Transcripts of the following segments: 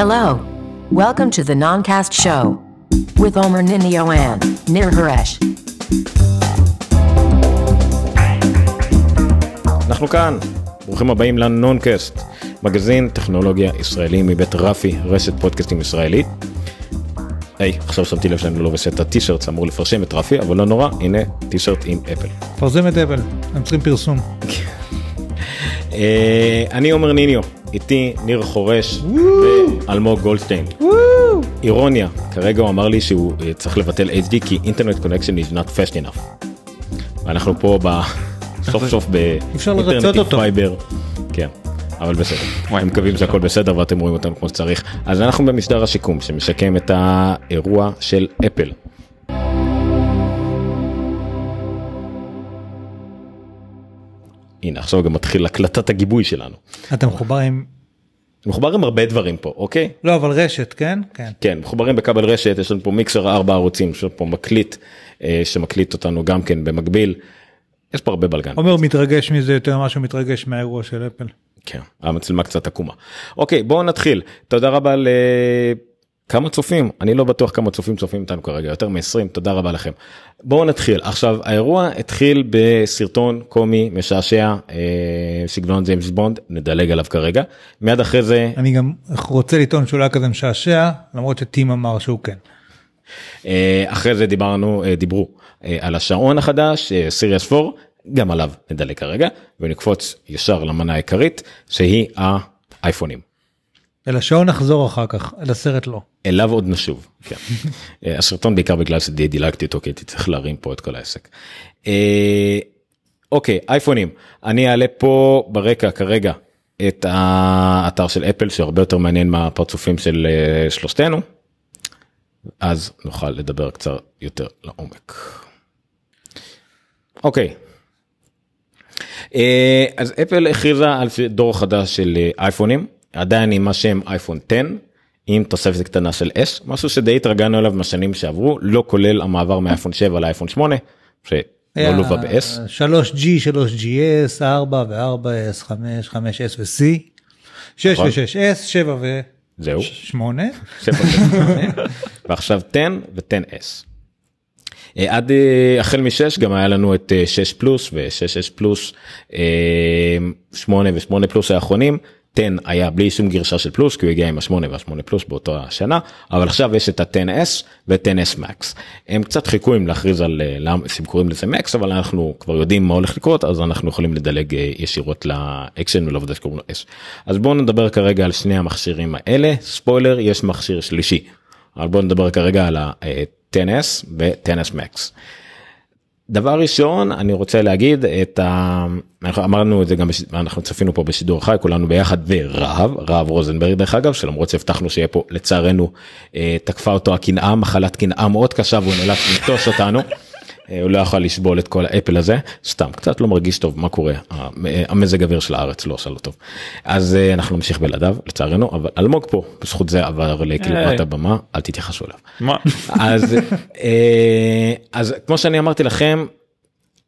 Hello. Welcome to the Noncast Show with Omer Ninio and Nir Haresh. אנחנו כאן, ברוכים הבאים לנונקאסט, מגזין טכנולוגיה ישראלי מבית רפי, רשת פודקאסטים ישראלית. היי, hey, עכשיו שמתי לב שאני לא לובש את הטישרט, אמור לפרשם את רפי, אבל לא נורא, הנה טישרט עם אפל. פרסם את אפל, הם צריכים פרסום. כן. אה, אני עומר ניניו, איתי ניר חורש ואלמוג גולדשטיין. אירוניה, כרגע הוא אמר לי שהוא אה, צריך לבטל HD כי אינטרנט קונקשן is not fast enough. אנחנו פה סוף סוף באינטרנט פייבר. כן. אבל בסדר, הם מקווים שהכל בסדר ואתם רואים אותנו כמו שצריך. אז אנחנו במשדר השיקום שמשקם את האירוע של אפל. הנה עכשיו גם מתחיל הקלטת הגיבוי שלנו. אתה מחובר עם מחוברים הרבה דברים פה אוקיי לא אבל רשת כן כן כן מחוברים בכבל רשת יש לנו פה מיקסר ארבע ערוצים יש לנו פה מקליט אה, שמקליט אותנו גם כן במקביל. יש פה הרבה בלגן. עומר מתרגש מזה יותר משהו מתרגש מהאירוע של אפל. כן המצלמה קצת עקומה. אוקיי בואו נתחיל תודה רבה ל... כמה צופים? אני לא בטוח כמה צופים צופים איתנו כרגע, יותר מ-20, תודה רבה לכם. בואו נתחיל. עכשיו, האירוע התחיל בסרטון קומי משעשע, אה, סגנון ג'יימס בונד, נדלג עליו כרגע. מיד אחרי זה... אני גם רוצה לטעון שהוא לא היה כזה משעשע, למרות שטים אמר שהוא כן. אה, אחרי זה דיברנו, אה, דיברו אה, על השעון החדש, אה, סיריאס 4, גם עליו נדלג כרגע, ונקפוץ ישר למנה העיקרית, שהיא האייפונים. אל השעון נחזור אחר כך, אל הסרט לא. אליו עוד נשוב, כן. אה, הסרטון בעיקר בגלל שדי דילגתי אותו, כי הייתי צריך להרים פה את כל העסק. אה, אוקיי, אייפונים. אני אעלה פה ברקע כרגע את האתר של אפל, שהרבה יותר מעניין מהפרצופים של אה, שלושתנו, אז נוכל לדבר קצר יותר לעומק. אוקיי, אז אפל הכריזה על דור חדש של אייפונים. עדיין עם מה שהם אייפון 10 עם תוספת קטנה של אש משהו שדי התרגלנו אליו מהשנים שעברו לא כולל המעבר מאייפון 7 לאייפון 8. שלא לובה לווה ב-S. 3G, 3GS, 4 ו-4S, 5, 5S ו-C, 6 ו-6S, 7 ו... זהו. 8. ועכשיו 10 ו-10S. אה, עד אה, החל מ-6 גם היה לנו את 6 אה, פלוס ו-6S פלוס, 8 ו-8 פלוס האחרונים, 10 היה בלי שום גרשה של פלוס כי הוא הגיע עם השמונה והשמונה פלוס באותה השנה אבל עכשיו יש את ה-10s ו-10s max הם קצת חיכו עם להכריז על אה, למה שהם קוראים לזה max אבל אנחנו כבר יודעים מה הולך לקרות אז אנחנו יכולים לדלג אה, ישירות לאקשן ולעבודה שקוראים לו s. אז בואו נדבר כרגע על שני המכשירים האלה ספוילר יש מכשיר שלישי אבל בואו נדבר כרגע על ה-10s אה, ו-10s max. דבר ראשון אני רוצה להגיד את ה... אנחנו אמרנו את זה גם בש... אנחנו צפינו פה בשידור חי כולנו ביחד ורב רב רוזנברג דרך אגב שלמרות שהבטחנו שיהיה פה לצערנו אה, תקפה אותו הקנאה מחלת קנאה מאוד קשה והוא נאלץ לנטוש אותנו. אה, הוא לא יכול לסבול את כל האפל הזה, סתם, קצת לא מרגיש טוב מה קורה, אה, המזג אוויר של הארץ לא עושה לו טוב. אז אה, אנחנו נמשיך בלעדיו, לצערנו, אבל אלמוג פה, בזכות זה עבר לקדמת הבמה, אל תתייחסו אליו. מה? אז, אז כמו שאני אמרתי לכם,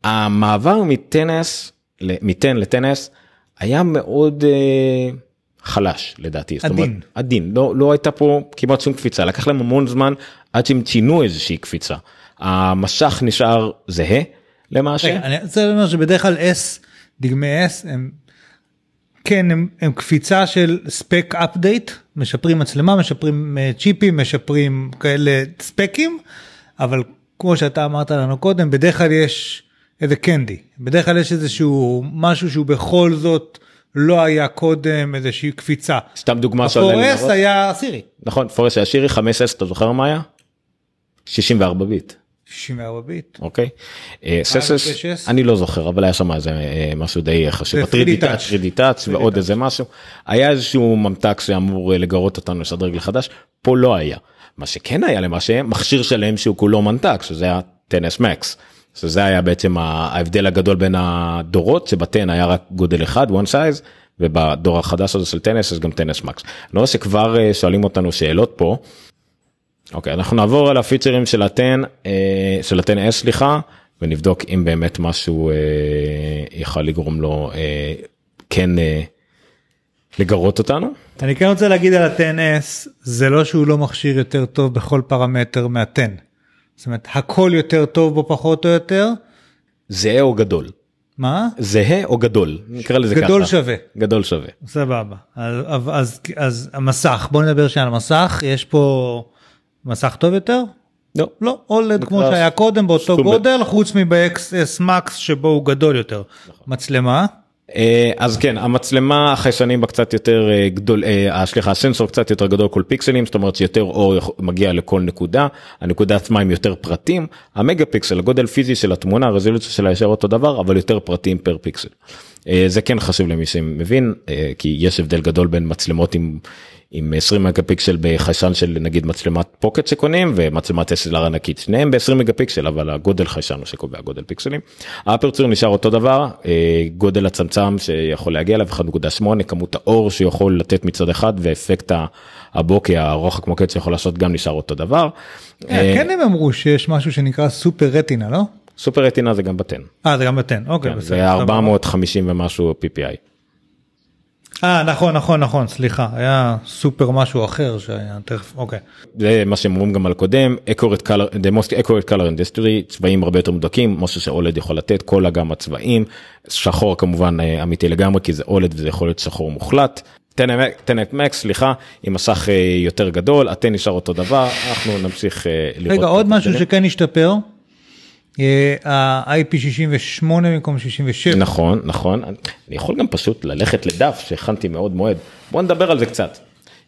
המעבר מטנס, מטן לטנס, היה מאוד... חלש לדעתי. עדין. אומרת, עדין, לא, לא הייתה פה כמעט שום קפיצה, לקח להם המון זמן עד שהם ציינו איזושהי קפיצה. המשך נשאר זהה למה ש... אני רוצה לומר שבדרך כלל S, דגמי S הם כן הם, הם קפיצה של ספק אפדייט משפרים מצלמה משפרים אה, צ'יפים משפרים כאלה ספקים אבל כמו שאתה אמרת לנו קודם בדרך כלל יש איזה קנדי בדרך כלל יש איזשהו משהו שהוא בכל זאת. לא היה קודם איזושהי קפיצה. סתם דוגמה שעולה לי לראש. פורס היה סירי. נכון, פורס היה שירי, 5S אתה זוכר מה היה? 64 ביט. 64 ביט. אוקיי. אה, אה, ססס, אני לא זוכר אבל היה שם איזה אה, משהו די חשוב. טרידיטאץ' טרידיטאץ', ועוד איזה משהו. היה איזשהו ממתק שאמור לגרות אותנו לשדרג לחדש, פה לא היה. מה שכן היה למעשה מכשיר שלם שהוא כולו ממתק שזה היה טנס מקס. שזה היה בעצם ההבדל הגדול בין הדורות שבטן היה רק גודל אחד one size ובדור החדש הזה של טנס יש גם טנס מקס. אני רואה שכבר שואלים אותנו שאלות פה. אוקיי, okay, אנחנו נעבור על הפיצ'רים של הטן, אה, של הטן אס סליחה, ונבדוק אם באמת משהו אה, יכול לגרום לו אה, כן לגרות אותנו. אני כן רוצה להגיד על ה-10S, זה לא שהוא לא מכשיר יותר טוב בכל פרמטר מה זאת אומרת, הכל יותר טוב בו פחות או יותר. זהה או גדול. מה? זהה או גדול, נקרא לזה גדול ככה. גדול שווה. גדול שווה. סבבה. אז, אז, אז המסך, בוא נדבר שנייה על המסך, יש פה מסך טוב יותר? לא. לא, אולד כמו שהיה קודם באותו גודל, חוץ מב-XS Max שבו הוא גדול יותר. נכון. מצלמה? אה, אז כן המצלמה החיישנים בה קצת יותר אה, גדול, אה, סליחה הסנסור קצת יותר גדול כל פיקסלים זאת אומרת שיותר אור מגיע לכל נקודה הנקודה עצמה עם יותר פרטים המגה פיקסל הגודל פיזי של התמונה הרזולוציה שלה ישר אותו דבר אבל יותר פרטים פר פיקסל. זה כן חשוב למי שמבין כי יש הבדל גדול בין מצלמות עם עם 20 מגה פיקסל בחיישן של נגיד מצלמת פוקט שקונים ומצלמת SLR ענקית שניהם ב-20 מגה פיקסל אבל הגודל חיישן הוא שקובע גודל פיקסלים. האפרצור נשאר אותו דבר אה, גודל הצמצם שיכול להגיע אליו 1.8 כמות האור שיכול לתת מצד אחד ואפקט הבוקי הרוחק מוקד שיכול לעשות גם נשאר אותו דבר. אה, אה, כן הם אמרו שיש משהו שנקרא סופר רטינה לא? סופר רטינה זה גם בטן. אה זה גם בטן אוקיי. זה כן, 450 ומשהו PPI. אה נכון נכון נכון סליחה היה סופר משהו אחר שהיה תכף אוקיי. זה מה שהם אומרים גם על קודם the most accurate color industry צבעים הרבה יותר מודקים, משהו שאולד יכול לתת כל אגם הצבעים שחור כמובן אה, אמיתי לגמרי כי זה אולד וזה יכול להיות שחור מוחלט. 10 מקס סליחה עם מסך אה, יותר גדול הטן נשאר אותו דבר אנחנו נמשיך אה, לראות. רגע עוד משהו שכן השתפר אה, ה-IP68 במקום 67. נכון, נכון. אני יכול גם פשוט ללכת לדף שהכנתי מאוד מועד. בוא נדבר על זה קצת.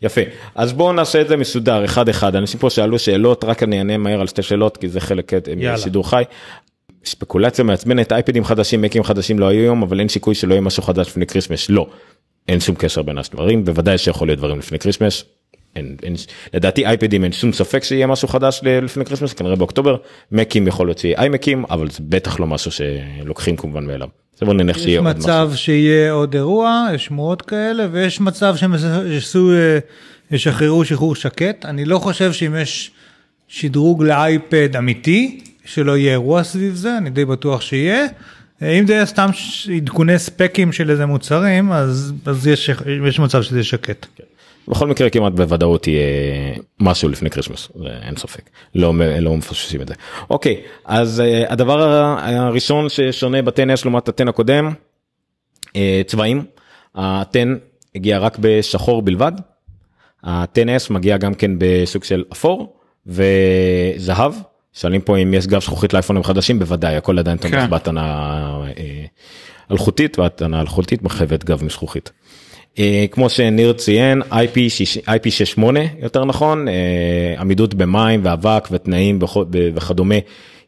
יפה. אז בואו נעשה את זה מסודר, אחד-אחד. אנשים פה שאלו שאלות, רק אני אענה מהר על שתי שאלות, כי זה חלק אה, משידור חי. ספקולציה מעצבנת, אייפדים חדשים, מקים חדשים לא היו היום, אבל אין שיקוי שלא יהיה משהו חדש לפני קריסמס. לא. אין שום קשר בין השדברים, בוודאי שיכול להיות דברים לפני קריסמס, אין, אין, לדעתי אייפדים אין שום ספק שיהיה משהו חדש לפני כריסמס כנראה באוקטובר מקים יכול להיות שיהיה איימקים אבל זה בטח לא משהו שלוקחים כמובן מאליו. בוא נניח שיהיה עוד משהו. יש מצב שיהיה עוד אירוע יש שמועות כאלה ויש מצב שהם יעשו אה, ישחררו שחרור שקט אני לא חושב שאם יש שדרוג לאייפד אמיתי שלא יהיה אירוע סביב זה אני די בטוח שיהיה. אה, אם זה סתם עדכוני ספקים של איזה מוצרים אז, אז יש, יש מצב שזה שקט. כן. בכל מקרה כמעט בוודאות יהיה משהו לפני קריסמס אין ספק לא, לא מפספסים את זה אוקיי אז uh, הדבר הראשון ששונה ב 10 לעומת ה הקודם uh, צבעים ה הגיע רק בשחור בלבד ה 10 מגיע גם כן בסוג של אפור וזהב שואלים פה אם יש גב שכוחית לאייפונים חדשים בוודאי הכל עדיין תומך כן. בהתנה אה, אלחוטית והתנה אלחוטית מחייבת גב משכוחית. אה, כמו שניר ציין IP68 IP יותר נכון אה, עמידות במים ואבק ותנאים וכדומה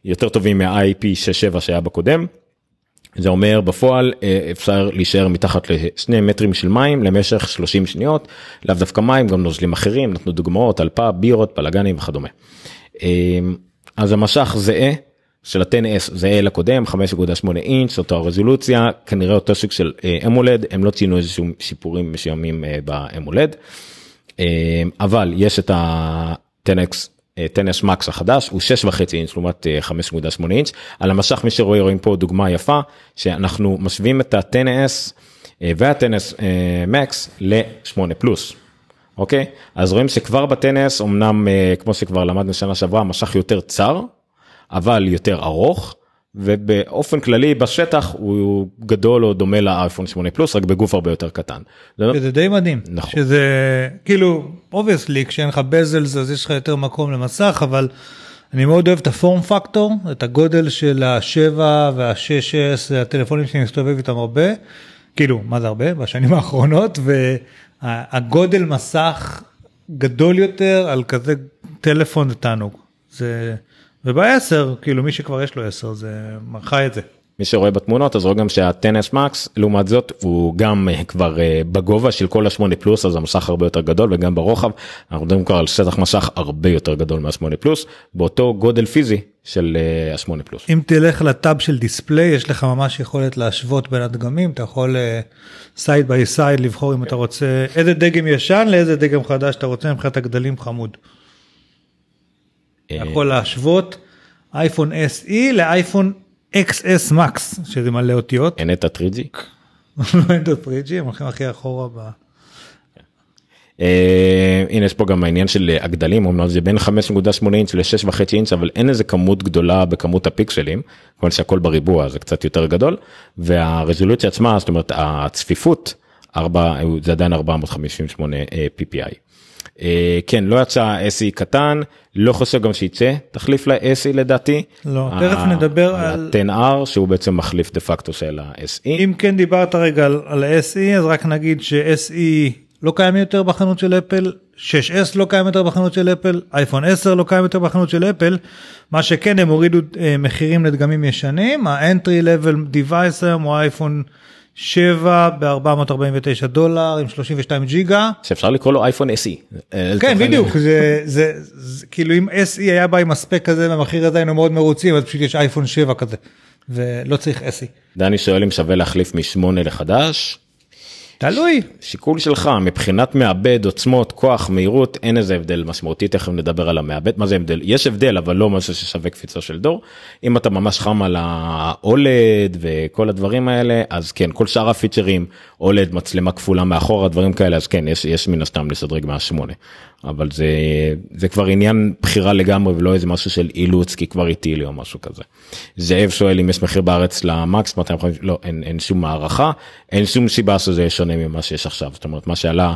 יותר טובים מה-IP67 שהיה בקודם. זה אומר בפועל אה, אפשר להישאר מתחת לשני מטרים של מים למשך 30 שניות לאו דווקא מים גם נוזלים אחרים נתנו דוגמאות על פאב בירות פלאגנים וכדומה. אז המשך זהה של ה-10S זה אל הקודם 5.8 אינץ' אותה רזולוציה כנראה אותו שוק של אמולד אה, הם לא ציינו איזשהו שיפורים מסוימים אה, באמולד. אה, אבל יש את ה-10X 10S Max החדש הוא 6.5 אינץ' לעומת 5.8 אינץ' על המשך מי שרואה רואים פה דוגמה יפה שאנחנו משווים את ה-10S וה-10S Max ל-8 פלוס. אוקיי אז רואים שכבר בטנס אמנם כמו שכבר למדנו שנה שעברה המשך יותר צר אבל יותר ארוך. ובאופן כללי בשטח הוא גדול או דומה לאייפון 8 פלוס רק בגוף הרבה יותר קטן. זה לא- די מדהים נכון. שזה כאילו אובייסלי כשאין לך בזלס אז יש לך יותר מקום למסך אבל אני מאוד אוהב את הפורם פקטור את הגודל של ה השבע והשש-אס הטלפונים שאני מסתובב איתם הרבה כאילו מה זה הרבה בשנים האחרונות והגודל מסך גדול יותר על כזה טלפון זה תענוג. זה ובעשר, כאילו מי שכבר יש לו עשר זה מרחה את זה. מי שרואה בתמונות אז רואה גם שהטנס מקס לעומת זאת הוא גם אה, כבר אה, בגובה של כל השמונה פלוס אז המסך הרבה יותר גדול וגם ברוחב אנחנו מדברים כבר על שטח מסך הרבה יותר גדול מהשמונה פלוס באותו גודל פיזי של אה, השמונה פלוס. אם תלך לטאב של דיספליי יש לך ממש יכולת להשוות בין הדגמים אתה יכול סייד ביי סייד לבחור אם אתה רוצה איזה דגם ישן לאיזה דגם חדש אתה רוצה מבחינת הגדלים חמוד. אה, יכול להשוות אייפון SE לאייפון XS Max שזה מלא אותיות. אין את הטריג'יק? לא, אין את הטריג'י הם הולכים הכי אחורה ב... אה, הנה יש פה גם העניין של הגדלים אומנם זה בין 5.8 אינץ' ל-6.5 אינץ' אבל אין איזה כמות גדולה בכמות הפיקסלים כמובן שהכל בריבוע זה קצת יותר גדול והרזולוציה עצמה זאת אומרת הצפיפות 4 זה עדיין 458 אה, ppi. אה, כן, לא יצא אסי קטן, לא חושב גם שיצא תחליף לאסי לדעתי. לא, תכף נדבר על... 10R שהוא בעצם מחליף דה פקטו של ה-SE. אם כן דיברת רגע על SE, אז רק נגיד ש-SE לא קיים יותר בחנות של אפל, 6S לא קיים יותר בחנות של אפל, אייפון 10 לא קיים יותר בחנות של אפל, מה שכן הם הורידו אה, מחירים לדגמים ישנים, האנטרי לבל דיווייס היום הוא אייפון. 7 ב-449 דולר עם 32 ג'יגה. שאפשר לקרוא לו אייפון SE. כן בדיוק זה, זה, זה כאילו אם SE היה בא עם הספק כזה במחיר הזה היינו מאוד מרוצים אז פשוט יש אייפון 7 כזה ולא צריך SE. דני שואל אם שווה להחליף משמונה לחדש תלוי. שיקול שלך, מבחינת מעבד, עוצמות, כוח, מהירות, אין איזה הבדל משמעותי, תכף נדבר על המעבד, מה זה הבדל? יש הבדל, אבל לא משהו ששווה קפיצה של דור. אם אתה ממש חם על ה-OLED וכל הדברים האלה, אז כן, כל שאר הפיצ'רים, OLED, מצלמה כפולה מאחורה, דברים כאלה, אז כן, יש, יש מן הסתם לסדרג מהשמונה. אבל זה, זה כבר עניין בחירה לגמרי ולא איזה משהו של אילוץ כי כבר איתי לי או משהו כזה. זאב שואל אם יש מחיר בארץ למקס 250, לא, אין, אין שום הערכה, אין שום סיבה שזה יהיה שונה ממה שיש עכשיו, זאת אומרת מה שעלה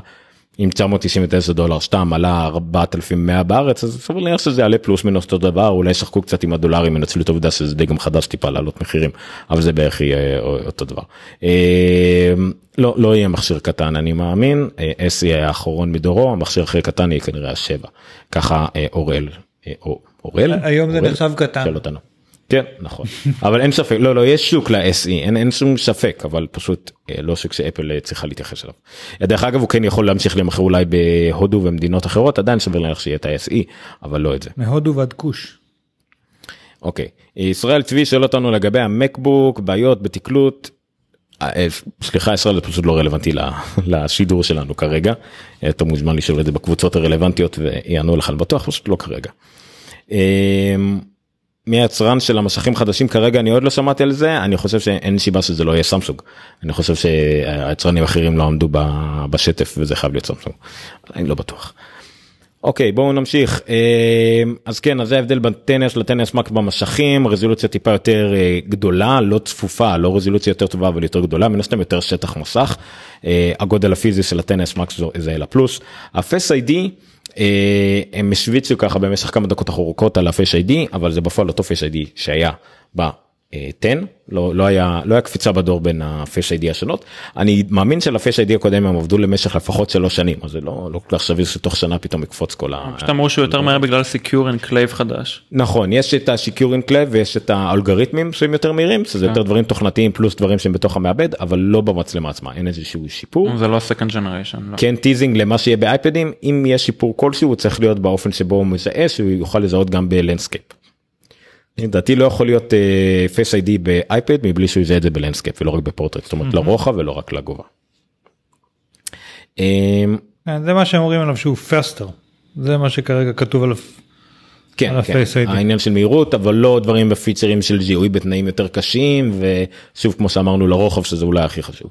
אם 999 דולר שתם עלה 4100 בארץ אז סביר להניח שזה יעלה פלוס מינוס אותו דבר אולי ישחקו קצת עם הדולרים ינצלו את העובדה שזה די גם חדש טיפה לעלות מחירים אבל זה בערך יהיה אה, אותו דבר. אה, לא לא יהיה מכשיר קטן אני מאמין אה, אסי היה האחרון מדורו המכשיר הכי קטן יהיה כנראה השבע ככה אוראל או אוראל היום זה נחשב קטן. כן נכון אבל אין ספק לא לא יש שוק ל-SE אין, אין שום ספק אבל פשוט אה, לא שוק שאפל אה, צריכה להתייחס אליו. אה, דרך אגב הוא כן יכול להמשיך למכר אולי בהודו ומדינות אחרות עדיין סביר להניח שיהיה את ה-SE אבל לא את זה. מהודו ועד כוש. אוקיי ישראל צבי שואל אותנו לגבי המקבוק בעיות בתקלות. אה, סליחה ישראל זה פשוט לא רלוונטי לשידור שלנו כרגע אתה מוזמן לשאול את זה בקבוצות הרלוונטיות ויענו לך על בטוח פשוט לא כרגע. מי היצרן של המשכים חדשים כרגע אני עוד לא שמעתי על זה אני חושב שאין סיבה שזה לא יהיה סמסונג אני חושב שהיצרנים האחרים לא עמדו בשטף וזה חייב להיות סמסונג. אני לא בטוח. אוקיי בואו נמשיך אמ, אז כן אז זה ההבדל בין טנס לטנס מק במשכים רזולוציה טיפה יותר אה, גדולה לא צפופה לא רזולוציה יותר טובה אבל יותר גדולה מן הסתם יותר שטח מסך אה, הגודל הפיזי של הטנס מק זה לפלוס הפס איי די. אה, הם השוויצו ככה במשך כמה דקות ארוכות על ה-Face ID אבל זה בפועל אותו Face ID שהיה. 10, אה, לא, לא, היה, לא היה קפיצה בדור בין ה איי די השונות. אני מאמין של איי די הקודם הם עבדו למשך לפחות שלוש שנים, אז זה לא, לא כל כך סביר שתוך שנה פתאום יקפוץ כל ה... פשוט אמרו שהוא יותר מהר בגלל סיקיור אנד קלייב חדש. נכון, יש את הסיקיור אנד קלייב ויש את האלגוריתמים שהם יותר מהירים, שזה כן. יותר דברים תוכנתיים פלוס דברים שהם בתוך המעבד, אבל לא במצלמה עצמה, אין איזשהו שיפור. זה לא סקנד ג'נריישן. לא. כן טיזינג למה שיהיה באייפדים, אם יש שיפור כלשהו הוא צריך להיות באופן שבו הוא מזהה, שהוא יוכל לזהות גם בלנדסקייפ. לדעתי לא יכול להיות אה, face ID באייפד מבלי שהוא יזהה את זה בלנסקייפ ולא רק בפורטרט, זאת אומרת לרוחב ולא רק לגובה. אמ, אה, זה מה שהם אומרים עליו שהוא פסטר, זה מה שכרגע כתוב עליו. כן, כן. העניין של מהירות אבל לא דברים בפיצרים של זיהוי בתנאים יותר קשים ושוב כמו שאמרנו לרוחב שזה אולי הכי חשוב.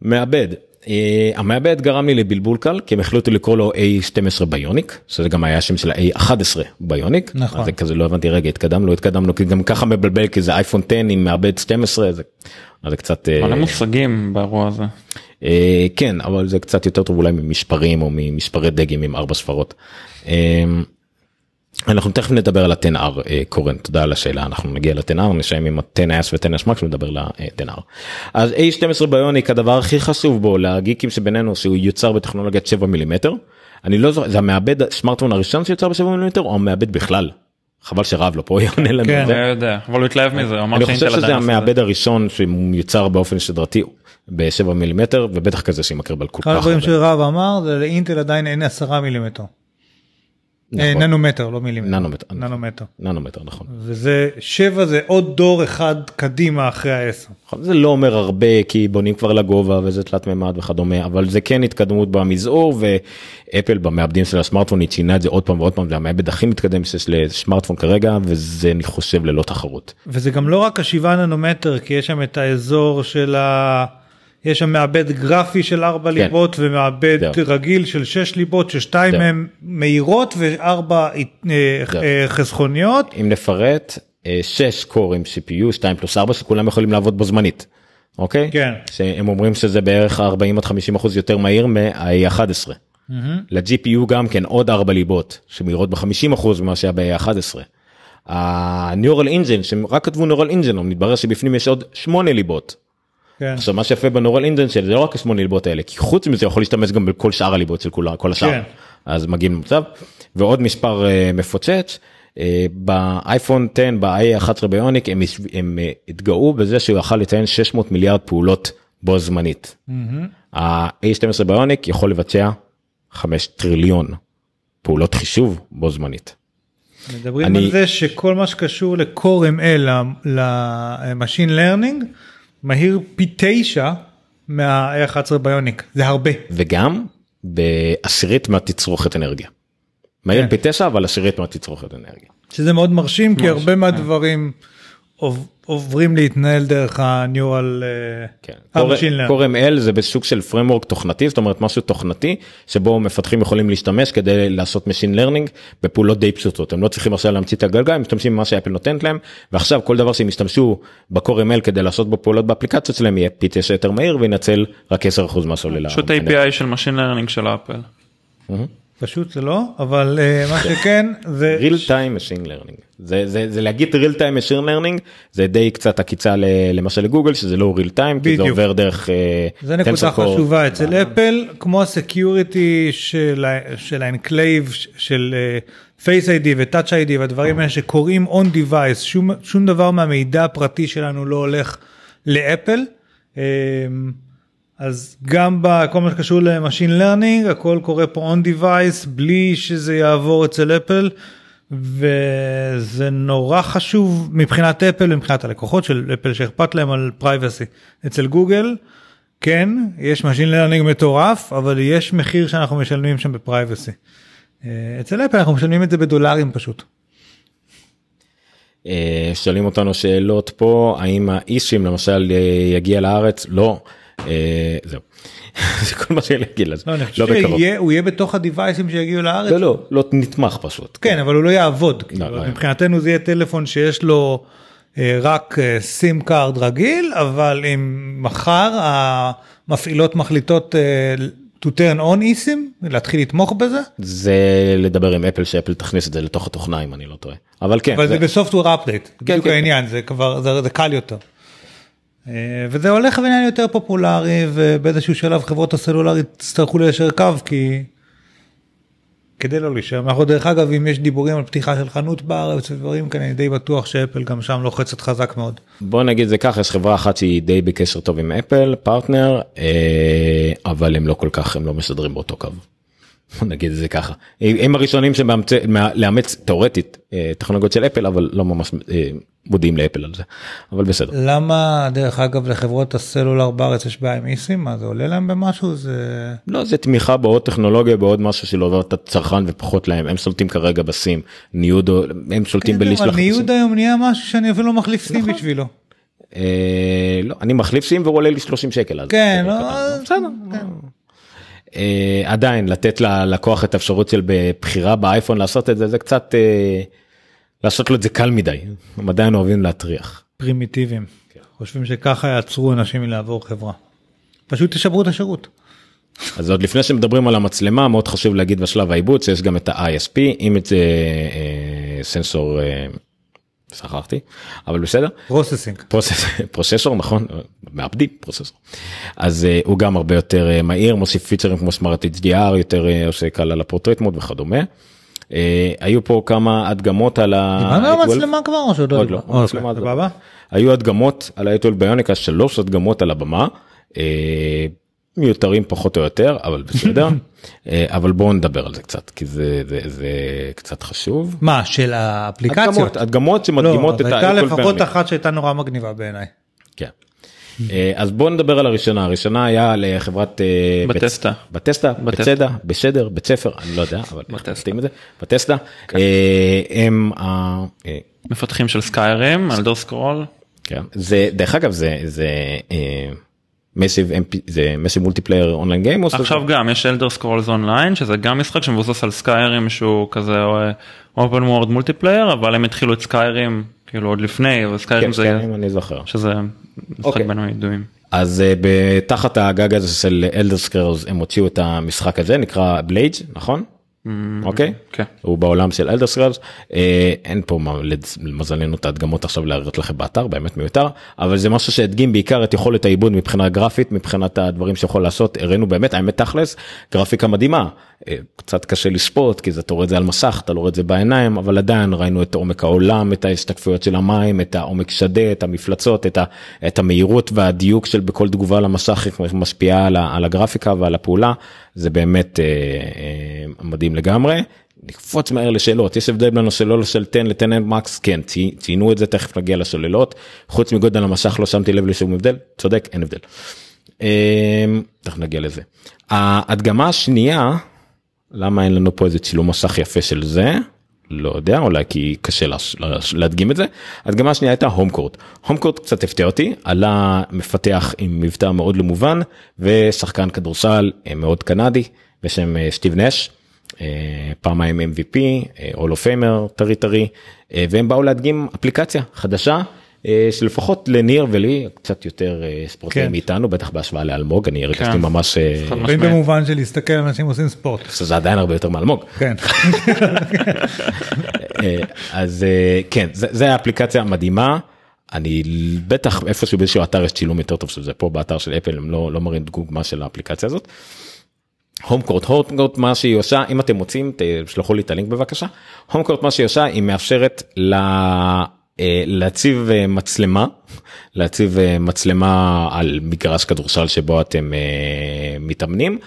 מעבד אה, המעבד גרם לי לבלבול קל כי הם החליטו לקרוא לו A12 ביוניק שזה גם היה שם של ה-A11 ביוניק נכון זה כזה לא הבנתי רגע התקדמנו התקדמנו כי גם ככה מבלבל כי זה אייפון 10 עם מעבד 12 זה, זה קצת מלא אה, מושגים באירוע הזה אה, כן אבל זה קצת יותר טוב אולי ממשפרים או ממשפרי דגים עם ארבע ספרות. אה, אנחנו תכף נדבר על ה-10R אה, קורן, תודה על השאלה, אנחנו נגיע ל-10R, נשאם עם ה-10S ו-10S מקס נדבר ל-10R. אז A12 ביוניק הדבר הכי חשוב בו להגיקים שבינינו שהוא יוצר בטכנולוגיית 7 מילימטר. אני לא זוכר, זה המעבד סמארטפון הראשון שיוצר ב-7 מילימטר או המעבד בכלל? חבל שרב לא פה יענה לנו. כן, אני לא יודע, אבל הוא התלהב מזה, אני חושב שזה המעבד הראשון שיוצר באופן שדרתי ב-7 מילימטר ובטח כזה שימכר בכל כל הדברים שרב אמר זה לאינטל עדיין אין 10 מילימטר. נכון. אה, ננומטר לא מילימטר. ננומטר. נכון. ננומטר. ננומטר נכון. וזה שבע זה עוד דור אחד קדימה אחרי העשר. נכון, זה לא אומר הרבה כי בונים כבר לגובה וזה תלת מימד וכדומה אבל זה כן התקדמות במזעור ואפל במעבדים של הסמארטפון היא ציינה את זה עוד פעם ועוד פעם זה המעבד הכי מתקדם שיש לסמארטפון כרגע וזה אני חושב ללא תחרות. וזה גם לא רק השבעה ננומטר כי יש שם את האזור של ה... יש שם מעבד גרפי של ארבע כן. ליבות ומעבד דו. רגיל של שש ליבות ששתיים דו. הן מהירות וארבע אה, אה, חסכוניות. אם נפרט אה, שש קורים עם CPU 2 פלוס ארבע שכולם יכולים לעבוד בו זמנית. אוקיי? כן. שהם אומרים שזה בערך 40 עד 50 אחוז יותר מהיר מה-11. Mm-hmm. ל-GPU גם כן עוד ארבע ליבות שמהירות ב-50 אחוז ממה שהיה ב-11. ה-Neural Engine שהם רק כתבו Neural Engine, מתברר שבפנים יש עוד שמונה ליבות כן. עכשיו מה שיפה בנורל אינדנס של זה לא רק השמונה ליבות האלה כי חוץ מזה יכול להשתמש גם בכל שאר הליבות של כולם כל השאר כן. אז מגיעים למצב ועוד מספר uh, מפוצץ uh, באייפון 10 ב-i11 ביוניק הם, הם uh, התגאו בזה שהוא יכל לציין 600 מיליארד פעולות בו זמנית. mm hmm ה-a12 ביוניק יכול לבצע 5 טריליון פעולות חישוב בו זמנית. מדברים אני... על זה שכל מה שקשור ל-core ML, ל-machine learning, מהיר פי תשע מה-A11 ביוניק זה הרבה וגם בעשירית מהתצרוכת אנרגיה. מהיר כן. פי תשע אבל עשירית מהתצרוכת אנרגיה. שזה מאוד מרשים כי הרבה כן. מהדברים. Yeah. עוברים להתנהל דרך ה-Neural אה, כן. אה, Machine כן. קורם אל זה בסוג של framework תוכנתי זאת אומרת משהו תוכנתי שבו מפתחים יכולים להשתמש כדי לעשות machine learning בפעולות די פשוטות הם לא צריכים עכשיו להמציא את הגלגל הם משתמשים במה שאפל נותנת להם ועכשיו כל דבר שהם ישתמשו בקורם אל כדי לעשות בו פעולות באפליקציות שלהם יהיה פי תשע יותר מהיר וינצל רק 10% מהסוללה. פשוט API של machine learning של אפל. Mm-hmm. פשוט זה לא, אבל uh, מה שכן זה... real time machine learning. זה, זה, זה להגיד real time machine learning זה די קצת עקיצה למשל לגוגל שזה לא real time בדיוק. כי זה עובר דרך אה, זה נקודה חשובה אצל אה. אפל כמו הסקיוריטי של האנקלייב של פייס איי די וטאצ' איי די והדברים האלה שקורים on device שום שום דבר מהמידע הפרטי שלנו לא הולך לאפל. Uh, אז גם בכל מה שקשור למשין לרנינג הכל קורה פה און דיווייס בלי שזה יעבור אצל אפל וזה נורא חשוב מבחינת אפל מבחינת הלקוחות של אפל שאכפת להם על פרייבסי אצל גוגל. כן יש משין לרנינג מטורף אבל יש מחיר שאנחנו משלמים שם בפרייבסי. אה, אצל אפל אנחנו משלמים את זה בדולרים פשוט. אה, שואלים אותנו שאלות פה האם האישים למשל אה, יגיע לארץ לא. אה, זהו. זה כל מה שאני אגיד לזה. לא, אני חושב לא שהוא יהיה בתוך הדיווייסים שיגיעו לארץ. לא, לא, לא, נתמך פשוט. כן, אבל הוא לא יעבוד. לא, כאילו, מבחינתנו זה יהיה טלפון שיש לו אה, רק סים אה, קארד רגיל, אבל אם מחר המפעילות מחליטות to turn on איסים להתחיל לתמוך בזה זה לדבר עם אפל שאפל תכניס את זה לתוך התוכנה אם אני לא טועה אבל כן אבל זה, זה בסופטור אפדייט כן, בדיוק כן. העניין כן. זה כבר זה, זה קל יותר. אה, וזה הולך ונהיה יותר פופולרי, ובאיזשהו שלב חברות הסלולר יצטרכו ליישר קו, כי... כדי לא להישאר אנחנו דרך אגב, אם יש דיבורים על פתיחה של חנות בארץ ודברים כאלה, אני די בטוח שאפל גם שם לוחצת חזק מאוד. בוא נגיד זה ככה, יש חברה אחת שהיא די בקשר טוב עם אפל, פרטנר, אה, אבל הם לא כל כך, הם לא מסדרים באותו קו. נגיד את זה ככה הם הראשונים שלאמץ תאורטית אה, טכנולוגיות של אפל אבל לא ממש אה, מודיעים לאפל על זה אבל בסדר. למה דרך אגב לחברות הסלולר בארץ יש בעיה עם איסים מה זה עולה להם במשהו זה לא זה תמיכה בעוד טכנולוגיה בעוד משהו שלא עובר את הצרכן ופחות להם הם שולטים כרגע בסים ניוד הם שולטים כן, בלשלח. ניוד היום נהיה משהו שאני אפילו לא מחליף סים נכון. בשבילו. אה, לא אני מחליף סים והוא עולה לי 30 שקל. כן, לא לא, בסדר. כן. אה, עדיין לתת ללקוח את האפשרות של בחירה באייפון לעשות את זה זה קצת אה, לעשות לו את זה קל מדי הם עדיין אוהבים להטריח. פרימיטיביים כן. חושבים שככה יעצרו אנשים מלעבור חברה. פשוט תשברו את השירות. אז עוד לפני שמדברים על המצלמה מאוד חשוב להגיד בשלב העיבוד שיש גם את ה-ISP, אם את זה אה, סנסור. אה, אה שכחתי אבל בסדר פרוססינג פרוססור נכון מעבדים פרוססור אז uh, הוא גם הרבה יותר uh, מהיר מוסיף פיצרים כמו סמארט HDR יותר uh, עושה קל על הפורטרט מוד וכדומה. Uh, היו פה כמה הדגמות על ה... דיברנו על המצלמה כבר או שעוד לא? עוד לא. מצלמה אוקיי, סבבה. היו הדגמות על ה האייטול ביוניקה שלוש הדגמות על הבמה. Uh, מיותרים פחות או יותר אבל בסדר אה, אבל בואו נדבר על זה קצת כי זה זה זה קצת חשוב מה של האפליקציות הדגמות, לא, שמדגימות לא, את הייתה לפחות אחת שהייתה נורא מגניבה בעיניי. כן. אה, אז בוא נדבר על הראשונה הראשונה היה לחברת אה, בטסטה בטסטה בצדה בשדר בית ספר אני לא יודע אבל בטסטה כן. הם המפתחים של סקיירים אלדר סקרול. כן. זה דרך אגב זה זה. מסיב זה מסיב מולטיפלייר אונליין גיים עכשיו זה... גם יש אלדר סקרולס אונליין שזה גם משחק שמבוסס על סקיירים שהוא כזה אופן וורד מולטיפלייר אבל הם התחילו את סקיירים כאילו עוד לפני וסקיירים כן, זה סקיירים, אני זוכר שזה משחק okay. אוקיי. בין הידועים. אז uh, אה, תחת הגג הזה של אלדר סקרולס הם הוציאו את המשחק הזה נקרא בליידס נכון? Mm-hmm. אוקיי? כן. הוא בעולם של אלדר אה, סקרלס. אין פה מה למזלנו את ההדגמות עכשיו להראות לכם באתר, באמת מיותר, אבל זה משהו שהדגים בעיקר את יכולת העיבוד מבחינה גרפית, מבחינת הדברים שיכול לעשות, הראינו באמת, האמת תכלס, גרפיקה מדהימה. אה, קצת קשה לשפוט כי אתה רואה את זה על מסך אתה לא רואה את זה בעיניים אבל עדיין ראינו את עומק העולם את ההשתקפויות של המים את העומק שדה את המפלצות את, את המהירות והדיוק של בכל תגובה למסך משפיעה על, על הגרפיקה ועל הפעולה זה באמת אה, אה, מדהים לגמרי. נקפוץ מהר לשאלות יש הבדל בין השאלות של 10 ל-10 מקס כן ציינו את זה תכף נגיע לשוללות חוץ מגודל המשך לא שמתי לב לשום הבדל צודק אין הבדל. אמ, תכף נגיע לזה. ההדגמה השנייה למה אין לנו פה איזה צילום מסך יפה של זה לא יודע אולי כי קשה לה, להדגים את זה הדגמה שנייה הייתה הום קורט הום קורט קצת הפתיע אותי עלה מפתח עם מבטא מאוד לא מובן ושחקן כדורסל אה, מאוד קנדי בשם סטיב אה, נש. אה, פעמיים mvp אה, all of famer טרי טרי אה, והם באו להדגים אפליקציה חדשה. שלפחות לניר ולי קצת יותר ספורטים כן. מאיתנו בטח בהשוואה לאלמוג אני הרגשתי כן. ממש במובן של להסתכל על אנשים עושים ספורט זה עדיין הרבה יותר מאלמוג כן. אז כן זה זה אפליקציה מדהימה אני בטח איפשהו באיזשהו אתר יש צילום יותר טוב של זה פה באתר של אפל הם לא לא מראים דוגמה של האפליקציה הזאת. הום קורט, הום קורט מה שהיא עושה, אם אתם רוצים תשלחו לי את הלינק בבקשה, הום קורט מה שהיא עושה היא מאפשרת לה, אה, להציב אה, מצלמה, להציב אה, מצלמה על מגרש כדורסל שבו אתם מתאמנים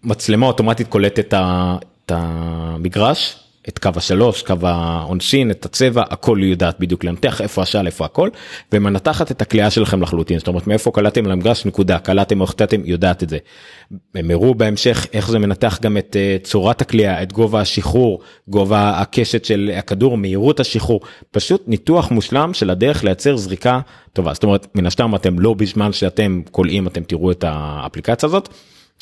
ומצלמה אוטומטית קולטת את המגרש את קו השלוש, קו העונשין, את הצבע, הכל היא יודעת בדיוק לנתח איפה השל, איפה הכל, ומנתחת את הכלייה שלכם לחלוטין, זאת אומרת מאיפה קלעתם למגרש, נקודה, קלטתם או החטאתם, יודעת את זה. הם הראו בהמשך איך זה מנתח גם את uh, צורת הכלייה, את גובה השחרור, גובה הקשת של הכדור, מהירות השחרור, פשוט ניתוח מושלם של הדרך לייצר זריקה טובה, זאת אומרת מן השתם אתם לא בזמן שאתם קולעים אתם תראו את האפליקציה הזאת.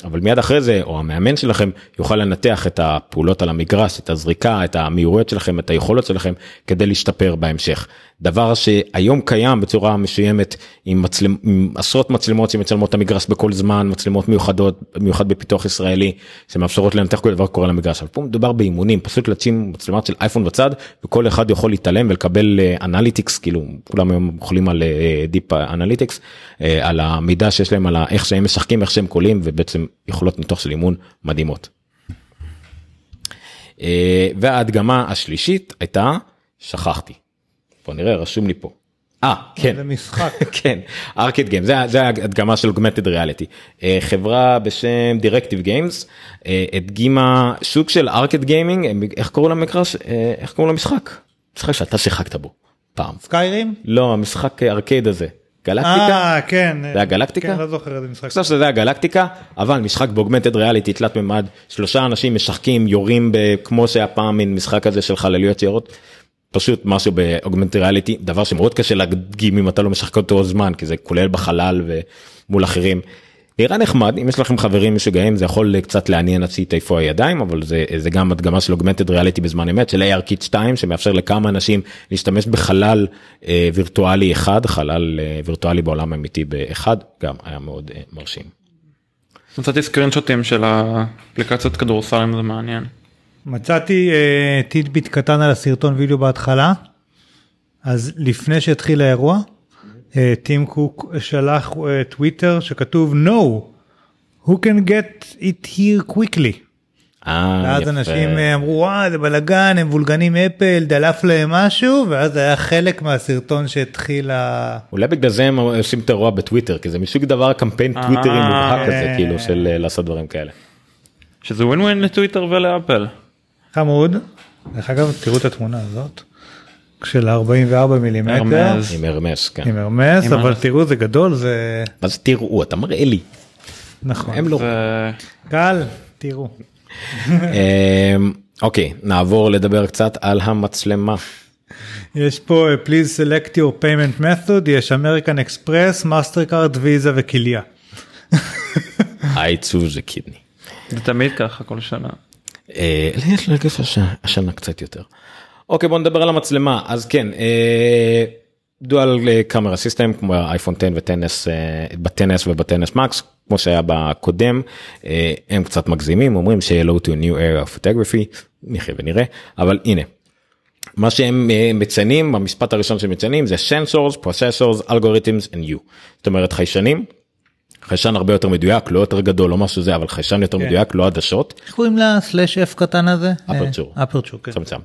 אבל מיד אחרי זה או המאמן שלכם יוכל לנתח את הפעולות על המגרש את הזריקה את המהירויות שלכם את היכולות שלכם כדי להשתפר בהמשך דבר שהיום קיים בצורה מסוימת עם, מצלמ, עם עשרות מצלמות שמצלמות את המגרש בכל זמן, מצלמות מיוחדות, במיוחד בפיתוח ישראלי, שמאפשרות להם תכף כל דבר קורה למגרש. אבל פה מדובר באימונים, פשוט לשים מצלמת של אייפון בצד, וכל אחד יכול להתעלם ולקבל אנליטיקס, אה, כאילו כולם היום אוכלים על דיפ אה, אנליטיקס, אה, על המידע שיש להם, על איך שהם משחקים, איך שהם קולים, ובעצם יכולות ניתוח של אימון מדהימות. וההדגמה השלישית הייתה, שכחתי. בוא נראה רשום לי פה. אה כן, כן זה משחק כן ארקד גיים זה, זה הדגמה של אוגמנטד אה, ריאליטי חברה בשם דירקטיב גיימס אה, הדגימה שוק של ארקד גיימינג איך קוראים למקרש אה, איך קוראים למשחק משחק שאתה שיחקת בו פעם סקיירים לא המשחק ארקד הזה גלקטיקה? אה, כן. זה היה גלקטיקה? כן, לא זוכר איזה משחק. עכשיו שזה היה גלקטיקה, אבל משחק באוגמנטד ריאליטי תלת מימד, שלושה אנשים משחקים, יורים כמו שהיה פעם מין משחק הזה של חלליות שירות, פשוט משהו באוגמנט ריאליטי דבר שמאוד קשה להדגים אם אתה לא משחק אותו זמן כי זה כולל בחלל ומול אחרים. נראה נחמד אם יש לכם חברים משוגעים זה יכול קצת לעניין עד איפה הידיים אבל זה זה גם הדגמה של אוגמנטד ריאליטי בזמן אמת של AR קיט 2 שמאפשר לכמה אנשים להשתמש בחלל אה, וירטואלי אחד חלל אה, וירטואלי בעולם אמיתי באחד גם היה מאוד אה, מרשים. מצאתי סקרינשוטים של האפליקציות כדורסל אם זה מעניין. מצאתי uh, אה, טיטביט קטן על הסרטון וידאו בהתחלה, אז לפני שהתחיל האירוע, uh, טים קוק שלח uh, טוויטר שכתוב no, who can get it here quickly. ואז אנשים אמרו וואה זה בלאגן הם וולגנים אפל דלף להם משהו ואז היה חלק מהסרטון שהתחיל ה... אולי בגלל זה הם עושים את הרוע בטוויטר כי זה מסוג דבר קמפיין טוויטרי מובהק כזה כאילו של לעשות דברים כאלה. שזה ווין ווין לטוויטר ולאפל. חמוד. דרך אגב, תראו את התמונה הזאת. של 44 מילימטר. עם הרמס, כן. עם הרמס, עם אבל הרמס. תראו זה גדול זה... מה זה תראו? אתה מראה לי. נכון. הם לא... קל, תראו. אמ, אוקיי, נעבור לדבר קצת על המצלמה. יש פה אה, please select your payment method, יש American Express, MasterCard, Visa וכליה. I choose a kidney. זה תמיד ככה כל שנה. אה, יש לי הרגף השנה קצת יותר. אוקיי בוא נדבר על המצלמה אז כן אה, דואל קאמרה סיסטם כמו אייפון 10 וטנס אה, בטנס ובטנס מקס כמו שהיה בקודם הם קצת מגזימים אומרים ש-Hello to new area of photography נחיה ונראה אבל הנה. מה שהם מציינים המשפט הראשון שמציינים זה sensors processors algorithms and you זאת אומרת חיישנים חיישן הרבה יותר מדויק, לא יותר גדול, לא משהו זה, אבל חיישן יותר כן. מדויק, לא עדשות. איך קוראים לה סלאש אף קטן הזה? אפרצ'ור. אפרצ'ור, אה, כן. צמצם.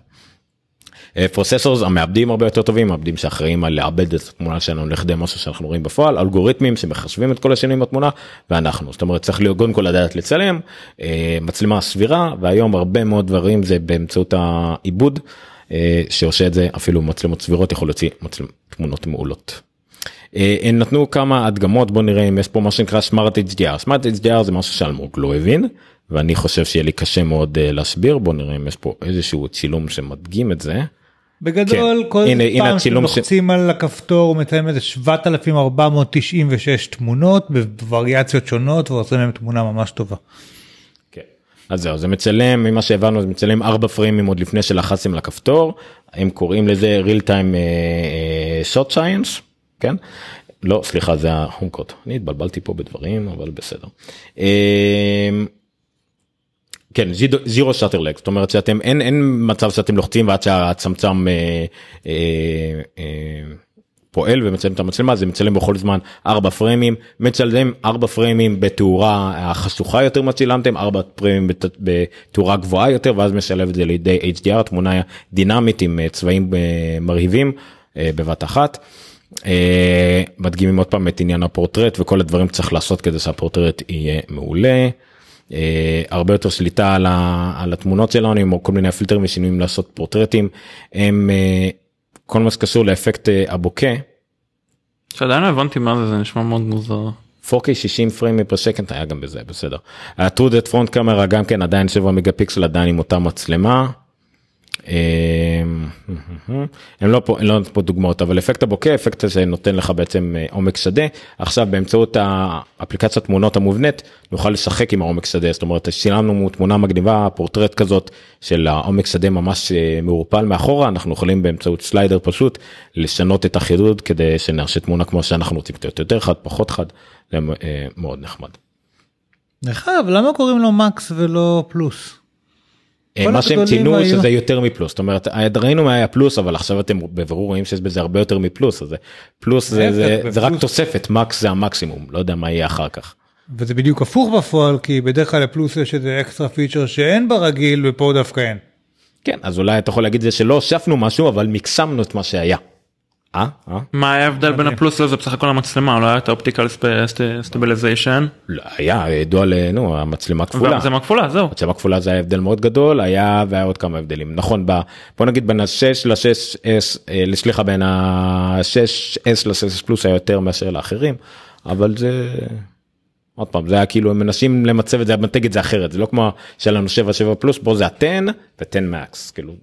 פרוססורס אה, המעבדים הרבה יותר טובים מעבדים שאחראים על לעבד את התמונה שלנו לכדי משהו שאנחנו רואים בפועל אלגוריתמים שמחשבים את כל השינויים בתמונה ואנחנו זאת אומרת צריך להיות קודם כל לדעת לצלם אה, מצלמה סבירה והיום הרבה מאוד דברים זה באמצעות העיבוד שעושה את זה אפילו מצלמות סבירות יכול להוציא מצלמות תמונות מעולות. הם אה, נתנו כמה הדגמות בוא נראה אם יש פה מה שנקרא smart HDR smart HDR זה משהו שאלמוג לא הבין ואני חושב שיהיה לי קשה מאוד אה, להסביר בוא נראה אם יש פה איזשהו צילום שמדגים את זה. בגדול כן. כל הנה, פעם שלוחצים ש... על הכפתור הוא מציין איזה 7496 תמונות בווריאציות שונות ועושים להם תמונה ממש טובה. כן. אז זהו זה מצלם ממה שהבנו זה מצלם ארבע פרימים עוד לפני שלחצתם לכפתור הם קוראים לזה real time uh, shot science כן? לא, סליחה, זה החונקות. אני התבלבלתי פה בדברים, אבל בסדר. אה, כן, זירו לג, זאת אומרת שאתם, אין, אין מצב שאתם לוחצים ועד שהצמצם אה, אה, אה, פועל ומצלם את המצלמה, זה מצלם בכל זמן 4 פרימים, מצלם 4 פרימים בתאורה החשוכה יותר מה צילמתם, 4 פרימים בת, בתאורה גבוהה יותר, ואז משלב את זה לידי HDR, תמונה דינמית עם אה, צבעים אה, מרהיבים אה, בבת אחת. אה, אה, מדגימים עוד פעם את עניין הפורטרט וכל הדברים צריך לעשות כדי שהפורטרט יהיה מעולה. Uh, הרבה יותר שליטה על, ה, על התמונות שלנו עם כל מיני פילטרים ושינויים לעשות פורטרטים הם uh, כל מה שקשור לאפקט uh, הבוקה. שעדיין לא הבנתי מה זה זה נשמע מאוד מוזר. 4K 60 פריימים פר שקנט היה גם בזה בסדר. ה-2D front camera גם כן עדיין 7 מגה פיקסל עדיין עם אותה מצלמה. אמ, הם לא פה, לא פה דוגמאות אבל אפקט הבוקע אפקט הזה נותן לך בעצם אה, עומק שדה עכשיו באמצעות האפליקציה תמונות המובנית נוכל לשחק עם העומק שדה זאת אומרת שילמנו תמונה מגניבה פורטרט כזאת של העומק שדה ממש אה, מעורפל מאחורה אנחנו יכולים באמצעות סליידר פשוט לשנות את החידוד כדי שנרשה תמונה כמו שאנחנו רוצים יותר חד פחות חד זה אה, מאוד נחמד. נחמד, למה קוראים לו מקס ולא פלוס? אה, מה שהם ציינו היו... שזה יותר מפלוס זאת אומרת ראינו מה היה פלוס אבל עכשיו אתם בבירור רואים שיש בזה הרבה יותר מפלוס אז פלוס זה, זה, זה בפלוס... זה רק תוספת מקס זה המקסימום לא יודע מה יהיה אחר כך. וזה בדיוק הפוך בפועל כי בדרך כלל לפלוס יש איזה אקסטרה פיצ'ר שאין ברגיל ופה דווקא אין. כן אז אולי אתה יכול להגיד זה שלא הוספנו משהו אבל מקסמנו את מה שהיה. אה? אה? מה היה ההבדל בין הפלוס לזה בסך הכל המצלמה לא היה את האופטיקל לא היה ידוע לנו המצלמה כפולה. המצלמה כפולה זהו. המצלמה כפולה זה היה הבדל מאוד גדול היה והיה עוד כמה הבדלים נכון ב, בוא נגיד בין ה-6 ל-6s אה, סליחה בין ה-6s ל 6 פלוס היה יותר מאשר לאחרים אבל זה. עוד פעם זה היה כאילו הם מנסים למצב את זה למתג את זה אחרת זה לא כמו שלנו 7 7 פלוס פה זה ה-10 ו-10 מקס כאילו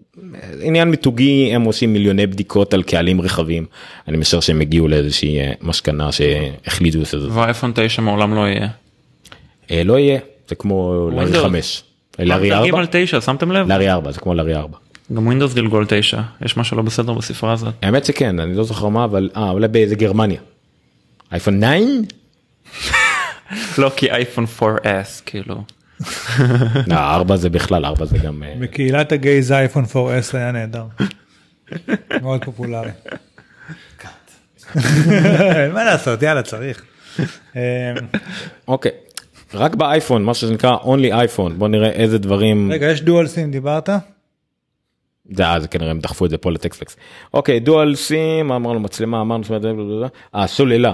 עניין מיתוגי הם עושים מיליוני בדיקות על קהלים רחבים אני משער שהם הגיעו לאיזושהי אה, משכנה שהחליטו את זה. והאייפון 9 מעולם לא יהיה. אה, לא יהיה זה כמו לארי 5. אה, אה, לארי 4. על 9 שמתם לב? לארי 4 זה כמו לארי 4. גם ווינדוס גלגול 9 יש משהו לא בסדר בספרה הזאת. האמת שכן אני לא זוכר מה אבל אה אולי באיזה גרמניה. אייפון 9? לא כי אייפון 4S כאילו. לא, ארבע זה בכלל ארבע זה גם אה, בקהילת הגייז אייפון 4S היה נהדר. מאוד פופולרי. מה לעשות יאללה צריך. אמ, אוקיי רק באייפון מה שנקרא only אייפון בוא נראה איזה דברים רגע יש דואל סים דיברת זה אז אה, כנראה הם דחפו את זה פה לטקספקס. אוקיי דואל סים אמרנו מצלמה אמרנו שמה זה, הסוללה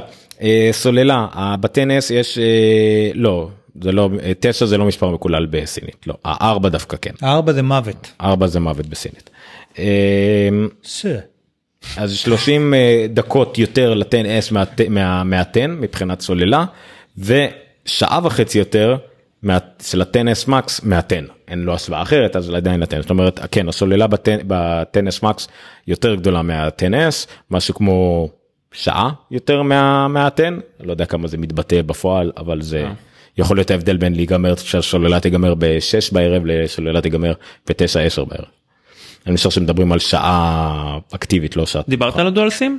סוללה אה, בטנס יש אה, לא זה לא תשע זה לא מספר מקולל בסינית לא הארבע דווקא כן הארבע זה מוות ארבע זה מוות בסינית. אז 30 דקות יותר לטן אס מהטן מבחינת סוללה ושעה וחצי יותר מה, של הטנס מקס מהטן אין לו הסוואה אחרת אז עדיין הטנס זאת אומרת כן הסוללה בטנס, בטנס מקס יותר גדולה מהטנס משהו כמו שעה יותר מה, מהטן לא יודע כמה זה מתבטא בפועל אבל זה yeah. אה. יכול להיות ההבדל בין להיגמר שהסוללה תיגמר ב-6 בערב לסוללה תיגמר ב-9-10 בערב. אני חושב שמדברים על שעה אקטיבית לא שעה. דיברת על הדואלסים?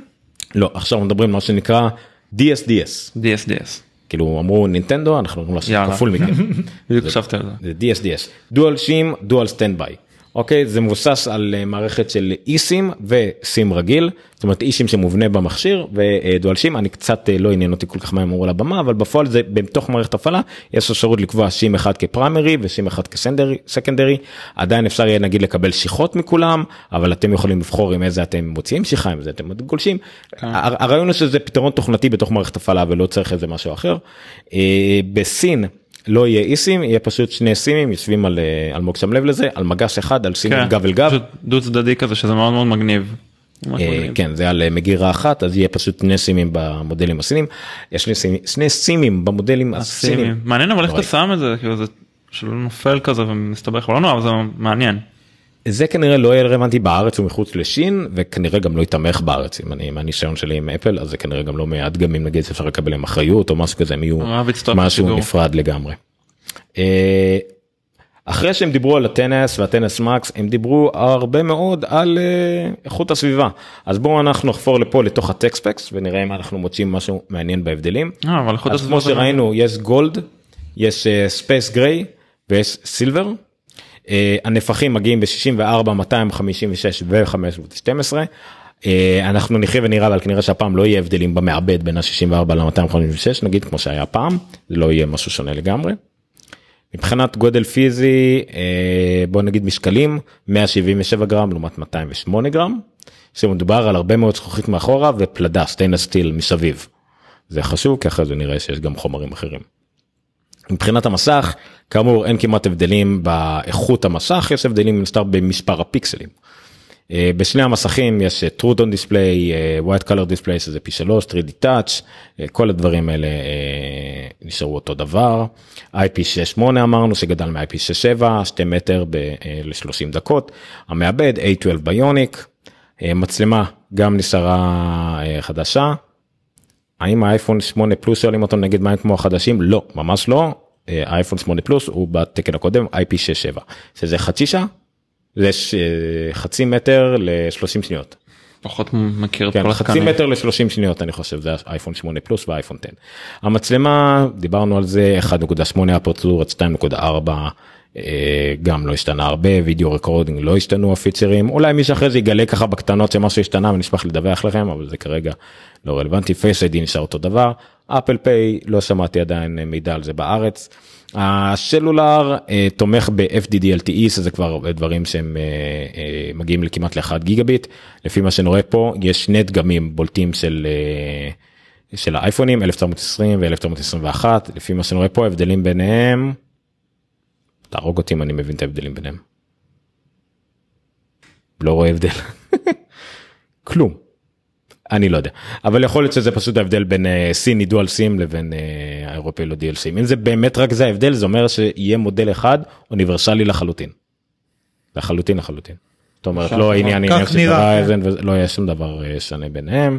לא עכשיו מדברים על מה שנקרא DSDS. DSDS. כאילו אמרו נינטנדו אנחנו הולכים לעשות כפול מכם. בדיוק חשבתי על זה. DS DS. דואל שים דואל סטנד ביי. אוקיי? זה מבוסס על אה, מערכת של אי-סים וסים רגיל, זאת אומרת אי-סים שמובנה במכשיר ודואל שים, אני קצת אה, לא עניין אותי כל כך מה הם אמרו על הבמה, אבל בפועל זה בתוך מערכת הפעלה, יש אפשרות לקבוע שים אחד כפרמרי ושים אחד כסקנדרי, עדיין אפשר יהיה נגיד לקבל שיחות מכולם, אבל אתם יכולים לבחור עם איזה אתם מוציאים שיחה, עם זה אתם גולשים. כן. הרעיון הוא שזה פתרון תוכנתי בתוך מערכת הפעלה ולא צריך איזה משהו אחר. אה, בסין, לא יהיה איסים, יהיה פשוט שני סימים יושבים על על אה, מוקשם לב לזה, על מגש אחד, על סימים כן, גב אל גב. פשוט דו צדדי כזה שזה מאוד מאוד מגניב. אה, כן זה על אה, מגירה אחת אז יהיה פשוט שני סימים במודלים הסינים. יש לי סימים, שני סימים במודלים הסינים. מעניין אבל איך לא אתה שם את זה כאילו זה שלא נופל כזה ומסתבך לא נורא אבל זה מעניין. זה כנראה לא יהיה רלוונטי בארץ ומחוץ לשין וכנראה גם לא יתמך בארץ אם אני מהניסיון שלי עם אפל אז זה כנראה גם לא מעט מהדגמים נגיד אפשר לקבל עם אחריות או משהו כזה הם יהיו אה, משהו נפרד לגמרי. אה, אחרי שהם דיברו על הטנס והטנס מקס הם דיברו הרבה מאוד על אה, איכות הסביבה אז בואו אנחנו נחפור לפה לתוך הטקספקס ונראה אם אנחנו מוצאים משהו מעניין בהבדלים. אבל כמו שראינו יש גולד יש ספייס גריי ויש סילבר. Uh, הנפחים מגיעים ב-64, 256 ו-512. אה, אנחנו נחיה ונראה אבל כנראה שהפעם לא יהיה הבדלים במעבד בין ה-64 ל-256 נגיד כמו שהיה פעם, זה לא יהיה משהו שונה לגמרי. מבחינת גודל פיזי אה, בוא נגיד משקלים 177 גרם לעומת 208 גרם. שמדובר על הרבה מאוד זכוכית מאחורה ופלדה סטיינס סטיל מסביב. זה חשוב כי אחרי זה נראה שיש גם חומרים אחרים. מבחינת המסך כאמור אין כמעט הבדלים באיכות המסך יש הבדלים מסתר במספר הפיקסלים. אה, בשני המסכים יש אה, true on display, אה, white color display שזה פי 3, 3D touch, כל הדברים האלה נשארו אותו דבר. IP68 אמרנו שגדל מ-IP67, 2 מטר ל-30 דקות. המעבד A12 ביוניק, מצלמה גם נשארה חדשה. האם האייפון 8 פלוס שואלים אותו נגד מים כמו החדשים? לא, ממש לא. אייפון אה, 8 פלוס הוא בתקן הקודם IP67 שזה חצי שעה זה אה, חצי מטר ל-30 שניות. פחות מכיר את כן, כל החצי מטר ל-30 שניות אני חושב זה אייפון 8 פלוס ואייפון 10. המצלמה דיברנו על זה 1.8 הפרוצדורת 2.4 אה, גם לא השתנה הרבה וידאו רקורדינג לא השתנו הפיצרים אולי מי שאחרי זה יגלה ככה בקטנות שמשהו השתנה ונשמח לדווח לכם אבל זה כרגע לא רלוונטי פייס איי נשאר אותו דבר אפל פיי לא שמעתי עדיין מידע על זה בארץ. השלולר uh, אה, תומך ב-FDDLTE שזה כבר דברים שהם uh, uh, מגיעים לכמעט לאחד גיגה לפי מה שאני רואה פה יש שני דגמים בולטים של. uh, של האייפונים 1920 ו1921 לפי מה שאני רואה פה הבדלים ביניהם תהרוג אותי אם אני מבין את ההבדלים ביניהם. לא רואה הבדל. כלום. אני לא יודע אבל יכול להיות שזה פשוט ההבדל בין uh, אה, סיני דואל סים לבין uh, האירופאי לא דואל סים אם זה באמת רק זה ההבדל זה אומר שיהיה מודל אחד אוניברסלי לחלוטין. לחלוטין לחלוטין. זאת אומרת לא העניין עניין של הורייזן ולא היה שום דבר אה, שונה ביניהם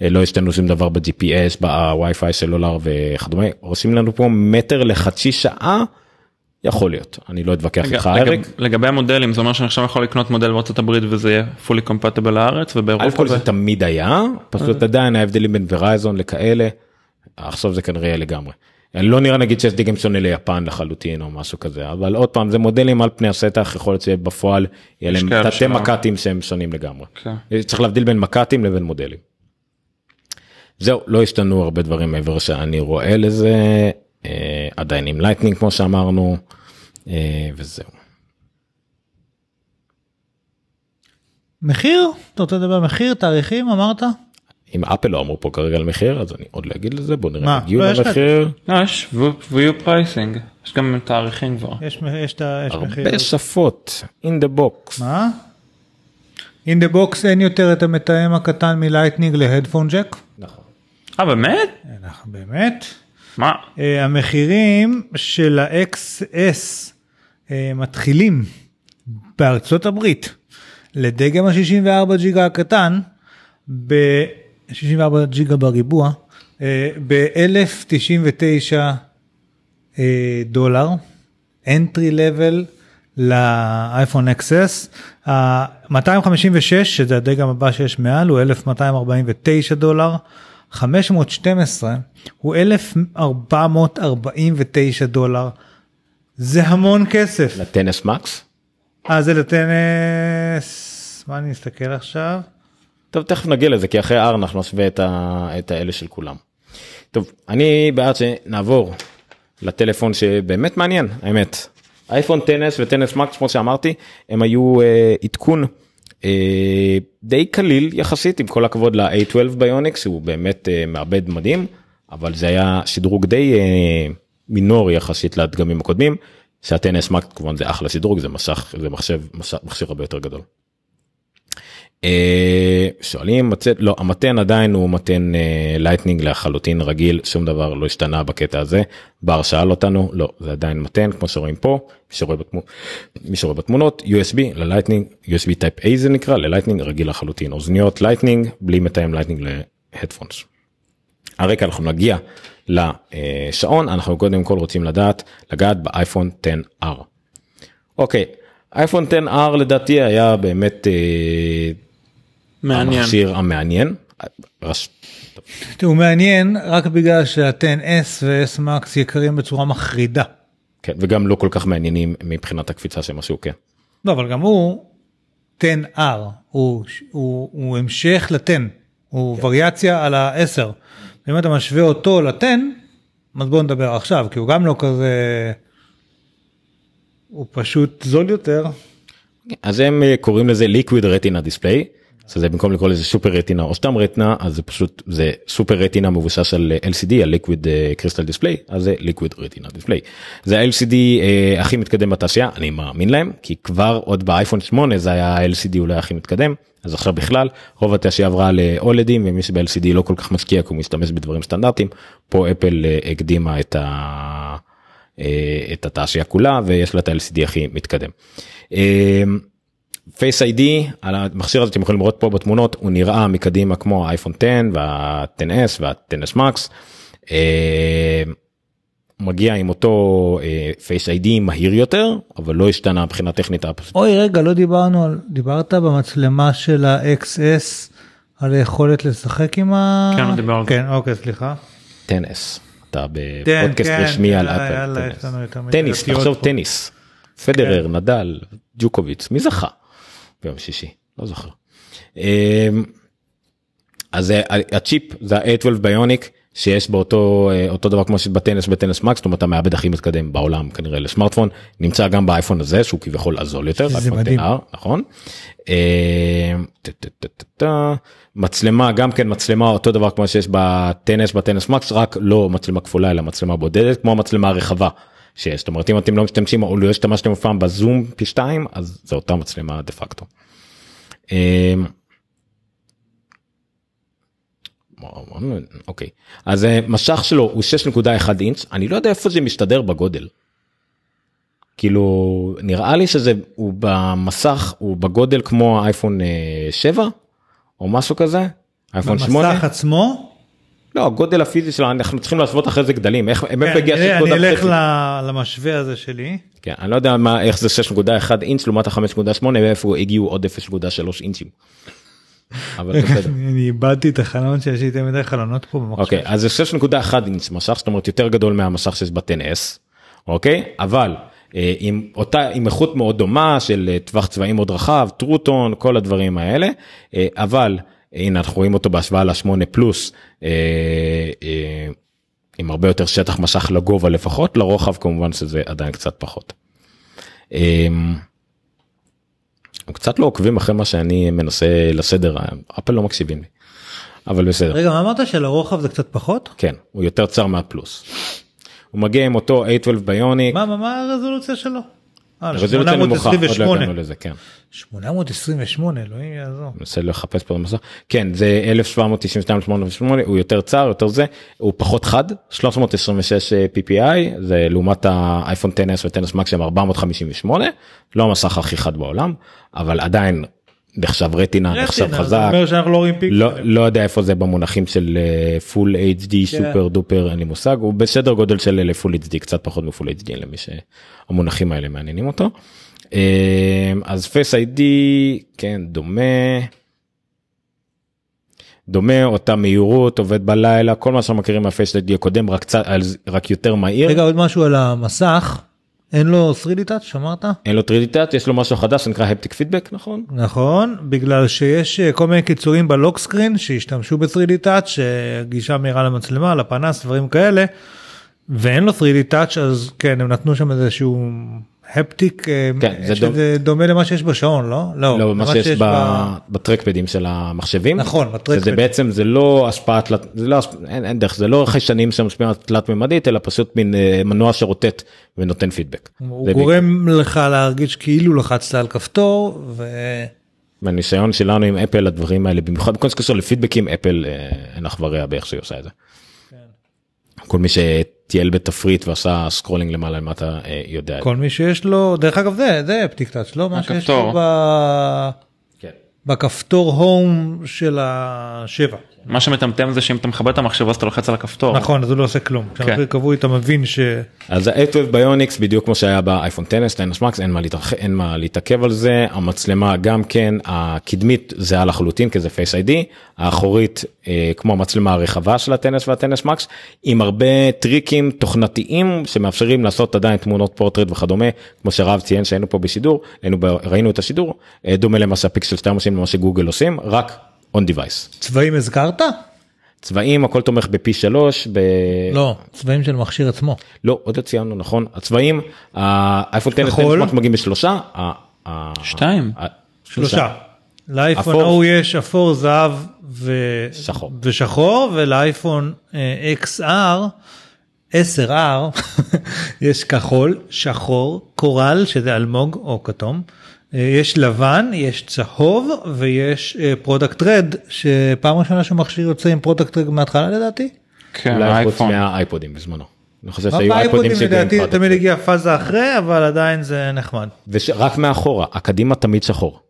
לא יש לנו שום דבר ב-GPS ב-Wi-Fi סלולר וכדומה עושים לנו פה מטר לחצי שעה יכול להיות, אני לא אתווכח איתך אריק. לגבי המודלים, זה אומר שאני עכשיו יכול לקנות מודל בארצות הברית וזה יהיה fully compatible לארץ ובאירופה. אלף כל זה תמיד היה, פשוט אה. עדיין ההבדלים בין ורייזון לכאלה, עכשיו זה כנראה יהיה לגמרי. אני לא נראה נגיד שיש דגם שונה ליפן לחלוטין או משהו כזה, אבל עוד פעם זה מודלים על פני השטח, יכול להיות שבפועל יהיה להם תתי מק"טים שהם שונים לגמרי. Okay. אוקיי. צריך להבדיל בין מק"טים לבין מודלים. זהו, לא השתנו הרבה דברים מעבר שאני רואה לזה, אה, עדיין עם לייטנינג כמו שאמרנו. אה, וזהו. מחיר? אתה רוצה לדבר מחיר? תאריכים? אמרת? אם אפל לא אמרו פה כרגע על מחיר אז אני עוד לא אגיד לזה בוא נראה מה הגיעו לא למחיר. אה, יש ויו פרייסינג. יש גם תאריכים כבר. יש, יש, יש מחיר. הרבה שפות אין דה בוקס. מה? אין דה בוקס אין יותר את המתאם הקטן מלייטנינג להדפון ג'ק. נכון. אה באמת? אה, נכון, באמת. מה? המחירים של ה-XS אה, מתחילים בארצות הברית לדגם ה-64 ג'יגה הקטן, ב-64 ג'יגה בריבוע, אה, ב-1099 אה, דולר, entry level לאייפון XS, ה-256 שזה הדגם הבא שיש מעל הוא 1249 דולר, 512 הוא 1449 דולר, זה המון כסף. לטנס מקס? אה זה לטנס, מה אני אסתכל עכשיו? טוב תכף נגיע לזה כי אחרי R אנחנו נשווה את, ה... את האלה של כולם. טוב אני בעד שנעבור לטלפון שבאמת מעניין האמת. אייפון טנס וטנס מקס כמו שאמרתי הם היו אה, עדכון אה, די קליל יחסית עם כל הכבוד ל-A12 ביוניקס שהוא באמת אה, מעבד מדהים אבל זה היה שדרוג די אה, מינורי יחסית לדגמים הקודמים. שהטנס מקס כמובן זה אחלה שדרוג זה מסך זה מחשב מסך, מכשיר הרבה יותר גדול. אה, שואלים מצאת לא המתן עדיין הוא מתן לייטנינג אה, לחלוטין רגיל שום דבר לא השתנה בקטע הזה בר שאל אותנו לא זה עדיין מתן כמו שרואים פה מי שרואה, בתמו, מי שרואה בתמונות usb ללייטנינג usb טייפ a זה נקרא ללייטנינג רגיל לחלוטין אוזניות לייטנינג בלי מתאם לייטנינג להדפונס. הרקע אנחנו נגיע לשעון, אנחנו קודם כל רוצים לדעת, לגעת באייפון 10R. אוקיי, אייפון 10R לדעתי היה באמת אה, מעניין. המכשיר המעניין. רש... תראו, מעניין רק בגלל שה-10S ו-S Max יקרים בצורה מחרידה. כן, וגם לא כל כך מעניינים מבחינת הקפיצה של משהו, כן. לא, אבל גם הוא 10R, הוא, הוא, הוא המשך ל-10, הוא כן. וריאציה על ה-10. אם אתה משווה אותו לתן, אז בואו נדבר עכשיו, כי הוא גם לא כזה... הוא פשוט זול יותר. אז הם אה, קוראים לזה ליקוויד רטינה דיספליי, זה במקום לקרוא לזה סופר רטינה או סתם רטינה אז זה פשוט זה סופר רטינה מבוסס על אה, LCD על ליקוויד קריסטל דיספליי אז זה ליקוויד רטינה דיספליי. זה ה-LCD uh, אה, הכי מתקדם בתעשייה אני מאמין להם כי כבר עוד באייפון 8 זה היה ה-LCD אולי הכי מתקדם אז עכשיו בכלל רוב התעשייה עברה ל-OLEDים ומי שב-LCD לא כל כך משקיע כי הוא משתמש בדברים סטנדרטיים פה אפל אה, uh, הקדימה את ה... Uh, את התעשייה כולה ויש לה את ה-LCD הכי מתקדם. Uh, פייס איי-די על המכשיר הזה אתם יכולים לראות פה בתמונות הוא נראה מקדימה כמו אייפון 10 וה-10s וה-10s מקס. אה, מגיע עם אותו פייס אה, איי-די מהיר יותר אבל לא השתנה מבחינה טכנית. אוי רגע לא דיברנו על דיברת במצלמה של ה-XS על היכולת לשחק עם ה... כן לא דיברנו. כן אוקיי סליחה. 10s. אתה בפודקאסט כן, רשמי על אה, אפל. טניס תחשוב טניס. פדרר כן. נדל ג'וקוביץ מי זכה. ביום שישי, לא זוכר. אמ, אז אה, הצ'יפ זה ה-A12 ביוניק שיש באותו אה, אותו דבר כמו שבטנס בטנס מקס זאת אומרת המעבד הכי מתקדם בעולם כנראה לסמארטפון נמצא גם באייפון הזה שהוא כביכול הזול יותר זה מדהים תנר, נכון אמ, מצלמה גם כן מצלמה אותו דבר כמו שיש בטנס בטנס מקס רק לא מצלמה כפולה אלא מצלמה בודדת כמו המצלמה הרחבה שיש. זאת אומרת אם אתם לא משתמשים או לא השתמשתם פעם בזום פי 2 אז זה אותה מצלמה דה פקטו. אמ, אוקיי אז אה, משך שלו הוא 6.1 אינץ' אני לא יודע איפה זה משתדר בגודל. כאילו נראה לי שזה הוא במסך הוא בגודל כמו האייפון 7 אה, או משהו כזה. אייפון 8. במסך עצמו? לא, הגודל הפיזי שלנו, אנחנו צריכים להשוות אחרי זה גדלים, איך, הם בגלל 6.5. אני אלך למשווה הזה שלי. כן, אני לא יודע מה, איך זה 6.1 אינץ' לעומת ה-5.8, מאיפה הגיעו עוד 0.3 אינצ'ים. אבל בסדר. אני איבדתי את החלון שיש לי יותר מדי חלונות פה במחשב. אוקיי, אז זה 6.1 אינץ' משך, זאת אומרת יותר גדול מהמשך שיש ב-10S, אוקיי? אבל אה, עם אותה, עם איכות מאוד דומה של אה, טווח צבעים מאוד רחב, טרוטון, כל הדברים האלה, אה, אבל הנה אנחנו רואים אותו בהשוואה ל-8 פלוס. אה, אה, עם הרבה יותר שטח משך לגובה לפחות לרוחב כמובן שזה עדיין קצת פחות. אה, הם קצת לא עוקבים אחרי מה שאני מנסה לסדר אפל לא מקשיבים לי. אבל בסדר. רגע מה אמרת שלרוחב זה קצת פחות? כן הוא יותר צר מהפלוס. הוא מגיע עם אותו A12 ביוניק. מה מה מה הרזולוציה שלו? הרזולוציה אה, עוד לא לזה, כן. 828, אלוהים יעזור. ננסה לחפש פה במסך, כן זה 1792 808, הוא יותר צר, יותר זה, הוא פחות חד, 326 אה, PPI, זה לעומת האייפון 10 ו-10 מקסימום 458, לא המסך הכי חד בעולם, אבל עדיין נחשב רטינה נחשב חזק אומר שאנחנו לא, רואים לא לא יודע איפה זה במונחים של פול uh, hd yeah. סופר דופר אין לי מושג הוא בסדר גודל של פול אה, hd קצת פחות מפול hd למי שהמונחים האלה מעניינים אותו. Um, אז פייס איי די כן דומה. דומה אותה מהירות עובד בלילה כל מה שמכירים מהפייס איי די הקודם רק קצת רק יותר מהיר. רגע עוד משהו על המסך אין לו 3D touch שמרת? אין לו 3D touch יש לו משהו חדש שנקרא הפטיק פידבק נכון? נכון בגלל שיש אה, כל מיני קיצורים בלוק סקרין שהשתמשו ב-3D touch אה, גישה מהירה למצלמה לפנס דברים כאלה. ואין לו 3D touch אז כן הם נתנו שם איזשהו הפטיק אה, כן, זה שזה דומ... דומה למה שיש בשעון לא לא, לא מה שיש, שיש ב... בטרקפדים של המחשבים נכון בטרקפד. זה בעצם זה לא השפעה תלת זה לא אין, אין דרך זה לא חיישנים שמשפיעים על תלת ממדית אלא פשוט מין אה, מנוע שרוטט ונותן פידבק. הוא גורם ביק. לך להרגיש כאילו לחצת על כפתור. ו... מהניסיון שלנו עם אפל הדברים האלה במיוחד בכל שקשור לפידבקים אפל אה, אין אח ורע באיך שהיא עושה את זה. כן. כל מי טייל בתפריט ועשה סקרולינג למעלה למטה אה, יודע. כל מי שיש לו, דרך אגב זה, זה טאץ', לא מה שיש לו כן. בכפתור הום של השבע. מה שמטמטם זה שאם אתה מכבה את המחשב אז אתה לוחץ על הכפתור. נכון, אז הוא לא עושה כלום. כשהמחיר כן. כבוי אתה מבין ש... אז ה-A12 ביוניקס בדיוק כמו שהיה באייפון טנס, טנס מקס, אין מה להתעכב על זה, המצלמה גם כן, הקדמית זהה לחלוטין כי זה פייס איי-די, האחורית אה, כמו המצלמה הרחבה של הטנס והטנס מקס, עם הרבה טריקים תוכנתיים שמאפשרים לעשות עדיין תמונות פורטרט וכדומה, כמו שרב ציין שהיינו פה בשידור, ראינו את השידור, אה, דומה למה שהפיקסל 2 עושים למה שגוגל עושים, רק און דיווייס. צבעים הזכרת? צבעים הכל תומך בפי שלוש. ב... לא, צבעים של מכשיר עצמו. לא, עוד לא ציינו נכון, הצבעים, האייפון 10 מגיעים בשלושה. שתיים. שלושה. לאייפון ההוא יש אפור, זהב ושחור, ולאייפון XR, 10R, יש כחול, שחור, קורל, שזה אלמוג או כתום. אה, יש לבן, יש צהוב ויש פרודקט אה, רד, שפעם ראשונה שמכשיר יוצא עם פרודקט רד מההתחלה לדעתי. כן, אולי חוץ מהאייפודים בזמנו. אני חושב שהיו אייפודים לדעתי תמיד הגיע פאזה אחרי, אבל עדיין זה נחמד. ורק מאחורה, הקדימה תמיד שחור.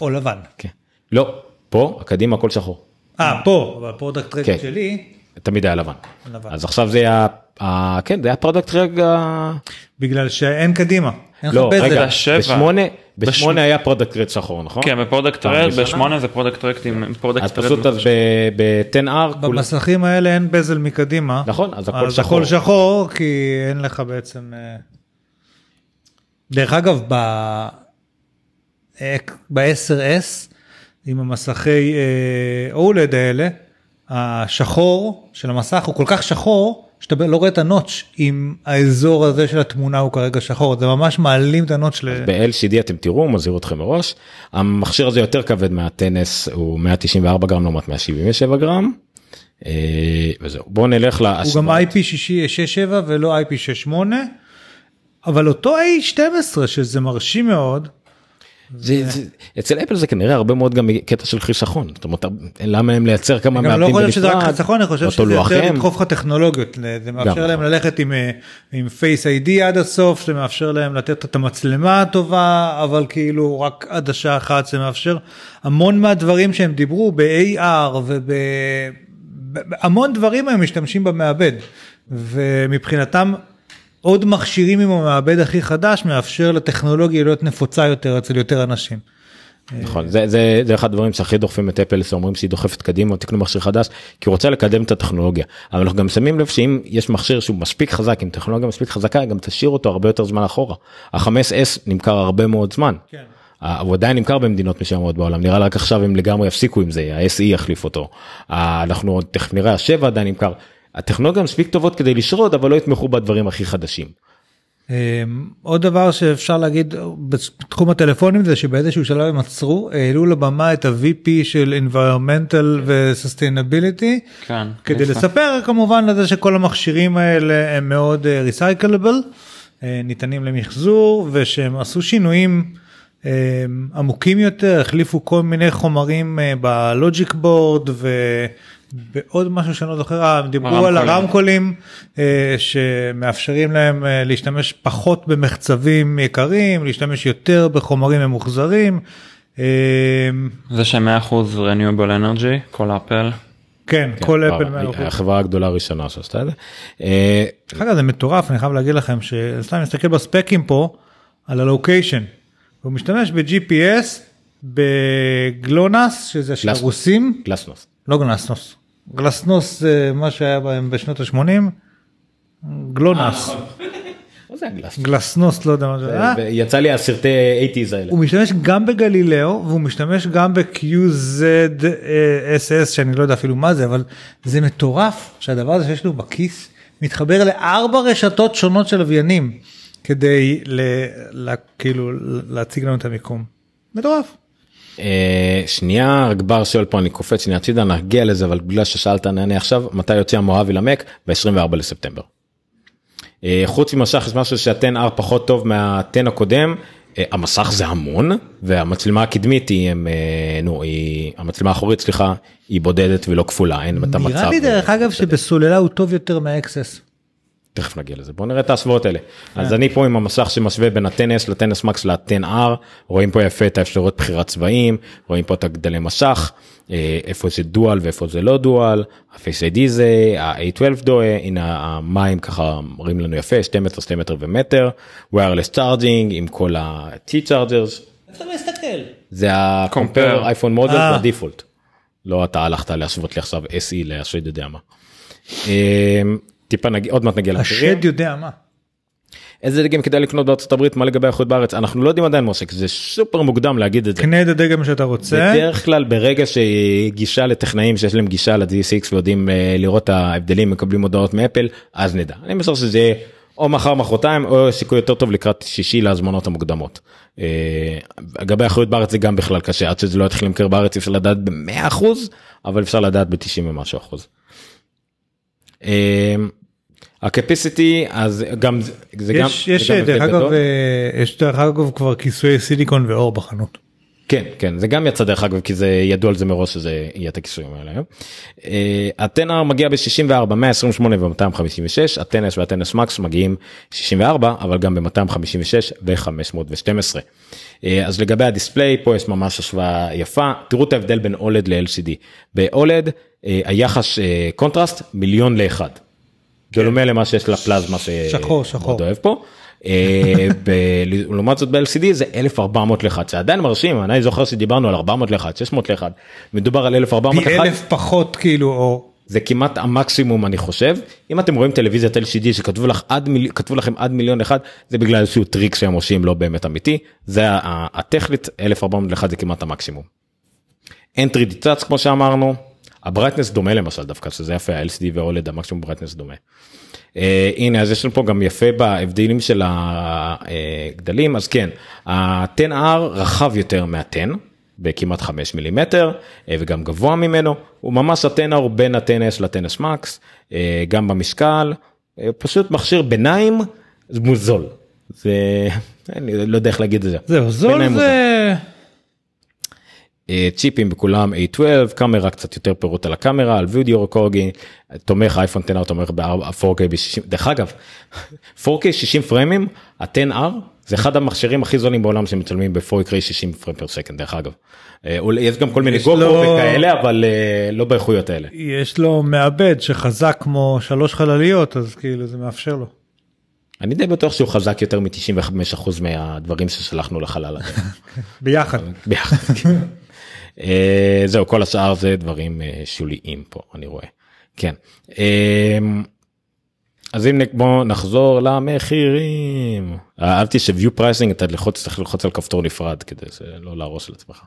או לבן. כן. לא, פה הקדימה הכל שחור. אה, פה, אבל פרודקט רד כן. שלי. תמיד היה לבן. לבן. אז עכשיו זה היה, כן, זה היה פרודקט רד. בגלל שאין קדימה. לא, רגע, בשמונה, בשמונה היה פרודקט רד שחור, נכון? כן, בפרודקט רד, בשמונה זה פרודקט רד עם פרודקט רד. אז פשוט לא ב-10R... במסכים האלה אין בזל מקדימה. נכון, אז הכל שחור. אז הכל שחור, כי אין לך בעצם... אה, דרך אגב, ב-10S, אה, עם המסכי אה, אולד האלה, השחור של המסך הוא כל כך שחור, שאתה לא רואה את הנוטש אם האזור הזה של התמונה הוא כרגע שחור זה ממש מעלים את הנוטש. ל... ב-LCD אתם תראו מזהיר אתכם מראש המכשיר הזה יותר כבד מהטנס הוא 194 גרם לעומת 177 גרם. אה, וזהו בוא נלך להשוואות. הוא גם IP67 ולא IP68 אבל אותו A12 שזה מרשים מאוד זה, זה, אצל אפל זה כנראה הרבה מאוד גם קטע של חיסכון, זאת אומרת למה הם לייצר כמה מעטים בנפרד, אני גם לא חושב שזה רק חיסכון, אני חושב שזה יותר לדחוף לך טכנולוגיות, זה מאפשר נכון. להם ללכת עם פייס איי די עד הסוף, זה מאפשר להם לתת את המצלמה הטובה, אבל כאילו רק עד השעה אחת, זה מאפשר המון מהדברים שהם דיברו ב-AR ובהמון דברים הם משתמשים במעבד, ומבחינתם עוד מכשירים עם המעבד הכי חדש מאפשר לטכנולוגיה להיות נפוצה יותר אצל יותר אנשים. נכון זה זה זה אחד הדברים שהכי דוחפים את אפל שאומרים שהיא דוחפת קדימה תקנו מכשיר חדש כי הוא רוצה לקדם את הטכנולוגיה אבל אנחנו גם שמים לב שאם יש מכשיר שהוא מספיק חזק עם טכנולוגיה מספיק חזקה גם תשאיר אותו הרבה יותר זמן אחורה. החמש אס נמכר הרבה מאוד זמן. כן. הוא עדיין נמכר במדינות מסוימות בעולם נראה רק עכשיו הם לגמרי יפסיקו עם זה ה-SE יחליף אותו אנחנו תכף נראה השבע עדיין נמכר הטכנולוגיה מספיק טובות כדי לשרוד, אבל לא יתמכו בדברים הכי חדשים. אמ, עוד דבר שאפשר להגיד בתחום הטלפונים זה שבאיזשהו שלב הם עצרו העלו לבמה את ה-VP של environmental ו-sustainability כן, כדי נפלא. לספר כמובן לזה שכל המכשירים האלה הם מאוד אה, recyclable אה, ניתנים למחזור ושהם עשו שינויים אמ, עמוקים יותר החליפו כל מיני חומרים אה, בלוג'יק בורד בעוד משהו שאני לא זוכר, דיברו הרמקולים. על הרמקולים אה, שמאפשרים להם אה, להשתמש פחות במחצבים יקרים, להשתמש יותר בחומרים ממוחזרים. אה, זה ש100% renewable energy, כל אפל. כן, כן, כל אפל מאה החברה הגדולה הראשונה שעשתה את זה. דרך אה, אגב זה מטורף אני חייב להגיד לכם שסתם נסתכל בספקים פה על הלוקיישן. הוא משתמש ב-GPS בגלונס שזה של הרוסים. גלסנוס. לא גלסנוס. גלסנוס זה אה, מה שהיה בהם בשנות ה-80, גלונס. אה, נכון. גלסנוס לא יודע מה זה היה. יצא לי הסרטי 80's האלה. הוא משתמש גם בגלילאו והוא משתמש גם ב-QZSS שאני לא יודע אפילו מה זה אבל זה מטורף שהדבר הזה שיש לו בכיס מתחבר לארבע רשתות שונות של לוויינים כדי כאילו להציג לנו את המיקום. מטורף. Uh, שנייה רק בר שואל פה אני קופץ שנייה הצידה נגיע לזה אבל בגלל ששאלת נהנה עכשיו מתי יוצא המואבי למק ב-24 לספטמבר. Uh, חוץ ממשך יש משהו שהטן R פחות טוב מהטן הקודם אה, המסך זה המון והמצלמה הקדמית היא הם, נו היא המצלמה האחורית סליחה היא בודדת ולא כפולה אין את המצב. נראה לי דרך אגב שבסוללה הוא טוב יותר מהאקסס. תכף נגיע לזה, בואו נראה את ההשוואות האלה. Yeah. אז אני פה עם המסך שמשווה בין ה-10S ל-10S Max ל 10 r רואים פה יפה את האפשרות בחירת צבעים, רואים פה את הגדלי מסך, אה, איפה זה דואל ואיפה זה לא דואל, ה-Face ID זה, ה-A12 דואה, הנה המים ככה אומרים לנו יפה, 2 מטר, 2 מטר ומטר, wireless charging עם כל ה-T-Chargers. איפה אתה לא מסתכל? זה ה-compare אייפון מודל בדיפולט. לא אתה הלכת להשוות לי עכשיו SE להשד יודע מה. אמ, טיפה נגיד עוד מעט נגיע לאחרים. השד יודע מה. איזה דגם כדאי לקנות בארצות הברית מה לגבי האיכות בארץ אנחנו לא יודעים עדיין מושק זה סופר מוקדם להגיד את זה. קנה את הדגם שאתה רוצה. בדרך כלל ברגע שגישה לטכנאים שיש להם גישה ל dsx ויודעים אה, לראות את ההבדלים מקבלים הודעות מאפל אז נדע אני מסר שזה או מחר מחרתיים או סיכוי יותר טוב לקראת שישי להזמנות המוקדמות. אה, לגבי האחריות בארץ זה גם בכלל קשה עד שזה לא יתחיל למכר בארץ אפשר לדעת ב-100% אבל אפשר לדעת ב-90 ומשהו אחוז. אה, הקפסיטי, אז גם זה גם יש דרך אגב אה, יש דרך אגב כבר כיסוי סיליקון ואור בחנות. כן כן זה גם יצא דרך אגב כי זה ידוע על זה מראש שזה יהיה את הכיסויים האלה אה, אתנה מגיע ב-64 128 ו-256 אתנס ואתנס מקס מגיעים 64 אבל גם ב-256 ו-512. אה, אז לגבי הדיספליי פה יש ממש השוואה יפה תראו את ההבדל בין אולד ל-LCD. באולד היחס קונטרסט מיליון לאחד. כן. דומה למה שיש לפלזמה שחור שחור אוהב פה. אה, לעומת זאת ב-LCD זה 1400 ל-1 זה עדיין מרשים אני זוכר שדיברנו על 400 ל-1 600 ל-1 מדובר על 1400 ל-1. אלף פחות כאילו או. זה כמעט המקסימום אני חושב אם אתם רואים טלוויזיית LCD שכתבו לך עד מיליון כתבו לכם עד מיליון אחד זה בגלל איזשהו טריק שהם עושים לא באמת אמיתי זה הטכנית 1400 ל-1 זה כמעט המקסימום. אין 3D touch כמו שאמרנו הברייטנס דומה למשל דווקא שזה יפה ה-LCD ו-OLED המקסימום ברייטנס דומה. Uh, הנה אז יש לנו פה גם יפה בהבדלים של הגדלים אז כן ה-10R רחב יותר מה-10 בכמעט 5 מילימטר אה, וגם גבוה ממנו הוא ממש ה-10R בין ה-10S ל-10S Max uh, גם במשקל uh, פשוט מכשיר ביניים מוזול. זה אני לא יודע איך להגיד את זה. זהו זול זה. אה, צ'יפים בכולם A12 קאמרה קצת יותר פירוט על הקאמרה על וידאו רקורגי תומך אייפון 10R תומך ב-4K ב-60 דרך אגב 4K 60 פרמים ה-10R זה אחד המכשירים הכי זולים בעולם שמצלמים ב-4K 60 פרם פר סקנד דרך אגב. אה, יש גם כל מיני גוגו לו... וכאלה אבל אה, לא באיכויות האלה. יש לו מעבד שחזק כמו שלוש חלליות אז כאילו זה מאפשר לו. אני די בטוח שהוא חזק יותר מ-95% מהדברים ששלחנו לחלל. הזה. ביחד. ביחד. כן. Uh, זהו כל השאר זה דברים uh, שוליים פה אני רואה כן. uh, אז אם בואו נחזור למחירים אהבתי שוויו פרייסינג אתה לחוץ צריך ללחוץ על כפתור נפרד כדי לא להרוס לעצמך.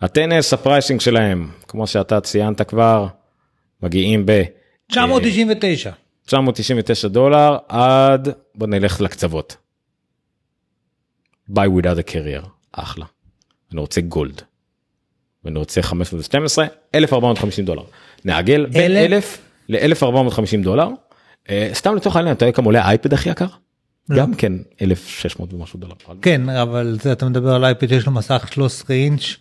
הטנס הפרייסינג שלהם כמו שאתה ציינת כבר מגיעים ב 999 999 דולר עד בוא נלך לקצוות. ביי ווידאד הקרייר אחלה. אני רוצה גולד. ואני רוצה 512 1450 דולר נעגל בין 1000 ל-1450 דולר Uh, סתם לצורך העניין אתה יודע כמה עולה האייפד הכי יקר? לא. גם כן 1600 ומשהו דולר. כן אבל זה אתה מדבר על אייפד שיש לו מסך 13 אינץ'.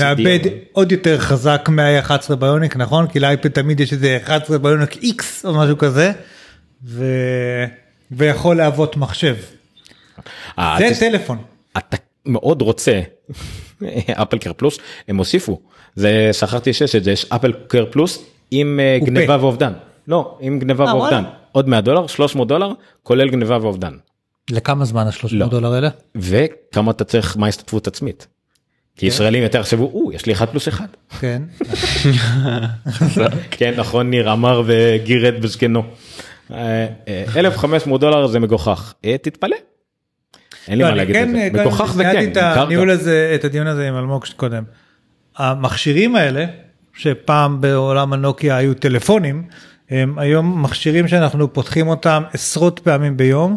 מאבד עוד יותר חזק מה-11 ביוניק נכון כי לאייפד תמיד יש איזה 11 ביוניק x או משהו כזה ו... ויכול להוות מחשב. אה, זה טלפון. אתה מאוד רוצה אפל קר פלוס הם הוסיפו זה שכחתי שיש את זה יש אפל קר פלוס עם אה, גניבה ואובדן לא עם גניבה אה, ואובדן עוד 100 דולר 300 דולר כולל גניבה ואובדן. לכמה זמן ה-300 לא. דולר האלה? וכמה אתה צריך מה ההשתתפות עצמית. כי כן. ישראלים יותר חשבו, או, יש לי אחד פלוס אחד. כן. כן, נכון, ניר אמר וגירד בזקנו. 1,500 אה, דולר זה מגוחך. תתפלא, אין לי מה לא, להגיד את זה, בתוכך זה כן, את הדיון הזה עם אלמוג קודם. המכשירים האלה, שפעם בעולם הנוקיה היו טלפונים, הם היום מכשירים שאנחנו פותחים אותם עשרות פעמים ביום,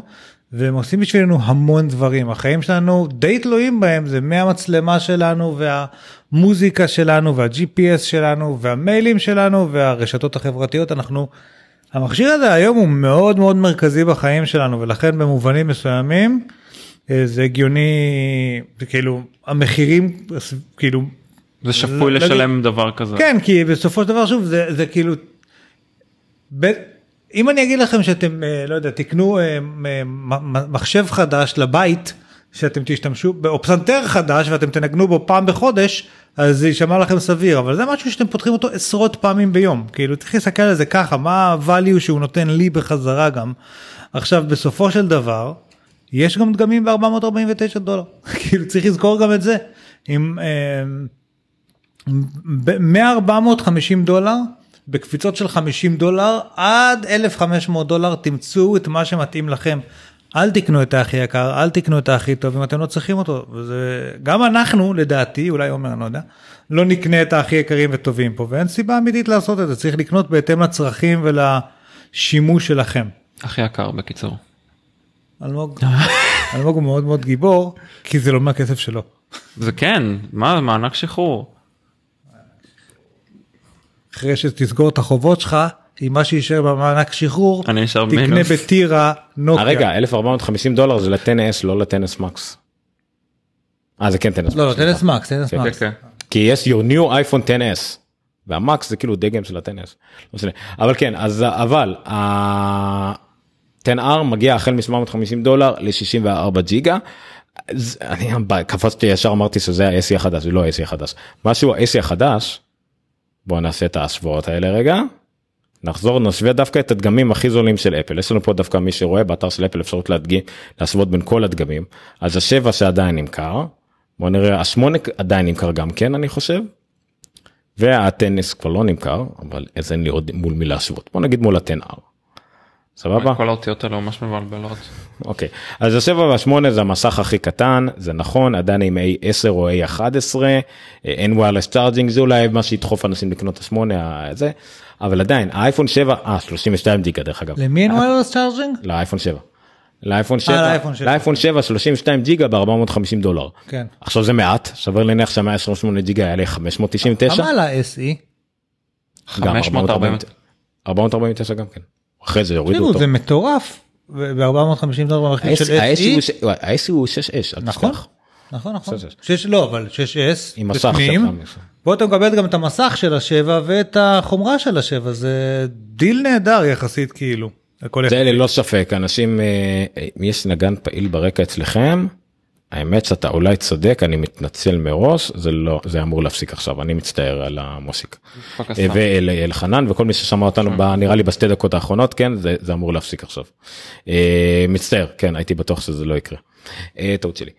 והם עושים בשבילנו המון דברים. החיים שלנו די תלויים בהם, זה מהמצלמה שלנו והמוזיקה שלנו וה-GPS שלנו והמיילים שלנו והרשתות החברתיות, אנחנו... המכשיר הזה היום הוא מאוד מאוד מרכזי בחיים שלנו, ולכן במובנים מסוימים, אה, זה הגיוני, כאילו, המחירים, כאילו... זה שפוי זה, לשלם להגיד, דבר כזה. כן, כי בסופו של דבר, שוב, זה, זה כאילו... ב, אם אני אגיד לכם שאתם, אה, לא יודע, תקנו אה, מחשב חדש לבית, שאתם תשתמשו, או פסנתר חדש ואתם תנגנו בו פעם בחודש, אז זה יישמע לכם סביר, אבל זה משהו שאתם פותחים אותו עשרות פעמים ביום. כאילו, צריך להסתכל על זה ככה, מה ה-value שהוא נותן לי בחזרה גם. עכשיו, בסופו של דבר, יש גם דגמים ב-449 דולר. כאילו צריך לזכור גם את זה. עם מ-450 דולר בקפיצות של 50 דולר עד 1,500 דולר תמצאו את מה שמתאים לכם. אל תקנו את הכי יקר, אל תקנו את הכי טוב אם אתם לא צריכים אותו. וזה, גם אנחנו, לדעתי, אולי עומר, אני לא יודע, לא נקנה את הכי יקרים וטובים פה, ואין סיבה אמיתית לעשות את זה, צריך לקנות בהתאם לצרכים ולשימוש שלכם. הכי יקר בקיצור. אלמוג, אלמוג הוא מאוד מאוד גיבור, כי זה לא מהכסף שלו. זה כן, מה, מענק שחרור. אחרי שתסגור את החובות שלך, עם מה שישאר במענק שחרור, תקנה מינוס. בטירה נוקיה. רגע, 1450 דולר זה לטנס, לא לטנס מקס. אה, זה כן טנס מקס. לא, טנס לא, מקס, טנס מקס. כן, כן. כן, כי יש your new iPhone טנס. והמקס זה כאילו דגם של הטנס. לא משנה. אבל כן, אז אבל 10R מגיע החל מ-750 דולר ל-64 ג'יגה. אז אני קפצתי ישר אמרתי שזה ה ac החדש, זה לא ה ac החדש. משהו ה ac החדש, בואו נעשה את ההשוואות האלה רגע. נחזור נשווה דווקא את הדגמים הכי זולים של אפל יש לנו פה דווקא מי שרואה באתר של אפל אפשרות להדגים להשוות בין כל הדגמים אז השבע שעדיין נמכר בוא נראה השמונה עדיין נמכר גם כן אני חושב. והטנס כבר לא נמכר אבל אז אין לי עוד מול מי להשוות בוא נגיד מול הטן R. סבבה? כל האותיות האלה ממש מבלבלות. אוקיי, okay. אז השבע והשמונה זה המסך הכי קטן, זה נכון, עדיין עם A10 או A11, אה, אין wireless צ'ארג'ינג, זה אולי מה שידחוף אנשים לקנות את השמונה, אה, זה, אבל עדיין, האייפון 7, אה, 32 גיגה דרך אגב. למי אין wireless צ'ארג'ינג? לאייפון 7. לאייפון 7, אה, לאייפון 7, 32 ג'יגה ב-450 דולר. כן. עכשיו זה מעט, שווה להניח שה-128 ג'יגה היה ל 599. כמה על ה-SE? 549 גם כן. אחרי זה יורידו אותו. זה מטורף ב-450 דולר במחיר של SE. ה-SE הוא 6S, אל נכון. נכון נכון לא אבל 6S עם מסך בפנים, פה אתה מקבל גם את המסך של השבע ואת החומרה של השבע זה דיל נהדר יחסית כאילו. זה ללא ספק אנשים אה, אה, יש נגן פעיל ברקע אצלכם האמת שאתה אולי צודק אני מתנצל מראש זה לא זה אמור להפסיק עכשיו אני מצטער על המוסיק. אה, ואלחנן וכל מי ששמע אותנו כן. נראה לי בשתי דקות האחרונות כן זה, זה אמור להפסיק עכשיו. אה, מצטער כן הייתי בטוח שזה לא יקרה. אה, טעות שלי.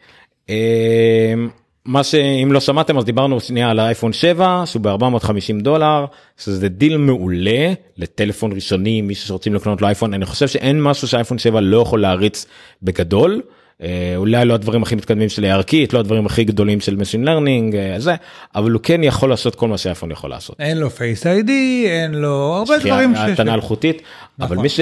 מה שאם לא שמעתם אז דיברנו שנייה על האייפון 7 שהוא ב-450 דולר שזה דיל מעולה לטלפון ראשוני מי שרוצים לקנות לו אייפון אני חושב שאין משהו שאייפון 7 לא יכול להריץ בגדול. אה, אולי לא הדברים הכי מתקדמים של הערכית, לא הדברים הכי גדולים של Machine Learning, אה, זה, אבל הוא כן יכול לעשות כל מה שאייפון יכול לעשות. אין לו Face ID, אין לו הרבה דברים. שיש אלחוטית, אבל נכון. מי ש...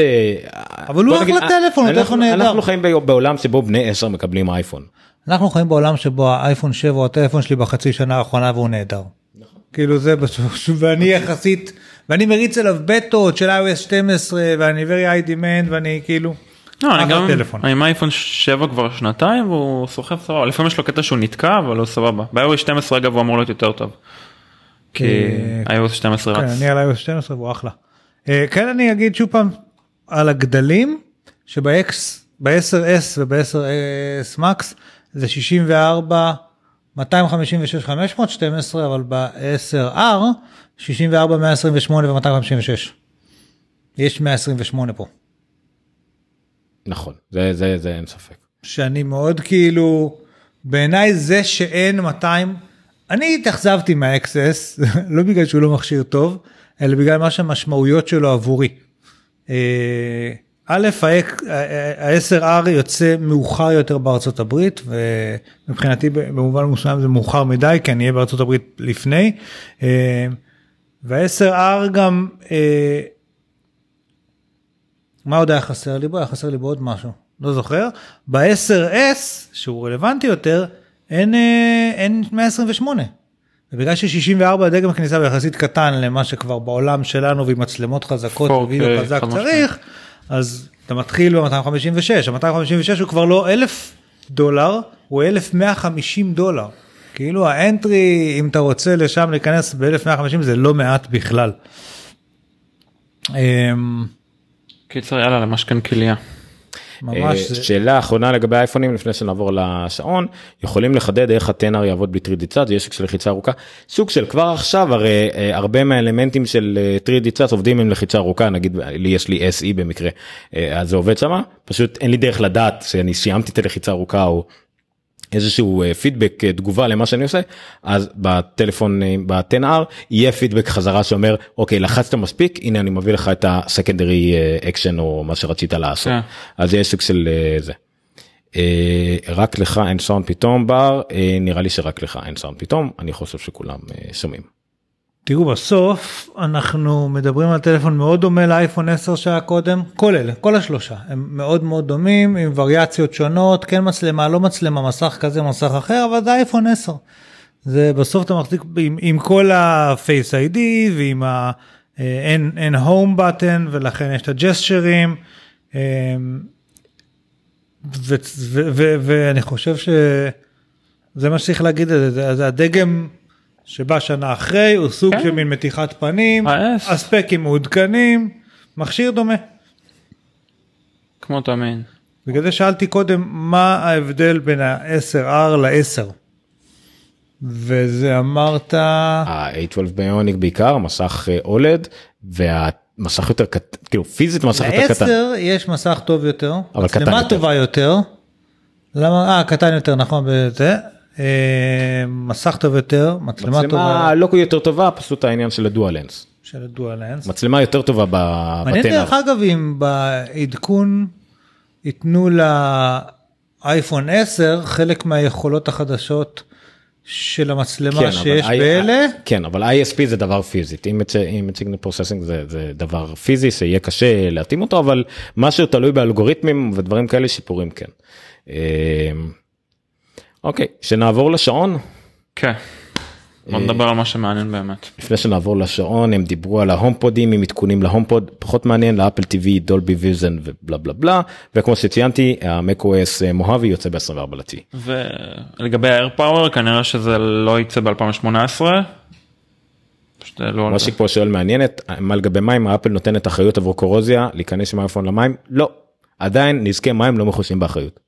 אבל הוא אחלה טלפון, אנחנו חיים בעולם שבו בני 10 מקבלים אייפון. אנחנו חיים בעולם שבו האייפון 7 הוא הטלפון שלי בחצי שנה האחרונה והוא נהדר. נכון. כאילו זה פשוט, ואני נכון. יחסית, ואני מריץ אליו בטות של iOS 12 ואני very high demand ואני כאילו. לא, אני אה, גם טלפון. אני עם אייפון 7 כבר שנתיים והוא סוחב סבבה לפעמים יש לו קטע שהוא נתקע אבל הוא סבבה ב-iOS 12 אגב הוא אמור להיות יותר טוב. כי אה, iOS 12 רץ. כן, אני על iOS 12 והוא אחלה. אה, כן אני אגיד שוב פעם על הגדלים שב-10S x ב וב-10S Max זה 64 256 512 אבל ב-10R 64 128 ו 256. יש 128 פה. נכון, זה, זה, זה אין ספק. שאני מאוד כאילו, בעיניי זה שאין 200, אני התאכזבתי מהאקסס, לא בגלל שהוא לא מכשיר טוב, אלא בגלל מה שהמשמעויות שלו עבורי. אה, א', ה-10R אה, אה, יוצא מאוחר יותר בארצות הברית, ומבחינתי במובן מסוים זה מאוחר מדי, כי אני אהיה בארצות הברית לפני. וה-10R גם מה עוד היה חסר לי בו? היה חסר לי בו עוד משהו, לא זוכר. ב-10S, שהוא רלוונטי יותר, אין, אה, אין 128. ובגלל ש-64 דגם הכניסה הוא יחסית קטן למה שכבר בעולם שלנו ועם מצלמות חזקות ווידאו חזק צריך, אז אתה מתחיל ב-256, ה-256 הוא כבר לא 1,000 דולר, הוא 1,150 דולר. כאילו האנטרי, אם אתה רוצה לשם להיכנס ב-1150 זה לא מעט בכלל. אמ, קיצר יאללה למה שכן כליה. ממש אה, שאלה זה... אחרונה לגבי אייפונים לפני שנעבור לשעון יכולים לחדד איך הטנר יעבוד בלי 3D צאט יש של לחיצה ארוכה סוג של כבר עכשיו הרי אה, הרבה מהאלמנטים של 3D אה, צאט עובדים עם לחיצה ארוכה נגיד לי יש לי SE במקרה אז זה עובד שמה פשוט אין לי דרך לדעת שאני סיימתי את הלחיצה ארוכה או איזשהו פידבק אה, אה, תגובה למה שאני עושה אז בטלפון אה, ב-10R יהיה פידבק חזרה שאומר אוקיי לחצת מספיק הנה אני מביא לך את הסקנדרי אקשן או מה שרצית לעשות yeah. כן. אז יש סוג של זה. רק לך אין סאונד פתאום בר נראה לי שרק לך אין סאונד פתאום אני חושב שכולם שומעים. תראו בסוף אנחנו מדברים על טלפון מאוד דומה לאייפון 10 שהיה קודם כל אלה כל השלושה הם מאוד מאוד דומים עם וריאציות שונות כן מצלמה לא מצלמה מסך כזה מסך אחר אבל זה אייפון 10. זה בסוף אתה מחזיק עם, עם כל ה-Face ID ועם ה... אין, אה, אין home button ולכן יש את הג'סטרים אמ, ואני חושב שזה מה שצריך להגיד על זה, זה הדגם שבא שנה אחרי, הוא סוג כן. של מין מתיחת פנים, AS. אה, הספקים מעודכנים, מכשיר דומה. כמו תמיד. בגלל זה שאלתי קודם מה ההבדל בין ה-10R ל-10. וזה אמרת... ה-A12 ביוניק בעיקר, מסך אה, אולד, והמסך יותר קטן, כאילו פיזית מסך יותר קטן. ל-10 יש מסך טוב יותר, אבל קטן יותר. למה טובה יותר. למה, אה, קטן יותר, נכון, בזה. אה, מסך טוב יותר, מצלמה, מצלמה טובה. מצלמה לא יותר טובה, פשוט העניין של הדואל לנס. של הדואל לנס. מצלמה יותר טובה בטנר. מעניין דרך אגב אם בעדכון ייתנו לאייפון 10 חלק מהיכולות החדשות. של המצלמה כן, שיש אבל, באלה. כן, אבל ISP זה דבר פיזית, אם מציגנו פרוססינג זה, זה דבר פיזי שיהיה קשה להתאים אותו, אבל משהו תלוי באלגוריתמים ודברים כאלה שיפורים כן. אמ, אוקיי, שנעבור לשעון? כן. בוא אה, נדבר על מה שמעניין באמת. לפני שנעבור לשעון הם דיברו על ההומפודים עם עדכונים להומפוד, פחות מעניין לאפל טיווי דולבי ויזן ובלה בלה בלה וכמו שציינתי המקו אס אה, מוהבי יוצא ב-24 לתי. ולגבי האייר פאוור כנראה שזה לא יצא ב-2018. מה שפה שואל מעניינת מה לגבי מים האפל נותנת אחריות עבור קורוזיה להיכנס עם האייפון למים לא עדיין נזקי מים לא מחושים באחריות.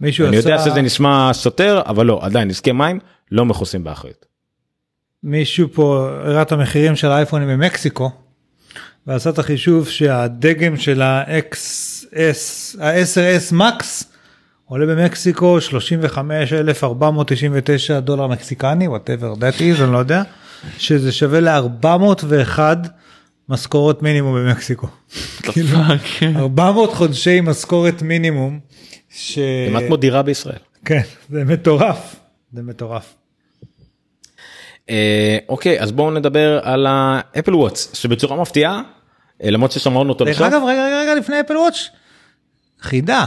מישהו אני עשה... אני יודע שזה נשמע סותר, אבל לא, עדיין עסקי מים לא מכוסים באחריות. מישהו פה הראה את המחירים של האייפונים במקסיקו, ועשה את החישוב שהדגם של ה-XS, ה-10S Max, עולה במקסיקו 35,499 דולר מקסיקני, whatever that is, אני לא יודע, שזה שווה ל-401 משכורות מינימום במקסיקו. כאילו, 400 חודשי משכורת מינימום ש... כמעט כמו דירה בישראל. כן, זה מטורף, זה מטורף. אה, אוקיי, אז בואו נדבר על האפל וואטס, שבצורה מפתיעה, אה, למרות ששמרנו אותו לשם. אגב, רגע, רגע, רגע, לפני אפל וואטס, חידה,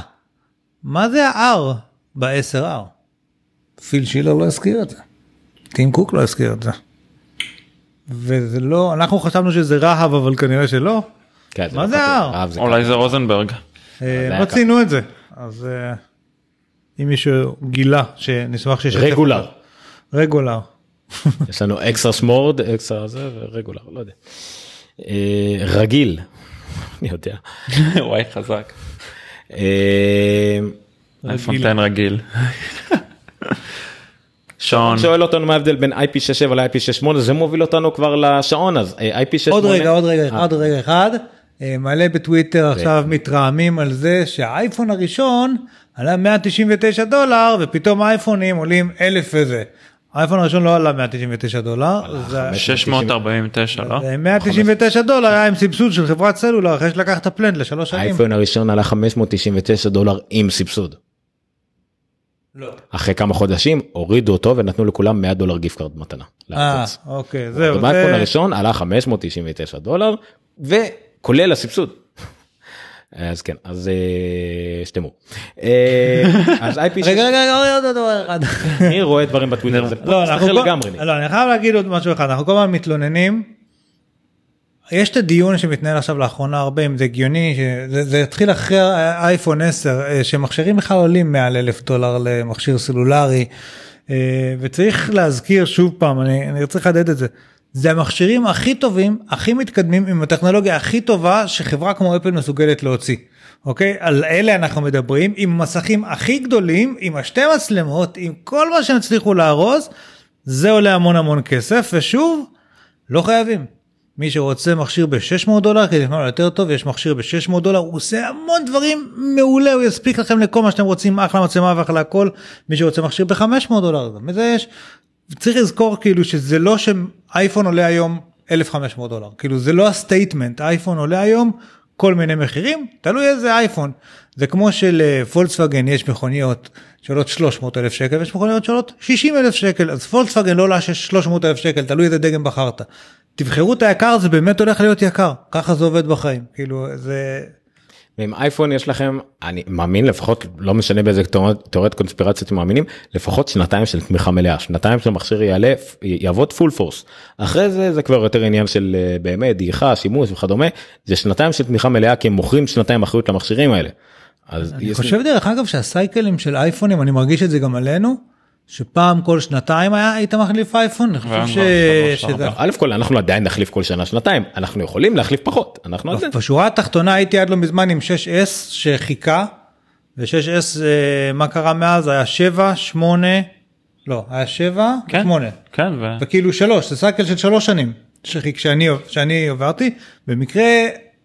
מה זה ה-R ב-10R? פיל שילר לא הזכיר את זה, טים קוק לא הזכיר את זה. וזה לא, אנחנו חשבנו שזה רהב, אבל כנראה שלא. כן, מה לא זה ה-R? אולי זה רוזנברג. אה, לא ציינו את זה. אז אה, אם מישהו גילה שנשמח שיש... רגולר. רגולר. יש לנו אקסטרה שמורד, אקסטרה זה ורגולר, לא יודע. אה, רגיל. אני יודע. וואי חזק. פונטיין אה, רגיל. שעון. שואל אותנו מה ההבדל בין IP67 ל-IP68 זה מוביל אותנו כבר לשעון אז IP68. עוד רגע עוד רגע עוד רגע אחד. אה, מלא בטוויטר כן. עכשיו מתרעמים על זה שהאייפון הראשון עלה 199 דולר ופתאום האייפונים עולים אלף וזה. האייפון הראשון לא עלה 199 דולר. 649 לא? 199 אה, דולר היה עם סבסוד של חברת סלולר אחרי שלקח את הפלנד לשלוש שנים. האייפון הראשון עלה 599 דולר עם סבסוד. לא. אחרי כמה חודשים הורידו אותו ונתנו לכולם 100 דולר גיפט קארד מתנה. אה אוקיי זהו. האייפון הראשון עלה 599 דולר. כולל הסבסוד. אה, אז כן אז אה, שתמו אה, אז איי IP רגע רגע עוד דבר אחד אני רואה דברים בטוויטר זה אחר לא, לגמרי לא אני חייב להגיד עוד משהו אחד אנחנו כל הזמן מתלוננים. יש את הדיון שמתנהל עכשיו לאחרונה הרבה אם זה הגיוני שזה התחיל אחרי אייפון 10 שמכשירים בכלל עולים מעל אלף דולר למכשיר סלולרי וצריך להזכיר שוב פעם אני, אני רוצה לחדד את זה. זה המכשירים הכי טובים, הכי מתקדמים, עם הטכנולוגיה הכי טובה שחברה כמו אפל מסוגלת להוציא. אוקיי? על אלה אנחנו מדברים, עם המסכים הכי גדולים, עם השתי מצלמות, עם כל מה שהם הצליחו לארוז, זה עולה המון המון כסף, ושוב, לא חייבים. מי שרוצה מכשיר ב-600 דולר כי לקנות יותר טוב יש מכשיר ב-600 דולר הוא עושה המון דברים מעולה הוא יספיק לכם לכל מה שאתם רוצים אחלה מצלמה ואחלה הכל מי שרוצה מכשיר ב-500 דולר גם זה יש. צריך לזכור כאילו שזה לא שהם אייפון עולה היום 1,500 דולר כאילו זה לא הסטייטמנט אייפון עולה היום כל מיני מחירים תלוי איזה אייפון זה כמו שלפולקסווגן אה, יש מכוניות שעולות 300 אלף שקל ויש מכוניות שעולות 60 אלף שקל אז פולקסווגן לא עולה 300 אלף שקל תלוי איזה דגם בחרת. תבחרו את היקר זה באמת הולך להיות יקר ככה זה עובד בחיים כאילו זה ועם אייפון יש לכם, אני מאמין לפחות, לא משנה באיזה תיאוריית קונספירציות אתם מאמינים, לפחות שנתיים של תמיכה מלאה, שנתיים של מכשיר יעלה, יעבוד פול פורס. אחרי זה זה כבר יותר עניין של אה, באמת דעיכה, שימוש וכדומה, זה שנתיים של תמיכה מלאה כי הם מוכרים שנתיים אחריות למכשירים האלה. אז אני חושב לי... דרך אגב שהסייקלים של אייפונים, אני מרגיש את זה גם עלינו. שפעם כל שנתיים היה, היית מחליף אייפון? אני חושב ש... לא א' כל אנחנו עדיין נחליף כל שנה שנתיים, אנחנו יכולים להחליף פחות, אנחנו עדיין. בשורה התחתונה הייתי עד לא מזמן עם 6S שחיכה, ו6S אה, מה קרה מאז? היה 7, 8, לא, היה 7, כן, 8. כן, ו... וכאילו 3, זה סייקל של 3 שנים שאני, שאני עברתי, במקרה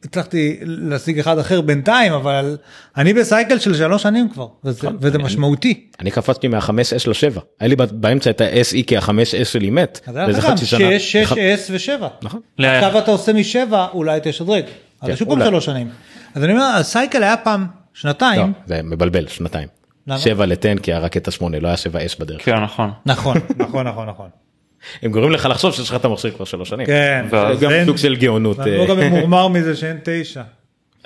הצלחתי להשיג אחד אחר בינתיים אבל אני בסייקל של שלוש שנים כבר וזה, נכון. וזה אני, משמעותי. אני קפצתי מהחמש אס לשבע היה לי באמצע את ה-SE כי החמש אס שלי מת. וזה חצי שנה. שיש שש אס נכון. ושבע. נכון. עכשיו אתה עושה משבע אולי תשדרג. אז כן, שוב פעם שלוש שנים. אז אני אומר הסייקל היה פעם שנתיים. לא, זה מבלבל שנתיים. שבע לטן כי הרקטה שמונה לא היה שבע אס בדרך. כן נכון. נכון נכון נכון נכון. הם גורמים לך לחשוב שיש לך את המכשיר כבר שלוש שנים. כן. זה גם סוג של גאונות. אני אה. לא גם ממורמר מזה שאין תשע.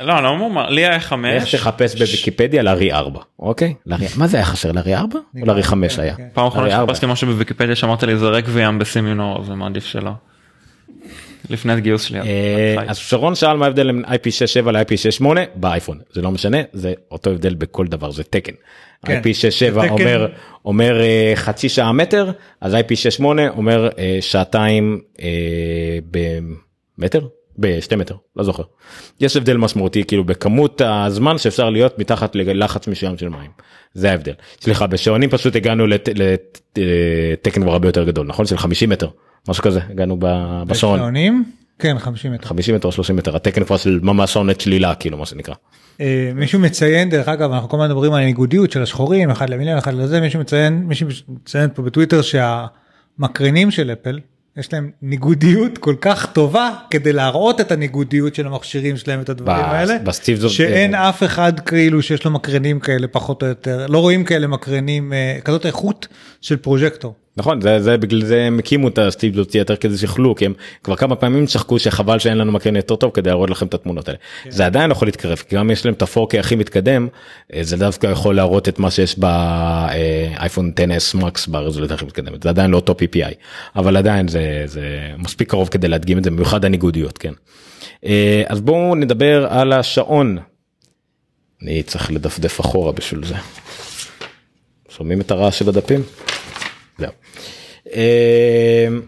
לא, לא ממורמר, לי היה חמש. איך תחפש בוויקיפדיה לארי ארבע, אוקיי? מה זה היה חסר, לארי ארבע? או לארי חמש כן, היה? כן. פעם אחרונה שחפשתי משהו בוויקיפדיה שאמרת לי זה ריק וים בסימינור, אז מעדיף שלא. לפני הגיוס שלי. אה, אז שרון שאל מה ההבדל בין IP67 ל-IP68 באייפון זה לא משנה זה אותו הבדל בכל דבר זה תקן. כן, IP67 אומר אומר אה, חצי שעה מטר אז IP68 אומר אה, שעתיים במטר בשתי מטר לא זוכר יש הבדל משמעותי כאילו בכמות הזמן שאפשר להיות מתחת ללחץ מסוים של מים זה ההבדל סליחה בשעונים פשוט הגענו לתקן הרבה יותר גדול נכון של 50 מטר משהו כזה הגענו בשעון. בשעונים? כן 50 מטר 50 מטר 30 מטר התקן כבר של ממש שעונת שלילה כאילו מה שנקרא. אה, מישהו מציין דרך אגב אנחנו כל הזמן מדברים על הניגודיות של השחורים אחד למיליון אחד לזה מישהו מציין מישהו מציין פה בטוויטר שהמקרינים של אפל יש להם ניגודיות כל כך טובה כדי להראות את הניגודיות של המכשירים שלהם את הדברים ב- האלה בסטיב זוב שאין אה, אף אחד כאילו שיש לו מקרנים כאלה פחות או יותר לא רואים כאלה מקרנים אה, כזאת איכות של פרוג'קטור. נכון זה זה בגלל זה הם הקימו את הסטיב ג'ובס יותר כדי שיכלו כי הם כבר כמה פעמים שחקו שחבל שאין לנו מקרן יותר טוב כדי להראות לכם את התמונות האלה כן. זה עדיין יכול להתקרב כי גם יש להם את הפורקי הכי מתקדם אה, זה דווקא יכול להראות את מה שיש באייפון 10s מקס ברזולטה הכי מתקדמת זה עדיין לא אותו ppi אבל עדיין זה זה מספיק קרוב כדי להדגים את זה במיוחד הניגודיות כן אה, אז בואו נדבר על השעון. אני צריך לדפדף אחורה בשביל זה. שומעים את הרעש של הדפים? זהו. לא. אמ,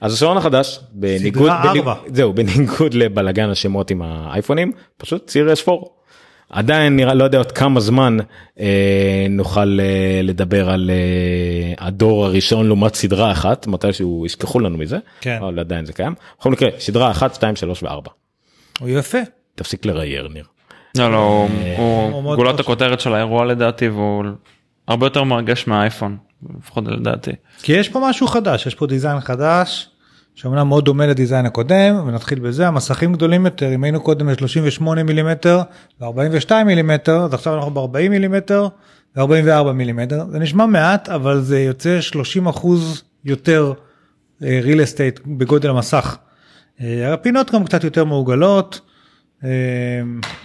אז השעון החדש בניגוד בניג, זהו בניגוד לבלגן השמות עם האייפונים פשוט ציר S4. עדיין נראה לא יודע עוד כמה זמן אה, נוכל אה, לדבר על אה, הדור הראשון לעומת סדרה אחת מתי שהוא ישכחו לנו מזה כן. אבל עדיין זה קיים בכל מקרה סדרה אחת שתיים שלוש וארבע. הוא יפה. תפסיק לרייר ניר. לא לא הוא, אה, הוא, הוא גולת הכותרת של האירוע לדעתי והוא הרבה יותר מרגש מהאייפון. לפחות לדעתי. כי יש פה משהו חדש, יש פה דיזיין חדש, שאומנם מאוד דומה לדיזיין הקודם, ונתחיל בזה, המסכים גדולים יותר, אם היינו קודם ב-38 מילימטר ו-42 מילימטר, אז עכשיו אנחנו ב-40 מילימטר ו-44 מילימטר, זה נשמע מעט, אבל זה יוצא 30 אחוז יותר אה, real estate בגודל המסך. אה, הפינות גם קצת יותר מעוגלות. אה,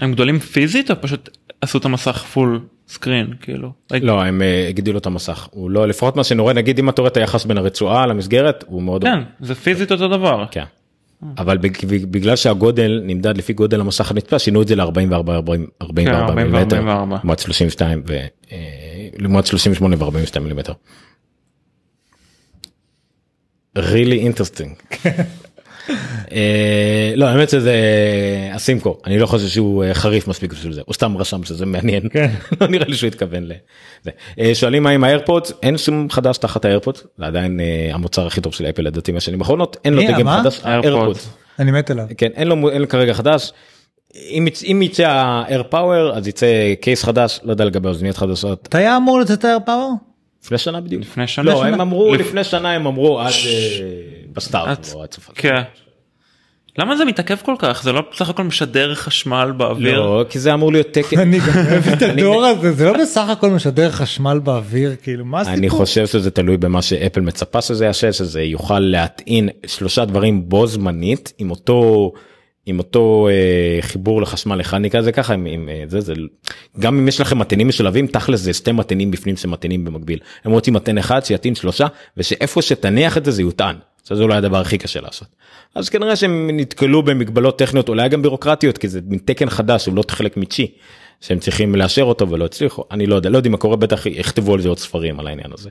הם גדולים פיזית או פשוט עשו את המסך פול סקרין כאילו. לא הם אה, הגדילו את המסך הוא לא לפחות מה שנורא נגיד אם אתה רואה את היחס בין הרצועה למסגרת הוא מאוד כן זה פיזית אותו דבר כן. אבל בגלל שהגודל נמדד לפי גודל המסך הנתפס שינו את זה ל-44 כן, מילימטר לעומת 32 38 ו-42 מילימטר. really interesting. אה, לא האמת שזה אה, הסימקו אני לא חושב שהוא אה, חריף מספיק בשביל זה הוא סתם רשם שזה מעניין כן. לא נראה לי שהוא התכוון לזה. שואלים מה עם האיירפודס אין שום חדש תחת האיירפודס זה עדיין המוצר הכי טוב של אפל לדעתי מהשנים האחרונות אין לו דגם חדש האיירפודס. אני מת עליו. כן אין לו כרגע חדש. אם, יצא האייר פאוור אז יצא קייס חדש לא יודע לגבי אוזניות חדשות. אתה היה אמור לצאת האייר פאוור? לפני שנה בדיוק. לפני שנה? לא, הם אמרו לפני שנה הם אמרו עד... בסטארט. את... או לא עד כן. למה זה מתעכב כל כך זה לא בסך הכל משדר חשמל באוויר לא, כי זה אמור להיות תקן אני גם אוהב את הדור הזה זה לא בסך הכל משדר חשמל באוויר כאילו מה הסיפור. אני חושב שזה תלוי במה שאפל מצפה שזה יעשה שזה יוכל להטעין שלושה דברים בו זמנית עם אותו עם אותו אה, חיבור לחשמל אחד נקרא זה ככה עם, עם אה, זה זה גם אם יש לכם מתנים משולבים תכל'ס זה שתי מתנים בפנים שמתנים במקביל הם רוצים מתן אחד שיטעין שלושה ושאיפה שתניח את זה זה יוטען שזה אולי הדבר הכי קשה לעשות. אז כנראה שהם נתקלו במגבלות טכניות אולי גם בירוקרטיות כי זה מין תקן חדש הוא לא חלק מצ'י שהם צריכים לאשר אותו ולא הצליחו אני לא יודע לא יודע מה קורה בטח יכתבו על זה עוד ספרים על העניין הזה.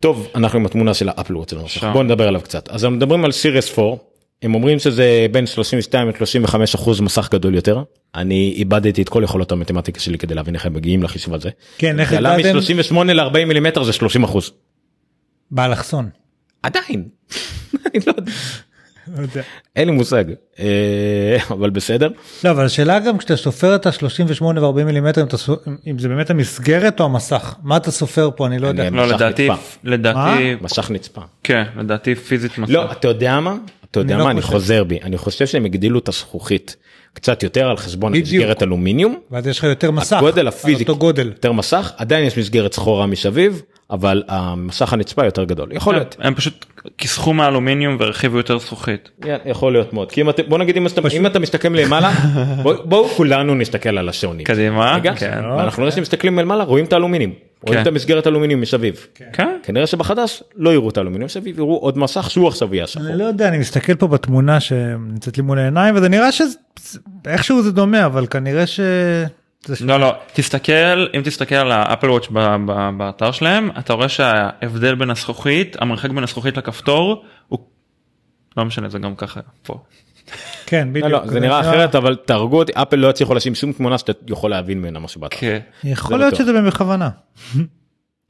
טוב אנחנו עם התמונה של האפל וואץ בוא נדבר עליו קצת אז אנחנו מדברים על סיריס 4 הם אומרים שזה בין 32 ל-35 אחוז מסך גדול יותר אני איבדתי את כל יכולות המתמטיקה שלי כדי להבין איך הם מגיעים לחישוב הזה. כן איך איבדתם? מ-38 ל-40 מילימטר זה 30 אחוז. באלכסון. עדיין. אני לא, לא יודע. אין לי מושג אה, אבל בסדר. לא אבל השאלה גם כשאתה סופר את ה-38 ו-40 מילימטרים אם זה באמת המסגרת או המסך מה אתה סופר פה אני לא יודע. לא לדעתי לדעתי מסך נצפה. כן לדעתי פיזית מסך. לא אתה יודע מה אתה יודע לא מה אני חוזר בי אני חושב שהם הגדילו את הזכוכית קצת יותר על חשבון מסגרת אלומיניום. ואז יש לך יותר מסך. הגודל הפיזי. יותר מסך עדיין יש מסגרת סחורה משביב. אבל המסך הנצפה יותר גדול יכול כן, להיות הם פשוט כיסחו מהאלומיניום והרחיבו יותר זכוכית כן, יכול להיות מאוד כי אם אתה בוא נגיד אם אתה מסתכל למעלה בואו כולנו נסתכל על השעונים קדימה כן. אנחנו מסתכלים למעלה רואים את האלומיניום רואים את המסגרת אלומיניום מסביב כנראה שבחדש לא יראו את האלומיניום מסביב יראו עוד מסך שהוא עכשיו יהיה שחור. אני לא יודע אני מסתכל פה בתמונה שנמצאת לי מול העיניים וזה נראה שאיכשהו זה דומה אבל כנראה ש... לא לא תסתכל אם תסתכל על האפל וואץ' באתר שלהם אתה רואה שההבדל בין הזכוכית המרחק בין הזכוכית לכפתור הוא לא משנה זה גם ככה פה. כן בדיוק לא, לא, זה נראה אחרת אבל תהרגו אותי אפל לא יצליחו לשים שום תמונה שאתה יכול להבין ממנה משהו באתר. כן. יכול להיות שזה בכוונה.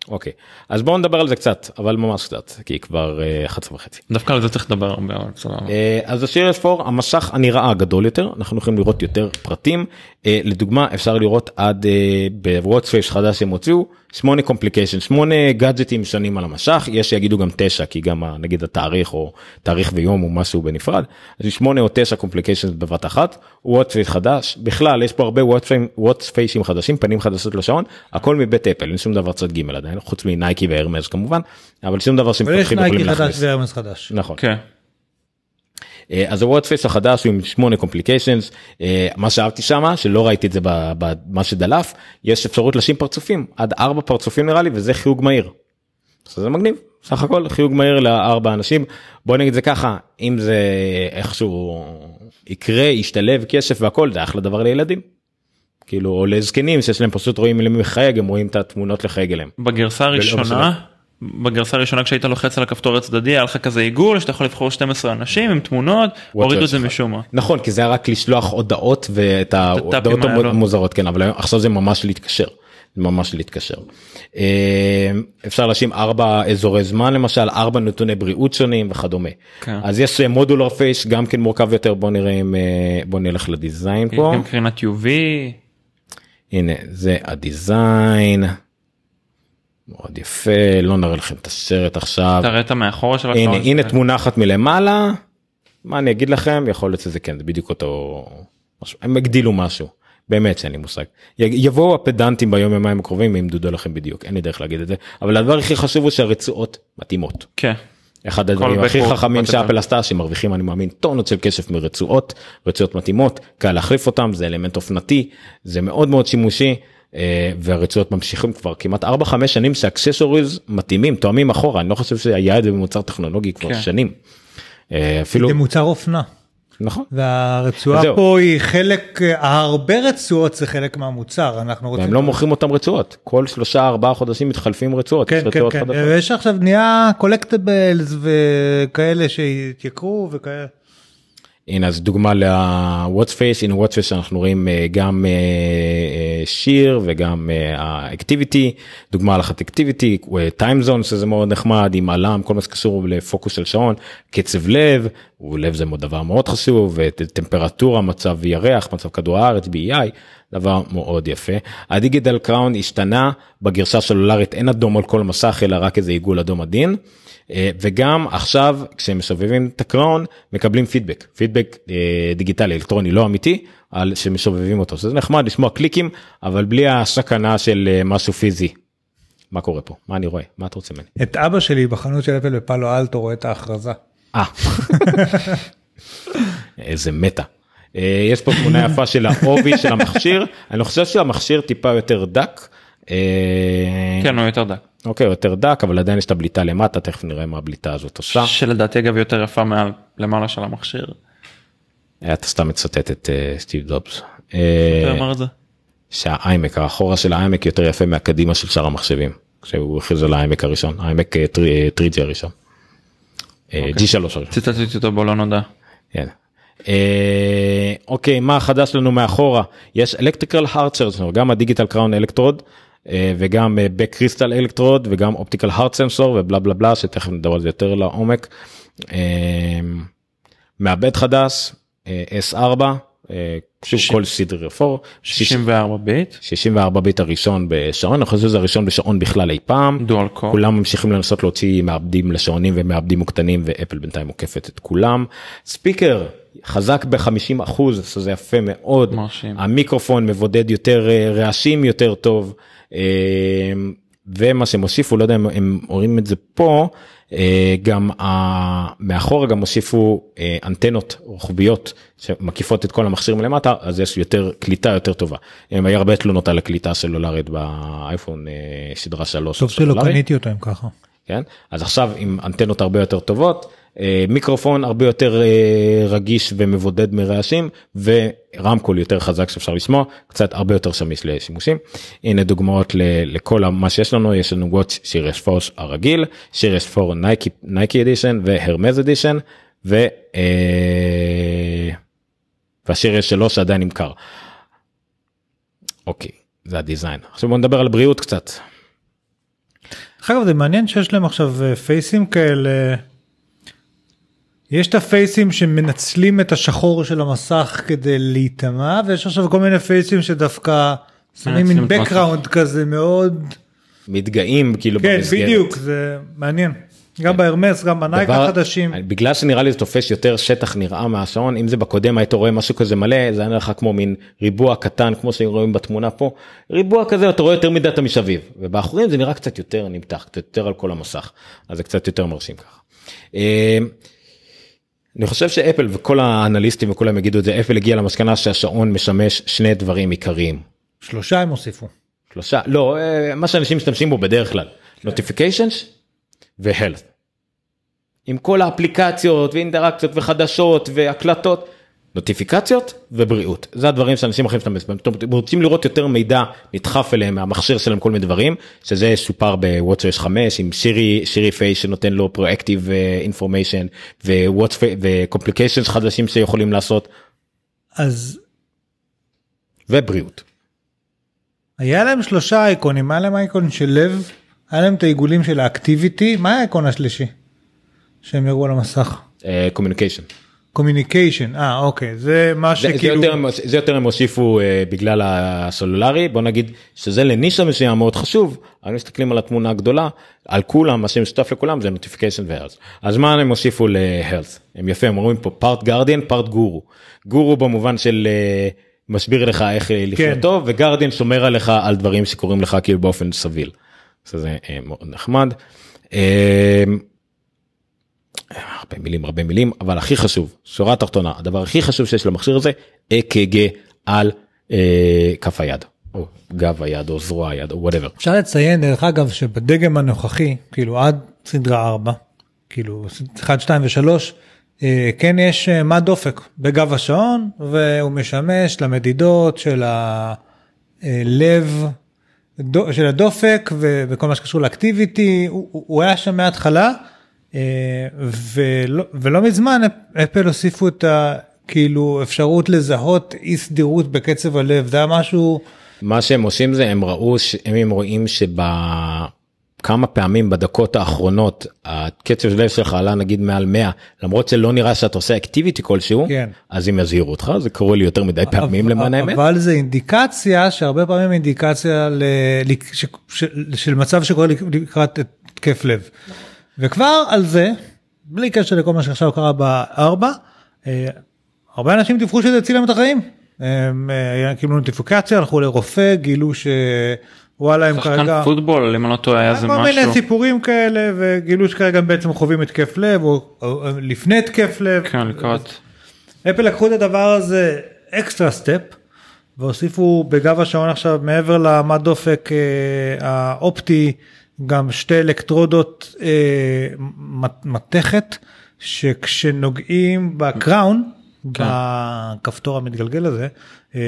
אוקיי אז בואו נדבר על זה קצת אבל ממש קצת כי כבר 11 אה, וחצי. דווקא על זה צריך לדבר הרבה. אה, אז השיר 4 המסך הנראה הגדול יותר אנחנו יכולים לראות יותר פרטים אה, לדוגמה אפשר לראות עד אה, בוואטספייס חדש שהם הוציאו 8 קומפליקיישן 8 גאדג'טים שונים על המשך יש שיגידו גם 9 כי גם אה, נגיד התאריך או תאריך ויום הוא משהו בנפרד אז 8 או 9 קומפליקיישן בבת אחת וואטספייס חדש בכלל יש פה הרבה וואטספייסים חדשים פנים חדשות לשעון לא הכל מבית אפל אין שום דבר צד ג' עדיין חוץ מנייקי והרמז כמובן אבל שום דבר שמפתחים יכולים להכניס. נכון. Okay. כן. אה, אז הוורדפייס החדש הוא עם 8 קומפליקיישנס אה, מה שאהבתי שמה שלא ראיתי את זה במה שדלף יש אפשרות לשים פרצופים עד 4 פרצופים נראה לי וזה חיוג מהיר. זה מגניב סך הכל חיוג מהיר לארבע אנשים בוא נגיד זה ככה אם זה איכשהו יקרה ישתלב כסף והכל זה אחלה דבר לילדים. כאילו או לזקנים שיש להם פשוט רואים למי מחייג הם רואים את התמונות לחייג אליהם. בגרסה הראשונה בגרסה הראשונה כשהיית לוחץ על הכפתור הצדדי היה לך כזה עיגול שאתה יכול לבחור 12 אנשים עם תמונות הורידו את זה משום מה נכון כי זה היה רק לשלוח הודעות ואת ההודעות המוזרות כן אבל עכשיו זה ממש להתקשר. ממש להתקשר. אמ, אפשר להשאיר ארבע אזורי זמן למשל ארבע נתוני בריאות שונים וכדומה כן. אז יש מודולר אה, פייש גם כן מורכב יותר בוא נראה אם אה, בוא נלך לדיזיין כן, פה. גם קרינת UV. הנה זה הדיזיין. מאוד יפה לא נראה לכם את הסרט עכשיו תראה את המאחורה של הנה הנה תמונה אחת מלמעלה מה אני אגיד לכם יכול להיות שזה כן זה בדיוק אותו משהו הם הגדילו משהו באמת שאין לי מושג יבואו הפדנטים ביום יומיים הקרובים ימדודו לכם בדיוק אין לי דרך להגיד את זה אבל הדבר הכי חשוב הוא שהרצועות מתאימות. כן. אחד הדברים הכי חכמים שאפל עשתה שמרוויחים אני מאמין טונות של כסף מרצועות רצועות מתאימות קל להחליף אותם זה אלמנט אופנתי זה מאוד מאוד שימושי אה, והרצועות ממשיכים כבר כמעט 4-5 שנים שהאקססוריז מתאימים תואמים אחורה אני לא חושב שהיה את זה במוצר טכנולוגי כבר כן. שנים. אה, אפילו זה מוצר אופנה. נכון. והרצועה זהו. פה היא חלק, הרבה רצועות זה חלק מהמוצר, אנחנו רוצים... והם לא מוכרים אותם רצועות, כל שלושה ארבעה חודשים מתחלפים רצועות, כן, כן רצועות כן, כן, חדשות. ויש עכשיו נהיה קולקטבלס וכאלה שהתייקרו וכאלה. הנה אז דוגמה ל watch Face, הנה Watch Face שאנחנו רואים אה, גם אה, אה, שיר וגם האקטיביטי, דוגמה על אחת אקטיביטי, time zone שזה מאוד נחמד עם עלם, כל מה שקשור לפוקוס של שעון, קצב לב, ולב זה דבר מאוד חשוב, וטמפרטורה, מצב ירח, מצב כדור הארץ, BEI, דבר מאוד יפה. הדיגיטל קראון השתנה, בגרשה סלולרית אין אדום על כל מסך אלא רק איזה עיגול אדום עדין. אה, וגם עכשיו כשהם כשמשובבים את הקראון מקבלים פידבק פידבק אה, דיגיטלי אלקטרוני לא אמיתי על שמשובבים אותו זה נחמד לשמוע קליקים אבל בלי הסכנה של אה, משהו פיזי. מה קורה פה מה אני רואה מה אתה רוצה ממני את אבא שלי בחנות של אפל בפאלו אלטו רואה את ההכרזה. אה. איזה מטה. יש פה תמונה יפה של העובי של המכשיר אני חושב שהמכשיר טיפה יותר דק. אה, כן הוא יותר דק. אוקיי יותר דק אבל עדיין יש את הבליטה למטה תכף נראה מה הבליטה הזאת עושה. שלדעתי אגב יותר יפה מעל למעלה של המכשיר. אה, אתה סתם מצטט את אה, סטיב דובס. אמר את זה? שהאיימק האחורה של האיימק יותר יפה מהקדימה של שאר המחשבים. כשהוא הכריז על האיימק הראשון האיימק טריג'י הראשון. G3. אוקיי. ציטטתי אותו בו לא נודע. כן. אוקיי מה חדש לנו מאחורה יש אלקטריקל הרצ'רס גם הדיגיטל קראון אלקטרוד אה, וגם בקריסטל אה, אלקטרוד וגם אופטיקל הארד סנסור ובלה בלה בלה שתכף נדבר על זה יותר לעומק. אה, מעבד חדש S4 שוב כל סדר 64 ביט 64 ביט הראשון בשעון אני חושב שזה הראשון בשעון בכלל אי פעם דואל קור כולם ממשיכים לנסות להוציא מעבדים לשעונים ומעבדים מוקטנים ואפל בינתיים עוקפת את כולם ספיקר חזק ב-50 אחוז זה יפה מאוד מרשים. המיקרופון מבודד יותר רעשים יותר טוב. אמ, ומה שהם הוסיפו לא יודע אם הם רואים את זה פה אה, גם מאחור גם הוסיפו אה, אנטנות רוחביות שמקיפות את כל המכשירים למטה אז יש יותר קליטה יותר טובה. הם היו הרבה תלונות על הקליטה הסלולרית באייפון אה, סדרה 3. טוב שלא קניתי אותם ככה. כן אז עכשיו עם אנטנות הרבה יותר טובות אה, מיקרופון הרבה יותר אה, רגיש ומבודד מרעשים ורמקול יותר חזק שאפשר לשמוע קצת הרבה יותר שמיש לשימושים. הנה דוגמאות לכל מה שיש לנו יש לנו וואץ' שירש פורש הרגיל שירש פור נייקי נייקי אדישן והרמז אדישן ו... אה, והשיר s שעדיין נמכר. אוקיי זה הדיזיין עכשיו בוא נדבר על בריאות קצת. אגב זה מעניין שיש להם עכשיו פייסים כאלה. יש את הפייסים שמנצלים את השחור של המסך כדי להיטמע ויש עכשיו כל מיני פייסים שדווקא שמים אה, מין background כזה מאוד מתגאים כאילו כן, במסגרת. כן בדיוק זה מעניין. גם כן. בהרמס גם בנייק דבר, החדשים. בגלל שנראה לי זה תופס יותר שטח נראה מהשעון אם זה בקודם היית רואה משהו כזה מלא זה היה לך כמו מין ריבוע קטן כמו שרואים בתמונה פה ריבוע כזה אתה רואה יותר מדי אתה משביב ובאחורים זה נראה קצת יותר נמתח קצת יותר על כל המסך אז זה קצת יותר מרשים ככה. אמ, אני חושב שאפל וכל האנליסטים וכולם יגידו את זה אפל הגיע למסקנה שהשעון משמש שני דברים עיקריים. שלושה הם הוסיפו. שלושה לא אה, מה שאנשים משתמשים בו בדרך כלל נוטיפיקיישנס והלת. עם כל האפליקציות ואינטראקציות וחדשות והקלטות נוטיפיקציות ובריאות זה הדברים שאנשים אחרים שאתם רוצים לראות יותר מידע נדחף אליהם מהמכשיר שלהם כל מיני דברים שזה שופר בוואטסוויש 5 עם שירי שירי פיי שנותן לו פרואקטיב אינפורמיישן וקומפליקיישנס חדשים שיכולים לעשות. אז. ובריאות. היה להם שלושה אייקונים היה להם אייקון של לב היה להם את העיגולים של האקטיביטי מה האייקון השלישי שהם יראו על המסך. קומיוניקיישן. אה, uh, קומיוניקיישן, אה אוקיי, זה מה שכאילו... זה יותר הם הוסיפו אה, בגלל הסלולרי, בוא נגיד שזה לנישה מסוים מאוד חשוב, אבל מסתכלים על התמונה הגדולה, על כולם, מה שמשותף לכולם זה נוטיפיקיישן והרס. אז מה הם הוסיפו להרס? הם יפה, הם אומרים פה פארט גרדיאן, פארט גורו. גורו במובן של אה, מסביר לך איך כן. לחיות טוב, וגרדיאן שומר עליך על דברים שקורים לך כאילו באופן סביל. אז זה אה, מאוד נחמד. הרבה מילים הרבה מילים אבל הכי חשוב שורה תחתונה הדבר הכי חשוב שיש למכשיר הזה אק"ג על אה, כף היד או גב היד או זרוע היד או וואטאבר. אפשר לציין דרך אגב שבדגם הנוכחי כאילו עד סדרה 4 כאילו 1 2 ו3 אה, כן יש אה, מה דופק בגב השעון והוא משמש למדידות של הלב. אה, של הדופק וכל מה שקשור לאקטיביטי הוא, הוא היה שם מההתחלה אה, ולא, ולא מזמן אפל הוסיפו את ה... כאילו אפשרות לזהות אי סדירות בקצב הלב זה היה משהו. מה שהם עושים זה הם ראו שהם הם רואים שבכמה פעמים בדקות האחרונות הקצב לב שלך עלה נגיד מעל 100 למרות שלא נראה שאת עושה אקטיביטי כלשהו כן. אז אם יזהירו אותך זה קורה לי יותר מדי פעמים למען האמת. אבל זה אינדיקציה שהרבה פעמים אינדיקציה ל... ש... ש... של מצב שקורה לקראת התקף לב. וכבר על זה, בלי קשר לכל מה שעכשיו קרה בארבע, אה, הרבה אנשים דיווחו שזה הציל להם את החיים. הם אה, קיבלו נוטיפיקציה, הלכו לרופא, גילו שוואלה הם כרגע... שחקן פוטבול, אם אני לא טועה, היה זה משהו. כל מיני סיפורים כאלה, וגילו שכרגע הם בעצם חווים התקף לב, או, או אה, לפני התקף לב. כן, לקראת. אפל לקחו את הדבר הזה אקסטרה סטפ, והוסיפו בגב השעון עכשיו, מעבר למד דופק האופטי גם שתי אלקטרודות אה, מתכת שכשנוגעים בקראון, כן. בכפתור המתגלגל הזה, אה,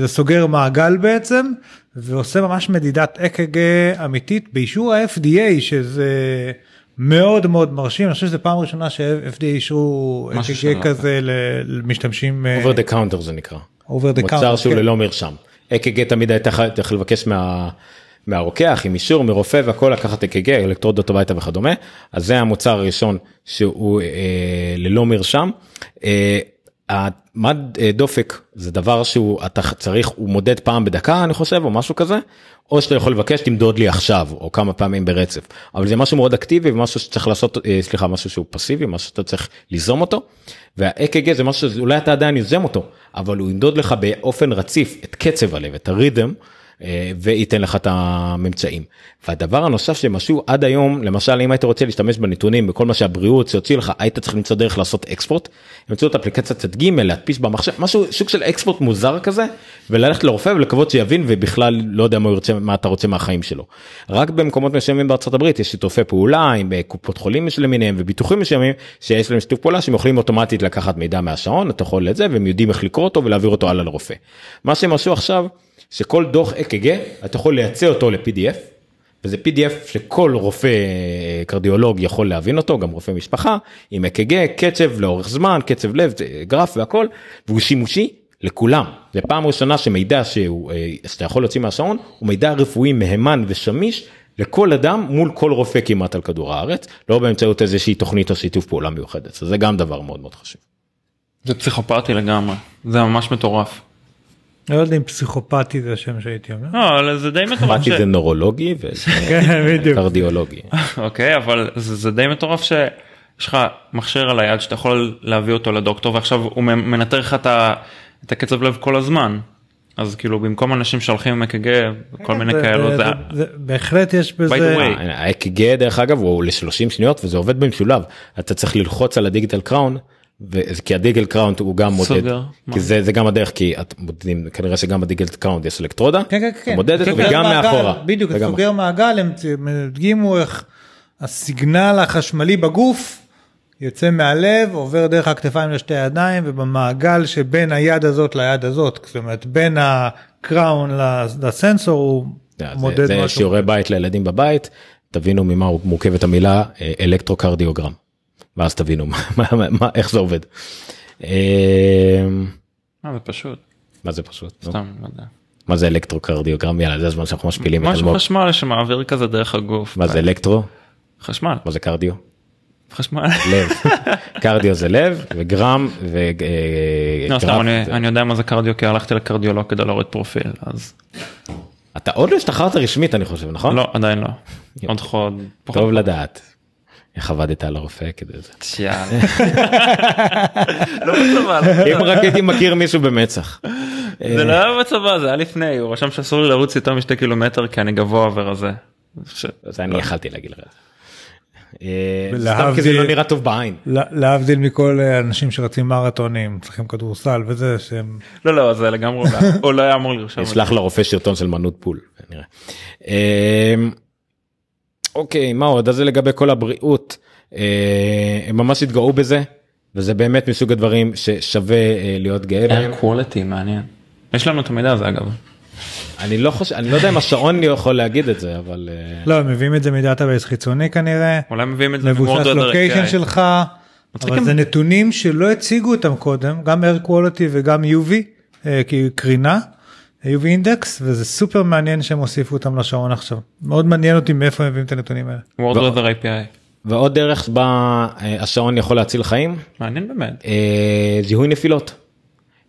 זה סוגר מעגל בעצם ועושה ממש מדידת אק"ג אמיתית באישור ה-FDA שזה מאוד מאוד מרשים אני חושב שזו פעם ראשונה ש fda אישרו אק"ג כזה כן. למשתמשים. אה, over the counter זה נקרא. over the counter. מוצר שהוא כן. ללא מרשם. אק"ג תמיד הייתה צריך לבקש מה... מהרוקח עם אישור מרופא והכל לקחת אק"ג אלקטרודות הביתה וכדומה אז זה המוצר הראשון שהוא אה, ללא מרשם. אה, מד אה, דופק זה דבר שהוא אתה צריך הוא מודד פעם בדקה אני חושב או משהו כזה או שאתה יכול לבקש תמדוד לי עכשיו או כמה פעמים ברצף אבל זה משהו מאוד אקטיבי ומשהו שצריך לעשות אה, סליחה משהו שהוא פסיבי משהו שאתה צריך ליזום אותו. והאק"ג זה משהו שאולי אתה עדיין יוזם אותו אבל הוא ימדוד לך באופן רציף את קצב הלב את הרידם. אה, וייתן לך את הממצאים. והדבר הנוסף שהם עשו עד היום, למשל אם היית רוצה להשתמש בנתונים בכל מה שהבריאות שהוציא לך, היית צריך למצוא דרך לעשות אקספורט, למצוא את אפליקציית צד ג' להדפיס במחשב, משהו סוג של אקספורט מוזר כזה, וללכת לרופא ולקוות שיבין ובכלל לא יודע מה, רוצה, מה אתה רוצה מהחיים שלו. רק במקומות מסוימים בארצות הברית יש שיתופי פעולה עם אה, קופות חולים למיניהם וביטוחים מסוימים שיש להם שיתוף פעולה שהם יכולים אוטומטית לקחת מידע מהשעון, אתה יכול לזה, והם יודעים איך לקרוא אותו ולהעביר אותו הלאה לרופא. מה שהם עשו עכשיו שכל דוח אק"ג, אתה יכול לייצא אותו ל-PDF, וזה PDF שכל רופא אה, קרדיולוג יכול להבין אותו, גם רופא משפחה, עם אק"ג, קצב לאורך זמן, קצב לב, גרף והכל, והוא שימושי לכולם. זה פעם ראשונה שמידע שהוא, אה, שאתה יכול להוציא מהשעון, הוא מידע רפואי מהימן ושמיש לכל אדם מול כל רופא כמעט על כדור הארץ, לא באמצעות איזושהי תוכנית או שיתוף פעולה מיוחדת, אז זה גם דבר מאוד מאוד חשוב. זה פסיכופתי לגמרי, זה ממש מטורף. לא יודע אם פסיכופתי זה השם שהייתי אומר. לא, אבל זה די מטורף. פסיכופתי זה נורולוגי וקרדיולוגי. כן, אוקיי, אבל זה די מטורף שיש לך מכשיר על היד שאתה יכול להביא אותו לדוקטור ועכשיו הוא מנטר לך את הקצב לב כל הזמן. אז כאילו במקום אנשים שהולכים עם אק"ג וכל כן, מיני כאלו זה בהחלט יש בזה האק"ג דרך אגב הוא ל 30 שניות וזה עובד במשולב אתה צריך ללחוץ על הדיגיטל קראון כי הדיגל קראונט הוא גם מודד, סוגר, כי זה, זה גם הדרך כי את מודדים כנראה שגם בדיגל קראונט יש אלקטרודה, כן כן כן, מודדת כן, כן וגם מעגל, כן, מאחורה, בדיוק, אתה סוגר מעגל הם מדגימו איך הסיגנל החשמלי בגוף יוצא מהלב עובר דרך הכתפיים לשתי הידיים ובמעגל שבין היד הזאת ליד הזאת, זאת אומרת בין הקראון לסנסור הוא yeah, מודד זה, זה משהו, זה שיעורי בית לילדים בבית, תבינו ממה מורכבת המילה אה, אלקטרוקרדיוגרם. ואז תבינו מה, מה, מה, איך זה עובד. אמ, מה זה פשוט? מה זה פשוט? סתם, לא יודע. מה זה אלקטרוקרדיוגרם יאללה זה הזמן שאנחנו משפילים. משהו חשמל שמעביר כזה דרך הגוף. מה זה אלקטרו? חשמל. מה זה קרדיו? חשמל. לב. קרדיו זה לב וגרם וגרף. אה, אני יודע מה זה קרדיו כי הלכתי לקרדיולוג כדי להוריד פרופיל אז. אתה עוד לא השתחררת רשמית אני חושב נכון? לא עדיין לא. עוד חוד. טוב לדעת. איך עבדת על הרופא כדי זה. לא לא אם רק הייתי מכיר מישהו במצח. זה לא היה בצבא זה היה לפני הוא רשם שאסור לי לרוץ יותר משתי קילומטר כי אני גבוה ורזה. זה אני לא. יכלתי להגיד לך. אה, סתם כי זה לא נראה טוב בעין. להבדיל מכל אה, אנשים שרצים מרתונים, צריכים כדורסל וזה שהם... לא לא זה לגמרי, הוא לא היה אמור לרשום. נשלח לרופא שרטון של מנות פול. אוקיי, מה עוד? אז זה לגבי כל הבריאות. אה, הם ממש התגאו בזה, וזה באמת מסוג הדברים ששווה אה, להיות גאה בהם. air מעניין. יש לנו את המידע הזה אגב. אני לא חושב, אני לא יודע אם השעון יכול להגיד את זה, אבל... אה, לא, הם מביאים את זה מדאטה בייס חיצוני כנראה. אולי מביאים את זה מבוסס לוקיישן שלך, אבל זה נתונים שלא הציגו אותם קודם, גם air quality וגם UV, אה, קרינה. היו באינדקס וזה סופר מעניין שהם הוסיפו אותם לשעון עכשיו מאוד מעניין אותי מאיפה הם מביאים את הנתונים האלה. World Weather API. ועוד דרך בה אה, השעון יכול להציל חיים מעניין באמת אה, זיהוי נפילות.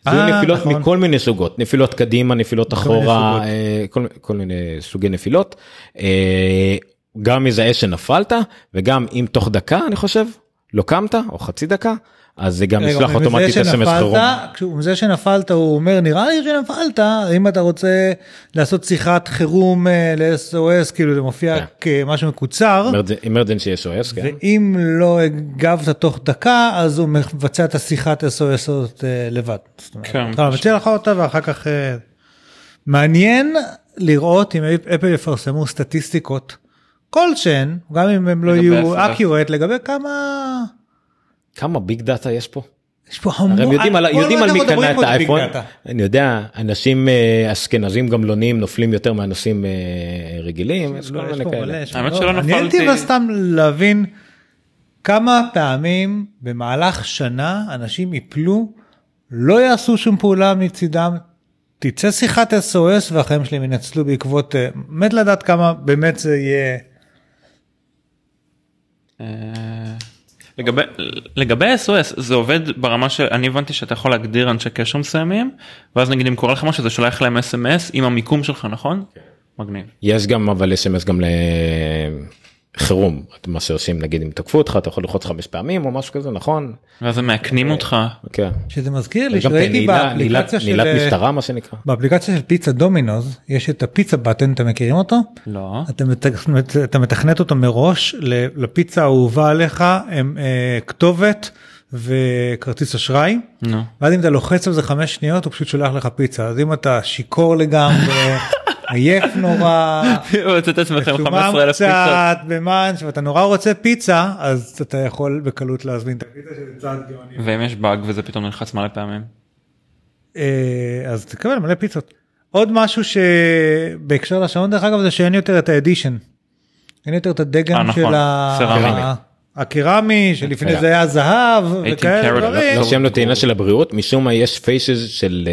אה, זיהוי נפילות נכון. מכל מיני סוגות נפילות קדימה נפילות אחורה אה, כל, כל מיני סוגי נפילות אה, גם מזהה שנפלת וגם אם תוך דקה אני חושב לא קמת או חצי דקה אז זה גם ישלח אוטומטית אסמס חירום. זה שנפלת הוא אומר נראה לי שנפלת אם אתה רוצה לעשות שיחת חירום אה, ל-SOS כאילו זה מופיע yeah. כן. כמשהו מקוצר. אמרג'נסי SOS. כן. ואם לא הגבת תוך דקה אז הוא מבצע את השיחת SOS הזאת אה, לבד. כן. אתה מבצע לך אותה ואחר כך אה, מעניין לראות אם אפל יפרסמו סטטיסטיקות כלשהן גם אם הם לא יהיו אקיורט, לגבי כמה. כמה ביג דאטה יש פה? יש פה המון, הרי יודעים אה, על, יודעים על מי קנה את האייפון, אני יודע, אנשים אה, אשכנזים גמלונים נופלים יותר מאנשים אה, רגילים, האמת שלא נפלתי. אני הייתי סתם להבין כמה פעמים במהלך שנה אנשים יפלו, לא יעשו שום פעולה מצידם, תצא שיחת SOS והחיים שלהם ינצלו בעקבות, מת לדעת כמה באמת זה יהיה. לגבי, לגבי SOS זה עובד ברמה שאני הבנתי שאתה יכול להגדיר אנשי קשר מסוימים ואז נגיד אם קורה לך משהו זה שולח להם SMS עם המיקום שלך נכון? כן. מגניב. יש גם אבל SMS גם ל... חירום מה שעושים נגיד אם תקפו אותך אתה יכול ללחוץ חמש פעמים או משהו כזה נכון. ואז הם מעקנים אותך. כן. שזה מזכיר לי שראיתי כן, באפליקציה של... נעילת אה, משטרה מה שנקרא. באפליקציה של פיצה דומינוז יש את הפיצה בטן אתם מכירים אותו? לא. אתה מתכנת אותו מראש לפיצה האהובה עליך הם אה, כתובת. וכרטיס אשראי נו. ואז אם אתה לוחץ על זה חמש שניות הוא פשוט שולח לך פיצה אז אם אתה שיכור לגמרי עייף נורא, מוצא קצת במאנש, ואתה נורא רוצה פיצה אז אתה יכול בקלות להזמין את הפיצה של צעד גאוני. ואם יש באג וזה פתאום נלחץ מלא פעמים? אז תקבל מלא פיצות. עוד משהו שבהקשר לשעון דרך אגב זה שאין יותר את האדישן. אין יותר את הדגם של ה... הקרמי שלפני זה היה זהב וכאלה דברים. לא שם לו של הבריאות משום מה יש פיישז של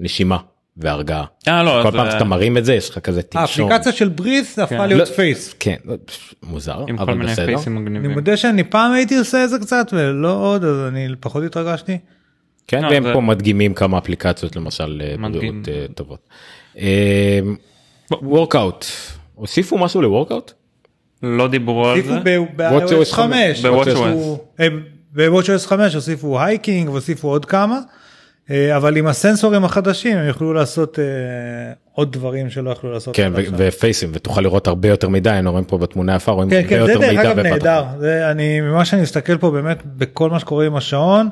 נשימה. והרגעה. אה לא. כל פעם שאתה מרים את זה יש לך כזה אה, תקשור. האפליקציה של בריס הפכה כן. להיות פייס. כן, לא, מוזר, אבל בסדר. אני מודה שאני פעם הייתי עושה את זה קצת ולא עוד אז אני פחות התרגשתי. כן, לא, והם פה מדגימים כמה אפליקציות למשל אה, בריאות אה, טובות. וורקאוט, אמ, הוסיפו משהו לוורקאוט? לא דיברו על זה. הוסיפו ב-WatchOS 5. ב-WatchOS 5 הוסיפו הייקינג והוסיפו עוד כמה. אה, אבל עם הסנסורים החדשים הם יוכלו לעשות אה, עוד דברים שלא יכלו לעשות. כן ופייסים ותוכל לראות הרבה יותר מידע הם רואים פה בתמונה יפה רואים הרבה יותר מידע. כן כן, זה דרך אגב נהדר אני ממה שאני מסתכל פה באמת בכל מה שקורה עם השעון.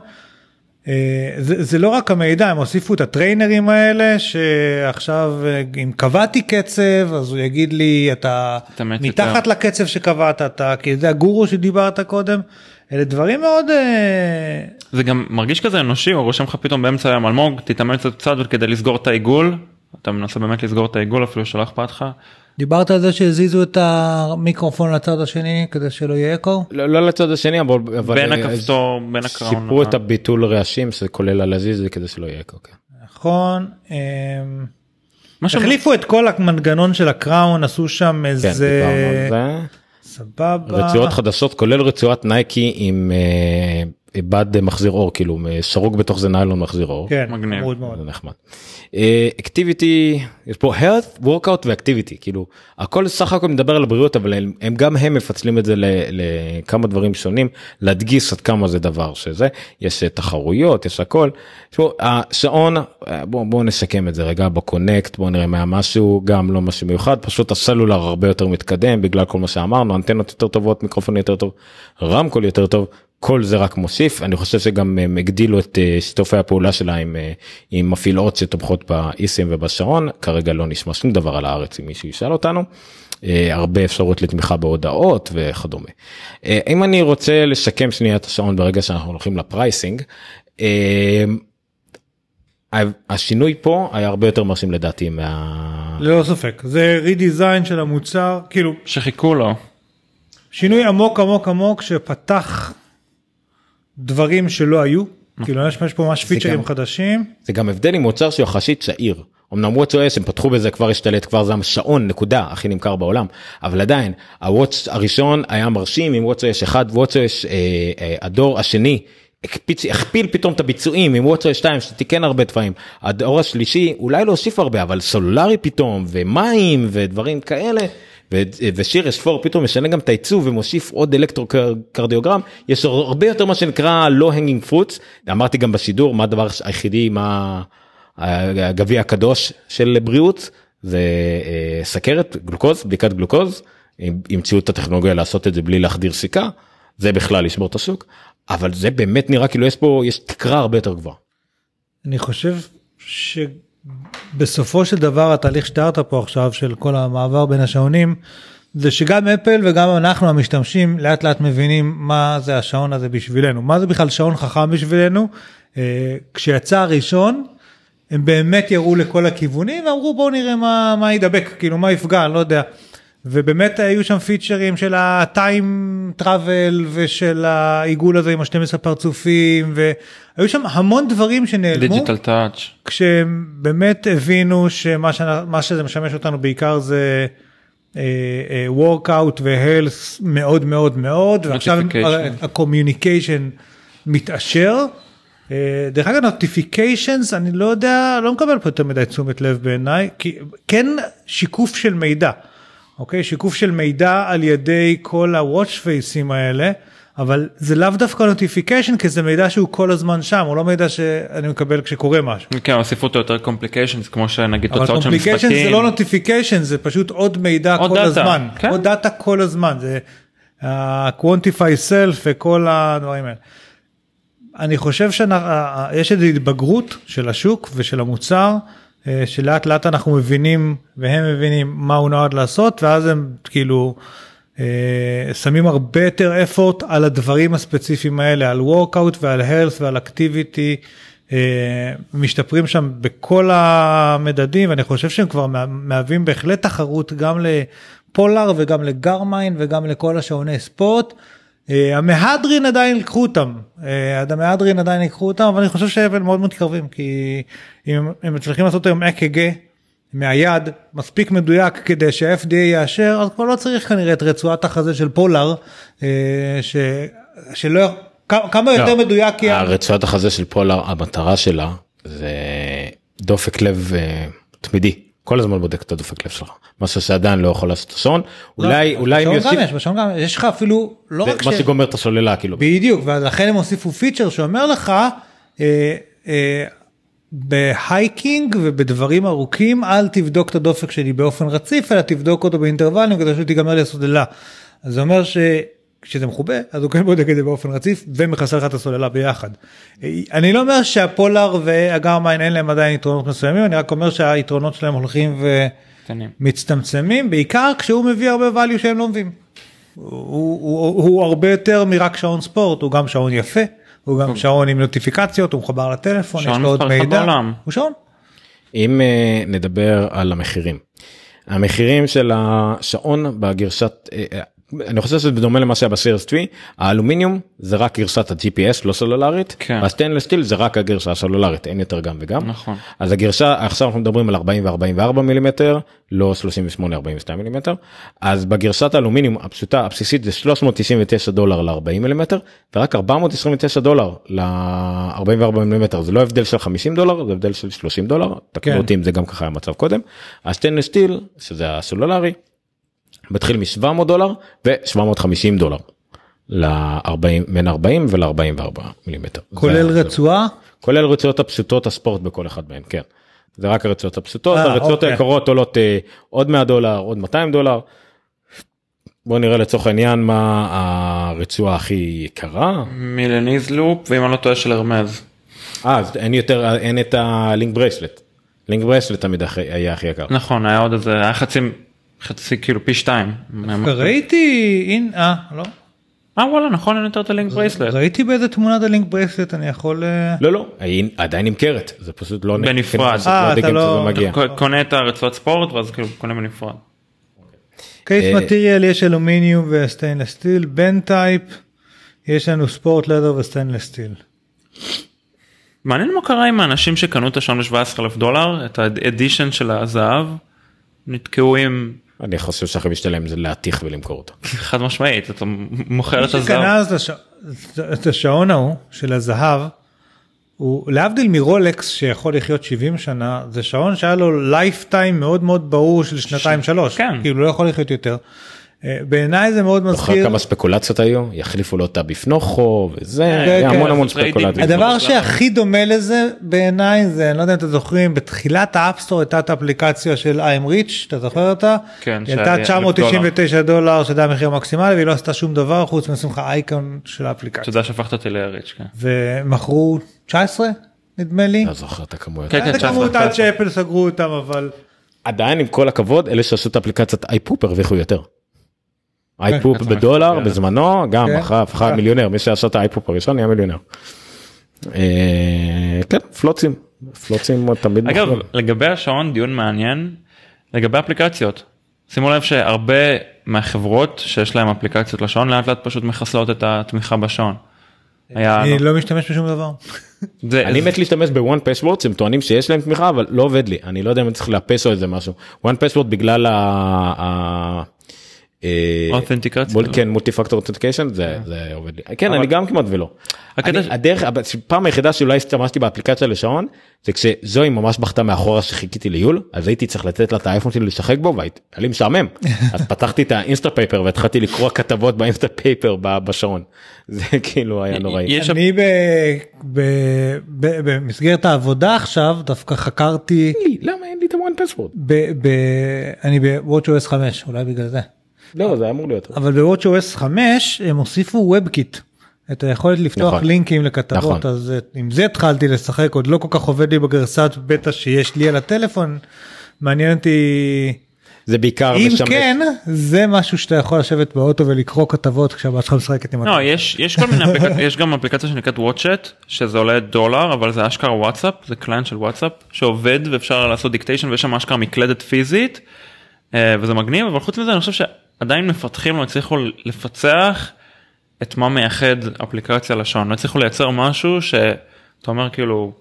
אה, זה, זה לא רק המידע, הם הוסיפו את הטריינרים האלה, שעכשיו אם קבעתי קצב, אז הוא יגיד לי, אתה מתחת יותר. לקצב שקבעת, אתה כי זה הגורו שדיברת קודם, אלה דברים מאוד... אה, זה גם מרגיש כזה אנושי, הוא רושם לך פתאום באמצע היום אלמוג, תתאמן קצת קצת כדי לסגור את העיגול, אתה מנסה באמת לסגור את העיגול אפילו שלא אכפת לך. דיברת על זה שהזיזו את המיקרופון לצד השני כדי שלא יהיה אקו? לא, לא לצד השני אבל בין הכפתור אה, אה, בין הקראון. שיפרו נכון. את הביטול רעשים כולל על הזיז כדי שלא יהיה אקו. כן. נכון. החליפו את כל המנגנון של הקראון עשו שם כן, איזה. כן, דיברנו על זה. סבבה. רצועות חדשות כולל רצועת נייקי עם. אה, בד אה, מחזיר אור כאילו שרוק בתוך זה ניילון מחזיר אור. כן, מגניב. מאוד. מאוד. זה נחמד. אקטיביטי אה, יש פה health workout ואקטיביטי כאילו הכל סך הכל מדבר על הבריאות אבל הם, הם גם הם מפצלים את זה לכמה דברים שונים להדגיס עד כמה זה דבר שזה יש אה, תחרויות יש הכל. יש השעון בואו בוא נסכם את זה רגע בקונקט בואו נראה מה משהו גם לא משהו מיוחד פשוט הסלולר הרבה יותר מתקדם בגלל כל מה שאמרנו אנטנות יותר טובות מיקרופון יותר טוב רמקול יותר טוב כל זה רק מוסיף אני חושב שגם הם אה, הגדילו את אה, שיתופי הפעולה שלהם אה, עם מפעילות שתומכות באיסים ובשרון כרגע לא נשמע שום דבר על הארץ אם מישהו ישאל אותנו. הרבה אפשרות לתמיכה בהודעות וכדומה. אם אני רוצה לשקם שנייה את השעון ברגע שאנחנו הולכים לפרייסינג. השינוי פה היה הרבה יותר מרשים לדעתי מה... ללא ספק זה רידיזיין של המוצר כאילו שחיכו לו. שינוי עמוק עמוק עמוק שפתח דברים שלא היו, נכון. כאילו יש פה ממש פיצ'רים חדשים. זה גם הבדל עם מוצר שהוא יחסית צעיר. אמנם וואטס WatchOS הם פתחו בזה כבר השתלט כבר זה השעון נקודה הכי נמכר בעולם אבל עדיין הוואטס הראשון היה מרשים עם WatchOS 1 WatchOS אה, אה, הדור השני הקפיץ, הכפיל פתאום את הביצועים עם וואטס וואטסו 2 שתיקן הרבה דברים. הדור השלישי אולי לא הוסיף הרבה אבל סלולרי פתאום ומים ודברים כאלה ושיר יש פור פתאום משנה גם את העיצוב ומושיף עוד אלקטרוקרדיוגרם יש הרבה יותר מה שנקרא לא הנגינג פרוץ אמרתי גם בשידור מה הדבר היחידי מה הגביע הקדוש של בריאות זה אה, סכרת גלוקוז בדיקת גלוקוז המציאו את הטכנולוגיה לעשות את זה בלי להחדיר סיכה זה בכלל לשבור את השוק אבל זה באמת נראה כאילו יש פה יש תקרה הרבה יותר גבוהה. אני חושב ש... בסופו של דבר התהליך שתיארת פה עכשיו של כל המעבר בין השעונים זה שגם אפל וגם אנחנו המשתמשים לאט לאט מבינים מה זה השעון הזה בשבילנו מה זה בכלל שעון חכם בשבילנו אה, כשיצא הראשון הם באמת יראו לכל הכיוונים ואמרו בואו נראה מה, מה ידבק כאילו מה יפגע אני לא יודע ובאמת היו שם פיצ'רים של ה-time travel ושל העיגול הזה עם ה-12 פרצופים והיו שם המון דברים שנעלמו. דיג'יטל טאץ'. כשהם באמת הבינו שמה שמה שזה משמש אותנו בעיקר זה וורקאוט אה, אה, והלס מאוד מאוד מאוד ועכשיו הקומיוניקיישן מתעשר. אה, דרך אגב נוטיפיקיישנס אני לא יודע לא מקבל פה יותר מדי תשומת לב בעיניי כי כן שיקוף של מידע. אוקיי? שיקוף של מידע על ידי כל ה-watch faceים האלה, אבל זה לאו דווקא נוטיפיקיישן, כי זה מידע שהוא כל הזמן שם, הוא לא מידע שאני מקבל כשקורה משהו. כן, הוסיפו אותו יותר complications, כמו שנגיד תוצאות של משחקים. אבל complications זה לא נוטיפיקיישן, זה פשוט עוד מידע עוד כל דאטה, הזמן. כן? עוד דאטה כל הזמן, זה ה-quantify אה, self וכל הדברים האלה. אני חושב שיש אה, אה, איזו התבגרות של השוק ושל המוצר. אה, שלאט לאט אנחנו מבינים והם מבינים מה הוא נועד לעשות ואז הם כאילו אה, שמים הרבה יותר אפורט על הדברים הספציפיים האלה על וורקאוט ועל הלס ועל אקטיביטי אה, משתפרים שם בכל המדדים ואני חושב שהם כבר מהווים בהחלט תחרות גם לפולאר וגם לגרמיין וגם לכל השעוני ספורט. אה, המהדרין עדיין לקחו אותם, אה, עד המהדרין עדיין לקחו אותם, אבל אני חושב שהבל מאוד מתקרבים, כי אם הם מצליחים לעשות היום אק"ג מהיד מספיק מדויק כדי שה-FDA יאשר, אז כבר לא צריך כנראה את רצועת החזה של פולאר, אה, ש... שלא, כמה יותר לא, מדויק יהיה. רצועת החזה של פולאר, המטרה שלה זה דופק לב תמידי. כל הזמן בודק את הדופק לב שלך משהו שעדיין לא יכול לעשות השעון לא, אולי אולי אם יוסיף... גם יש בשעון גם יש לך אפילו לא רק מה ש... שגומר את השוללה כאילו בדיוק ולכן הם הוסיפו פיצ'ר שאומר לך אה, אה, בהייקינג ובדברים ארוכים אל תבדוק את הדופק שלי באופן רציף אלא תבדוק אותו באינטרוולים כדי שתיגמר לי הסוללה. זה אומר ש... כשזה מחובה אז הוא כן בודק את זה באופן רציף ומכסה לך את הסוללה ביחד. אני לא אומר שהפולאר והגרמיין אין להם עדיין יתרונות מסוימים אני רק אומר שהיתרונות שלהם הולכים ומצטמצמים בעיקר כשהוא מביא הרבה value שהם לא מביאים. הוא, הוא, הוא הוא הרבה יותר מרק שעון ספורט הוא גם שעון יפה הוא גם שעון עם נוטיפיקציות הוא מחבר לטלפון יש לו עוד מידע. בעולם. הוא שעון. אם uh, נדבר על המחירים. המחירים של השעון בגרשת אה, אה, אני חושב שזה דומה למה שהיה בסירס טווי האלומיניום זה רק גרסת ה-GPS לא סלולרית כן. והסטיינלס סטיל זה רק הגרסה הסלולרית אין יותר גם וגם נכון אז הגרסה עכשיו אנחנו מדברים על 40 ו44 מילימטר לא 38 42 מילימטר אז בגרסת האלומיניום הפשוטה הבסיסית זה 399 דולר ל-40 מילימטר ורק 429 דולר ל-44 מילימטר זה לא הבדל של 50 דולר זה הבדל של 30 דולר כן. תקנו אותי אם זה גם ככה המצב קודם הסטיינלס סטיל שזה הסלולרי מתחיל מ-700 דולר ו-750 דולר. ל-40 בין 40 ול-44 מילימטר. כולל רצועה? כולל רצועות הפשוטות הספורט בכל אחד מהן כן. זה רק הרצועות הפשוטות אה, הרצועות אוקיי. היקרות עולות אה, עוד 100 דולר עוד 200 דולר. בוא נראה לצורך העניין מה הרצועה הכי יקרה. מילניז לופ ואם אני לא טועה של הרמז. אה, אז אין יותר אין את הלינק ברייסלט. לינק ברייסלט תמיד היה הכי יקר. נכון היה עוד איזה היה חצי חצי כאילו פי שתיים. ראיתי, אין אה, לא. אה וואלה נכון אין יותר את הלינק ברייסלט. ראיתי באיזה תמונה את הלינק ברייסלט אני יכול... אה, לא לא, היא עדיין נמכרת, זה פשוט לא... בנפרד. כן, אה לא אתה לא... קונה את הרצועת ספורט ואז כאילו קונה בנפרד. קייס אה, מטריאל יש אלומיניום וסטיינלס סטיל, בן טייפ יש לנו ספורט לדר וסטיינלס סטיל. מעניין מה קרה עם האנשים שקנו את השעון ב-17,000 דולר, את האדישן של הזהב, נתקעו עם אני חושב שהכי משתלם זה להתיך ולמכור אותו. חד משמעית, אתה מוכר את הזהב. מי שקנה את השעון ההוא של הזהב, הוא להבדיל מרולקס שיכול לחיות 70 שנה, זה שעון שהיה לו לייפטיים מאוד מאוד ברור של שנתיים שלוש, כן. כאילו לא יכול לחיות יותר. אה, בעיניי זה מאוד מזכיר. זוכר כמה ספקולציות היו? יחליפו לו את הביפנוכו וזה, כן, כן, המון המון ספקולציות. הדבר שהכי דומה לזה בעיניי זה, אני לא יודע אם אתם זוכרים, בתחילת האפסטור הייתה את האפליקציה של I'm Rich, אתה זוכר אותה? כן. היא הייתה 999 דולר, שזה המחיר המקסימלי, והיא לא עשתה שום דבר חוץ מלשים לך אייקון של האפליקציה. תודה שהפכת אותי ל-Rich, כן. ומכרו 19 נדמה לי. לא זוכר את הכמויות. כן, כן, 19. את הכמות עד שאפל סגרו אותם אבל. עדיין עם כל הכבוד אלה שעשו את אפליקציית אייפופ הרוויחו יותר. אייפופ כן, בדולר כן. בזמנו גם כן. אחר הפכה מיליונר מי שעשה את האייפופ הראשון נהיה מיליונר. אה, כן פלוצים פלוצים תמיד אגב לגבי השעון דיון מעניין לגבי אפליקציות שימו לב שהרבה מהחברות שיש להם אפליקציות לשעון לאט לאט פשוט מחסלות את התמיכה בשעון. אני לא משתמש בשום דבר. אני מת להשתמש בוואן פסוורדס הם טוענים שיש להם תמיכה אבל לא עובד לי אני לא יודע אם אני צריך לאפס או איזה משהו וואן פסוורד בגלל. אותנטיקציה כן מולטי פקטור אותנטיקיישן זה עובד לי. כן אני גם כמעט ולא. הדרך הפעם היחידה שאולי השתמשתי באפליקציה לשעון זה כשזוהי ממש בכתה מאחורה שחיכיתי ליול אז הייתי צריך לתת לה את האייפון שלי לשחק בו והיה לי משעמם אז פתחתי את האינסטר פייפר והתחלתי לקרוא כתבות באינסטר פייפר בשעון זה כאילו היה נוראי. אני במסגרת העבודה עכשיו דווקא חקרתי למה אין לי את המון פספורט אני בוואטשו אס 5 אולי בגלל זה. לא, זה אמור להיות. אבל ב-WatchOS 5 הם הוסיפו WebKit. את היכולת לפתוח נכון, לינקים לכתבות נכון. אז אה, עם זה התחלתי לשחק עוד לא כל כך עובד לי בגרסת בטא שיש לי על הטלפון מעניין אותי זה בעיקר אם משמש... כן זה משהו שאתה יכול לשבת באוטו ולקרוא כתבות כשהבת שלך משחקת עם לא, יש יש כל מיני אפליק... יש גם אפליקציה שנקראת וואטשט שזה עולה דולר אבל זה אשכרה וואטסאפ זה קליינט של וואטסאפ שעובד ואפשר לעשות דיקטיישן ויש שם אשכרה מקלדת פיזית אה, וזה מגניב אבל חוץ מזה אני חושב עדיין מפתחים לא הצליחו לפצח את מה מייחד אפליקציה לשון לא הצליחו לייצר משהו שאתה אומר כאילו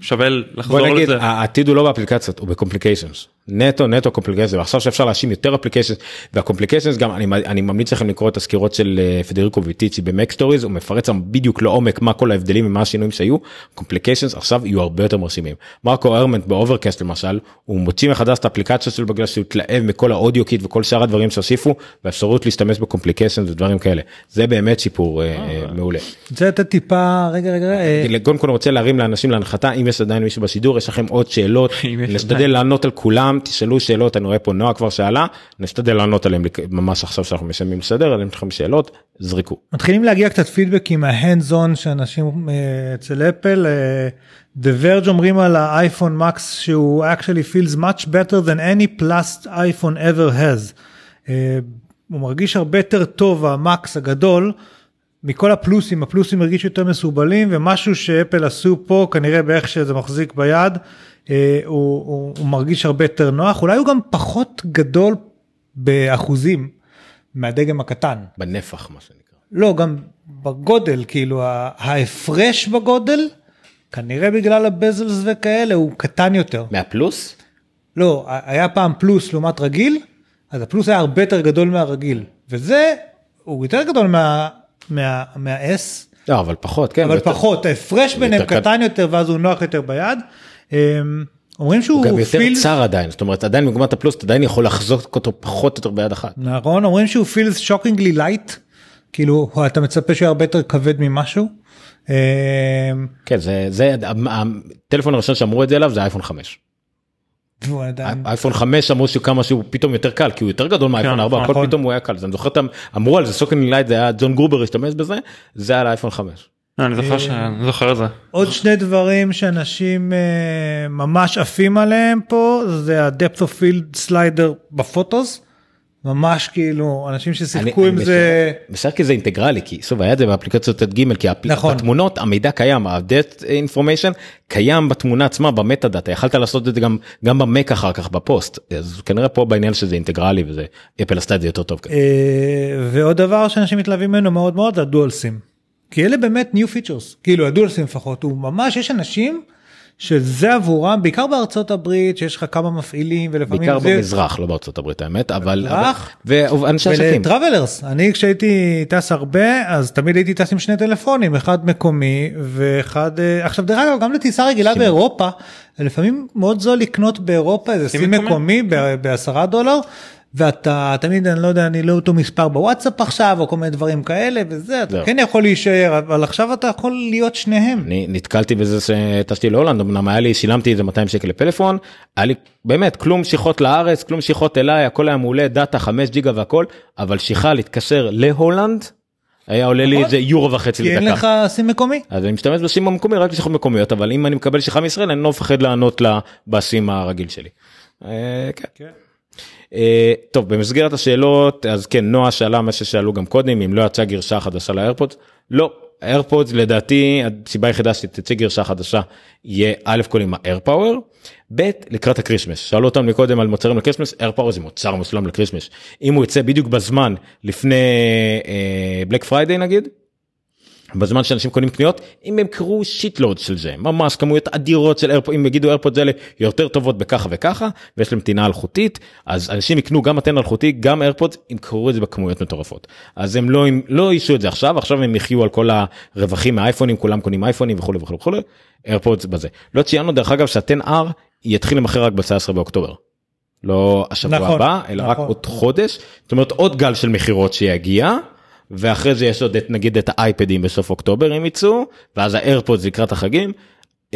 שווה לחזור לזה. בוא נגיד, לזה. העתיד הוא לא באפליקציות, הוא בקומפליקיישנס. נטו נטו קומפליקציה ועכשיו שאפשר להאשים יותר אפליקציה והקומפליקציה גם אני, אני ממליץ לכם לקרוא את הסקירות של אה, פדריקו ויטיצ'י במקסטוריז הוא מפרט שם בדיוק לעומק מה כל ההבדלים ומה השינויים שהיו קומפליקציה עכשיו יהיו הרבה יותר מרשימים. מרקו ארמנט באוברקאסט למשל הוא מוציא מחדש את האפליקציה שלו בגלל שהוא התלהב מכל האודיו קיט וכל שאר הדברים שהוסיפו והאפשרות להשתמש בקומפליקציה ודברים כאלה זה באמת שיפור אה, אה. מעולה. זה אתה טיפה רגע רגע קודם כל רוצה להרים לאנשים להנחתה אם יש עדיין מישהו בשידור יש לכם עוד שאלות נשתדל לענות על כולם. גם תשאלו שאלות, אני רואה פה נועה כבר שאלה, נשתדל לענות עליהם ממש עכשיו שאנחנו משלמים לשדר, אם יש לכם שאלות, זריקו. מתחילים להגיע קצת פידבקים מההנדס זון שאנשים אה, אצל אפל, אה, The Verge אומרים על האייפון מקס שהוא actually feels much better than any plus אייפון ever has. אה, הוא מרגיש הרבה יותר טוב המקס הגדול. מכל הפלוסים, הפלוסים הרגישו יותר מסורבלים, ומשהו שאפל עשו פה, כנראה באיך שזה מחזיק ביד, אה, הוא, הוא, הוא מרגיש הרבה יותר נוח אולי הוא גם פחות גדול באחוזים מהדגם הקטן. בנפח מה שנקרא. לא גם בגודל כאילו ההפרש בגודל כנראה בגלל הבזלס וכאלה הוא קטן יותר. מהפלוס? לא היה פעם פלוס לעומת רגיל אז הפלוס היה הרבה יותר גדול מהרגיל וזה הוא יותר גדול מה מה מה S. לא אבל פחות כן. אבל יותר... פחות ההפרש ביניהם יותר... קטן יותר ואז הוא נוח יותר ביד. אמ, אומרים שהוא הוא גם יותר פילס... צר עדיין זאת אומרת עדיין מגמת הפלוס אתה עדיין יכול לחזוק אותו פחות או יותר ביד אחת. נכון אומרים שהוא פילס שוקינגלי לייט כאילו אתה מצפה שהוא הרבה יותר כבד ממשהו. אמ, כן זה זה הטלפון הראשון שאמרו את זה עליו זה אייפון 5. אייפון 5 אמרו שכמה שהוא פתאום יותר קל כי הוא יותר גדול כן, מאייפון 4 הכל נכון. פתאום הוא היה קל זה אני זוכר אמרו על זה סוקינג לייט זה היה ג'ון גרובר השתמש בזה זה על אייפון 5. לא, אני זוכר שאני אה, זוכר את זה. עוד שני דברים שאנשים אה, ממש עפים עליהם פה זה ה-depth of field slider בפוטוס. ממש כאילו אנשים ששיחקו עם זה. בסדר כי זה אינטגרלי כי סוב היה את זה באפליקציות ט"ג כי התמונות נכון. המידע קיים ה-death אה, information קיים בתמונה עצמה במטה דאטה יכלת לעשות את זה גם גם במק אחר כך בפוסט אז כנראה פה בעניין שזה אינטגרלי וזה אפל עשתה את זה יותר טוב. כן. ועוד דבר שאנשים מתלהבים ממנו מאוד מאוד זה הדואל סים. כי אלה באמת ניו פיצ'רס כאילו הדולסים לפחות, הוא ממש, יש אנשים שזה עבורם, בעיקר בארצות הברית, שיש לך כמה מפעילים ולפעמים... בעיקר זה... במזרח, לא בארצות הברית האמת, אבל... במזרח. ואנשי עסקים. ולטראבלרס, אני כשהייתי טס הרבה, אז תמיד הייתי טס עם שני טלפונים, אחד מקומי ואחד... אה, עכשיו דרך אגב, גם לטיסה רגילה שימ... באירופה, לפעמים מאוד זול לקנות באירופה איזה סים מקומי בעשרה דולר. ואתה תמיד אני לא יודע אני לא אותו מספר בוואטסאפ עכשיו או כל מיני דברים כאלה וזה אתה לא. כן יכול להישאר אבל עכשיו אתה יכול להיות שניהם. אני נתקלתי בזה שטסתי להולנד אמנם היה לי שילמתי איזה 200 שקל לפלאפון היה לי באמת כלום שיחות לארץ כלום שיחות אליי הכל היה מעולה דאטה 5 ג'יגה והכל אבל שיחה להתקשר להולנד. היה עולה לי נכון. איזה יורו וחצי לדקה. כי אין לך סים מקומי. אז אני משתמש בסים המקומי רק בשיחות מקומיות אבל אם אני מקבל שיחה מישראל אני לא מפחד לענות לה בסים הרגיל שלי. אה, כן. כן. אה, טוב, במסגרת השאלות, אז כן, נועה שאלה מה ששאלו גם קודם, אם לא יצאה גרשה חדשה לאיירפודס. לא, האיירפודס לדעתי הסיבה היחידה שתצא גרשה חדשה יהיה א' כל עם האיירפאוור, ב' לקראת הקרישמס. שאלו אותם מקודם על מוצרים לקרישמס, איירפאוור זה מוצר מסוים לקרישמס. אם הוא יצא בדיוק בזמן לפני בלק אה, פריידיי נגיד, בזמן שאנשים קונים קניות אם הם קרו שיטלוד של זה ממש כמויות אדירות של איירפוד אם יגידו איירפוד אלה יותר טובות בככה וככה ויש להם טינה אלחוטית אז אנשים יקנו גם מתן אלחוטי גם איירפוד ימכרו את זה בכמויות מטורפות אז הם לא הם לא יישו את זה עכשיו עכשיו הם יחיו על כל הרווחים מהאייפונים כולם קונים אייפונים וכולי וכולי וכולי איירפוד בזה לא ציינו דרך אגב שהטן אר יתחיל למכר רק ב-19 באוקטובר. לא השבוע נכון, הבא אלא נכון. רק עוד חודש זאת אומרת עוד גל של מכירות שיגיע ואחרי זה יש עוד את נגיד את האייפדים בסוף אוקטובר הם יצאו ואז האיירפודס לקראת החגים.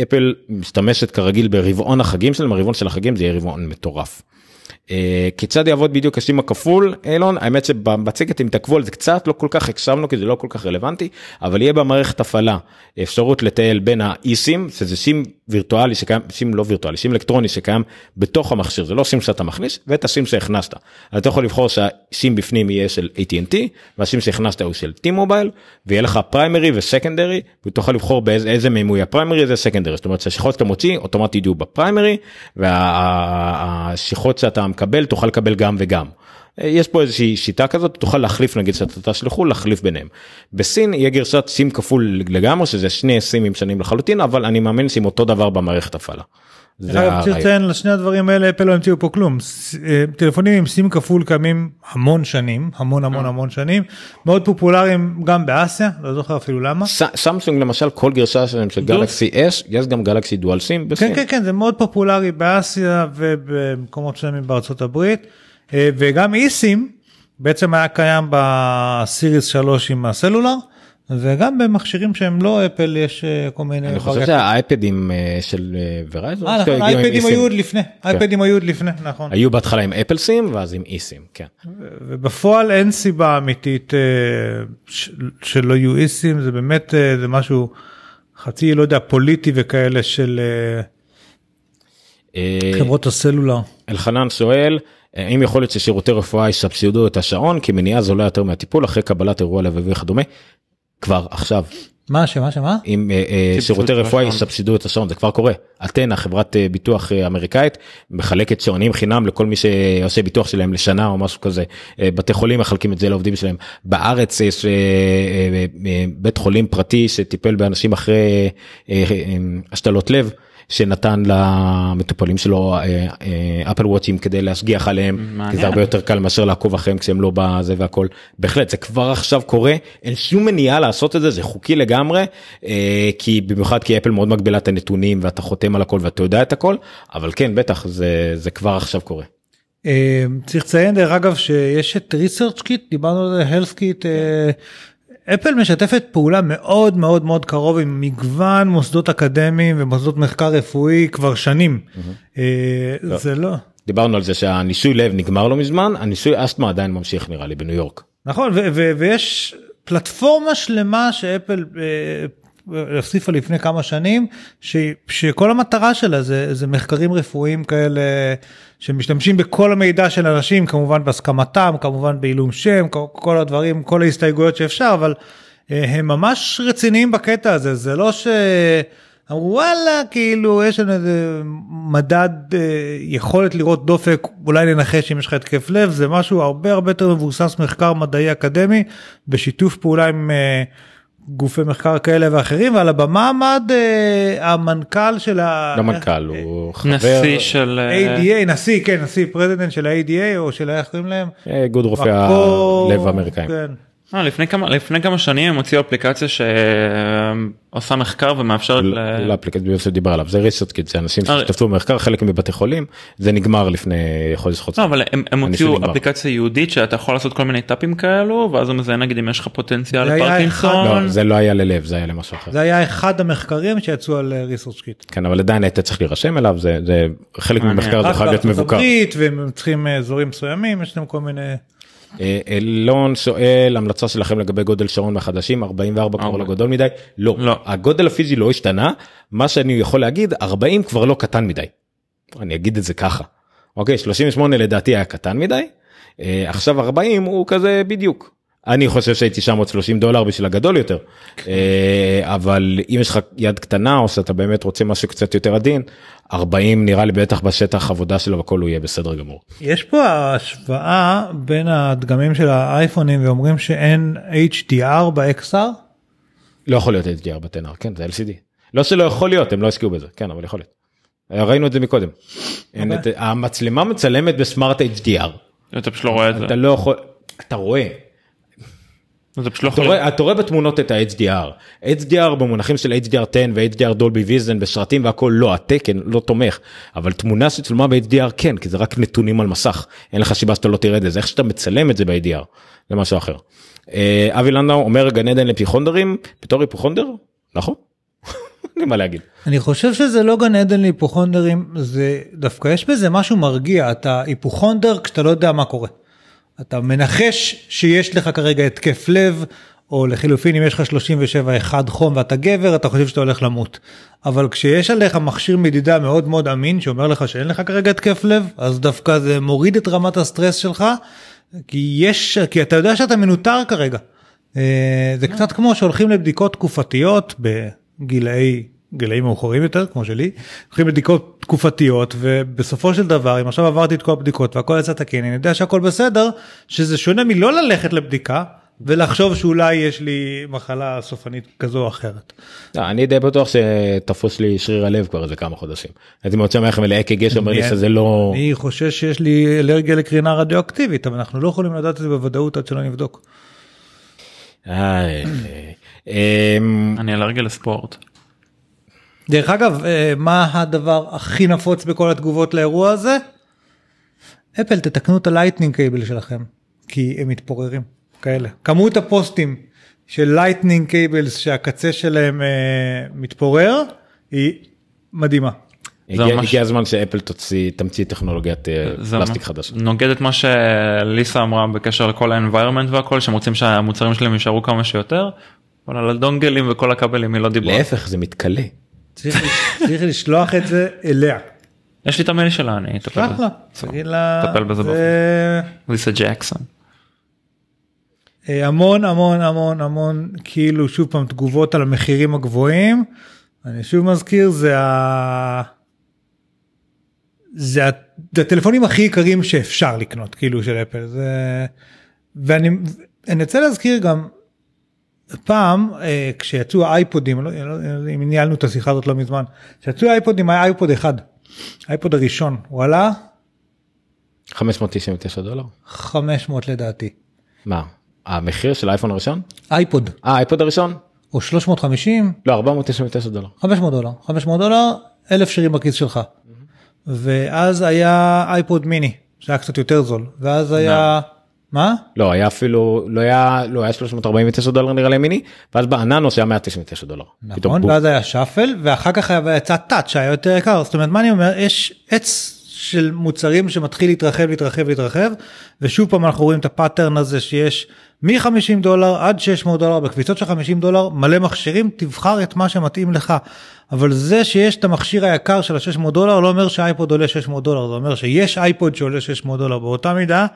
אפל משתמשת כרגיל ברבעון החגים שלהם הרבעון של החגים זה יהיה רבעון מטורף. Uh, כיצד יעבוד בדיוק השם הכפול אילון האמת שבמצגת אם תעקבו על זה קצת לא כל כך הקשבנו כי זה לא כל כך רלוונטי אבל יהיה במערכת הפעלה אפשרות לטייל בין האיסים שזה שים וירטואלי שקיים, שים לא וירטואלי, שים אלקטרוני שקיים בתוך המכשיר, זה לא סים שאתה מכניס ואת הסים שהכנסת. אז אתה יכול לבחור שהסים בפנים יהיה של AT&T והסים שהכנסת הוא של T-Mobile ויהיה לך פריימרי וסקנדרי ותוכל לבחור באיזה מהם הוא יהיה פריימרי זה סקנדרי, זאת אומרת שהשיחות שאתה מוציא אוטומטית יהיו בפריימרי והשיחות שאתה מקבל תוכל לקבל גם וגם. אה, יש פה איזושהי שיטה כזאת תוכל להחליף נגיד שאתה תשלחו להחליף ביניהם. בסין יהיה גרסת סים כפול לגמרי שזה שני סימים שונים לחלוטין אבל אני מאמין שהם אותו דבר במערכת הפעלה. צריך לציין לשני הדברים האלה אפל לא המציאו פה כלום אה, טלפונים עם סים כפול קיימים המון שנים המון המון אה. המון שנים מאוד פופולריים גם באסיה לא זוכר אפילו למה. סמסונג למשל כל גרסה שלהם של גלקסי אש יש גם גלקסי דואל סים. כן כן כן זה מאוד פופולרי באסיה ובמקומות שונים בארצות הברית. אה, וגם איסים בעצם היה קיים בסיריס 3 עם הסלולר. וגם במכשירים שהם לא אפל יש אה, כל מיני... אני חושב שהאייפדים אה, של ורייזון. נכון, האייפדים היו עוד לפני, כן. האייפדים היו עוד לפני, נכון. היו בהתחלה עם אפל סים ואז עם אי סים, כן. ובפועל אין סיבה אמיתית שלא יהיו אי סים, זה באמת זה משהו חצי, לא יודע, פוליטי וכאלה של חברות הסלולר. אלחנן שואל, האם אה, יכול להיות ששירותי רפואה יסבסידו את השעון כי מניעה זולה יותר מהטיפול אחרי קבלת אירוע לב וכדומה? כבר עכשיו. מה שמה שמה? אם אה, אה, שירותי רפואה יסבסידו את השעון זה כבר קורה. אתנה חברת ביטוח אמריקאית מחלקת שעונים חינם לכל מי שעושה ביטוח שלהם לשנה או משהו כזה. בתי חולים מחלקים את זה לעובדים שלהם. בארץ יש בית חולים פרטי שטיפל באנשים אחרי השתלות לב. שנתן למטופלים שלו אפל אה, וואצ'ים אה, כדי להשגיח עליהם כי זה הרבה יותר קל מאשר לעקוב אחריהם כשהם לא בזה והכל בהחלט זה כבר עכשיו קורה אין שום מניעה לעשות את זה זה חוקי לגמרי אה, כי במיוחד כי אפל מאוד מגבילה את הנתונים ואתה חותם על הכל ואתה יודע את הכל אבל כן בטח זה זה כבר עכשיו קורה. צריך לציין דרך אגב שיש את ריסרצ' קיט, דיברנו על health kit אפל משתפת פעולה מאוד מאוד מאוד קרוב עם מגוון מוסדות אקדמיים ומוסדות מחקר רפואי כבר שנים. אה, לא. זה לא. דיברנו על זה שהניסוי לב נגמר לא מזמן, הניסוי אסתמה עדיין ממשיך נראה לי בניו יורק. נכון, ויש פלטפורמה שלמה שאפל אה, הוסיפה לפני כמה שנים ש, שכל המטרה שלה זה, זה מחקרים רפואיים כאלה שמשתמשים בכל המידע של אנשים כמובן בהסכמתם כמובן בעילום שם כל הדברים כל ההסתייגויות שאפשר אבל אה, הם ממש רציניים בקטע הזה זה לא ש... אמרו וואלה כאילו יש לנו איזה מדד אה, יכולת לראות דופק אולי לנחש אם יש לך התקף לב זה משהו הרבה הרבה יותר מבוסס מחקר מדעי אקדמי בשיתוף פעולה עם אה, גופי מחקר כאלה ואחרים ועל הבמה עמד אה, המנכ"ל של ה... לא מנכ"ל, אה, הוא חבר... נשיא של... ADA, אה, נשיא, כן, נשיא, פרזידנט של ה-ADA או של איך קוראים להם? איגוד אה, רופאי הלב האמריקאים. כן. אה, לפני כמה לפני כמה שנים הם הוציאו אפליקציה שעושה מחקר ומאפשרת לא, ל... לאפליקציה לא, דיבר עליו זה ריסט קיד זה אנשים הר... אה, שהשתתפו במחקר חלק מבתי חולים זה נגמר לפני חודש חודש. לא, אבל הם הם הוציאו אפליקציה יהודית שאתה יכול לעשות כל מיני טאפים כאלו ואז הוא מזיין נגיד אם יש לך פוטנציאל לפרקינסון. אחד... לא, זה לא היה ללב זה היה למשהו אחר. זה היה אחד המחקרים שיצאו על ריסט אה, קיד. כן אבל עדיין היית צריך להירשם אליו זה זה חלק ממחקר זה חייב להיות מבוקר. אילון אה, שואל המלצה שלכם לגבי גודל שרון מהחדשים 44 כבר לא גדול מדי לא. לא הגודל הפיזי לא השתנה מה שאני יכול להגיד 40 כבר לא קטן מדי. אני אגיד את זה ככה. אוקיי 38 לדעתי היה קטן מדי אה, עכשיו 40 הוא כזה בדיוק אני חושב שהייתי 930 דולר בשביל הגדול יותר, כן. אה, אבל אם יש לך יד קטנה או שאתה באמת רוצה משהו קצת יותר עדין, 40 נראה לי בטח בשטח עבודה שלו הכל הוא יהיה בסדר גמור. יש פה השוואה בין הדגמים של האייפונים ואומרים שאין HDR ב-XR? לא יכול להיות HDR בטנר, כן זה LCD. לא שלא יכול להיות, הם לא השקיעו בזה, כן אבל יכול להיות. אה, ראינו את זה מקודם. אוקיי. המצלמה מצלמת בסמארט HDR. אתה פשוט לא רואה את זה. אתה לא יכול, אתה רואה. לא אתה רואה בתמונות את ה-HDR, HDR במונחים של HDR 10 ו-HDR דולבי ויזן בסרטים והכל לא, התקן לא תומך, אבל תמונה שצולמה ב-HDR כן, כי זה רק נתונים על מסך, אין לך סיבה שאתה לא תראה את זה, זה איך שאתה מצלם את זה ב-HDR, זה משהו אחר. אה, אבי לנדאו אומר גן עדן לפיכונדרים, בתור היפוכונדר? נכון? אין לי מה להגיד. אני חושב שזה לא גן עדן להיפוכונדרים, זה דווקא יש בזה משהו מרגיע, אתה היפוכונדר כשאתה לא יודע מה קורה. אתה מנחש שיש לך כרגע התקף לב, או לחילופין אם יש לך 37 1 חום ואתה גבר אתה חושב שאתה הולך למות. אבל כשיש עליך מכשיר מדידה מאוד מאוד אמין שאומר לך שאין לך כרגע התקף לב אז דווקא זה מוריד את רמת הסטרס שלך כי יש כי אתה יודע שאתה מנוטר כרגע. אה, זה לא. קצת כמו שהולכים לבדיקות תקופתיות בגילאי גילאים מאוחרים יותר כמו שלי הולכים לבדיקות תקופתיות ובסופו של דבר אם עכשיו עברתי את כל הבדיקות והכל יצא תקין אני יודע שהכל בסדר שזה שונה מלא ללכת לבדיקה ולחשוב שאולי יש לי מחלה סופנית כזו או אחרת. לא, אני די בטוח שתפוס לי שריר הלב כבר איזה כמה חודשים. הייתי מאוד שמח אם לאק"ג שאומר לי שזה לא... אני חושש שיש לי אלרגיה לקרינה רדיואקטיבית אבל אנחנו לא יכולים לדעת את זה בוודאות עד שלא נבדוק. אני אלרגיה לספורט. דרך אגב, אה, מה הדבר הכי נפוץ בכל התגובות לאירוע הזה? אפל, תתקנו את הלייטנינג קייבל שלכם, כי הם מתפוררים, כאלה. כמות הפוסטים של לייטנינג קייבלס שהקצה שלהם אה, מתפורר, היא מדהימה. הגיע, ממש... הגיע הזמן שאפל תוציא תמציא טכנולוגיית אה, פלסטיק חדש. נוגד את מה שליסה אמרה בקשר לכל ה-environment והכל שהם רוצים שהמוצרים שלהם יישארו כמה שיותר. אבל על הדונגלים וכל הכבלים היא לא דיברה. להפך זה מתכלה. צריך לשלוח את זה אליה. יש לי את המייל שלה אני אטפל בזה. תגיד לה. תטפל בזה באופן. ליסה ג'קסון. אה, המון המון המון המון כאילו שוב פעם תגובות על המחירים הגבוהים. אני שוב מזכיר זה ה... זה הטלפונים הכי יקרים שאפשר לקנות כאילו של אפל זה ואני אני רוצה להזכיר גם פעם אה, כשיצאו האייפודים, לא, לא, אם ניהלנו את השיחה הזאת לא מזמן, כשיצאו האייפודים היה אייפוד אחד, האייפוד הראשון, הוא עלה 599 דולר? 500 לדעתי. מה? המחיר של האייפון הראשון? אייפוד. אה, האייפוד הראשון? הוא 350? לא, 499 דולר. 500 דולר. 500 דולר, אלף שירים בכיס שלך. Mm-hmm. ואז היה אייפוד מיני, שהיה קצת יותר זול. ואז היה... No. מה? לא היה אפילו לא היה לא היה 349 דולר נראה לי מיני ואז באננוס היה 199 דולר. נכון ואז היה שאפל ואחר כך היה יצא תת שהיה יותר יקר זאת אומרת מה אני אומר יש עץ של מוצרים שמתחיל להתרחב להתרחב להתרחב ושוב פעם אנחנו רואים את הפאטרן הזה שיש מ-50 דולר עד 600 דולר בקביצות של 50 דולר מלא מכשירים תבחר את מה שמתאים לך. אבל זה שיש את המכשיר היקר של ה-600 דולר לא אומר שאייפוד עולה 600 דולר זה אומר שיש אייפוד שעולה 600 דולר באותה מידה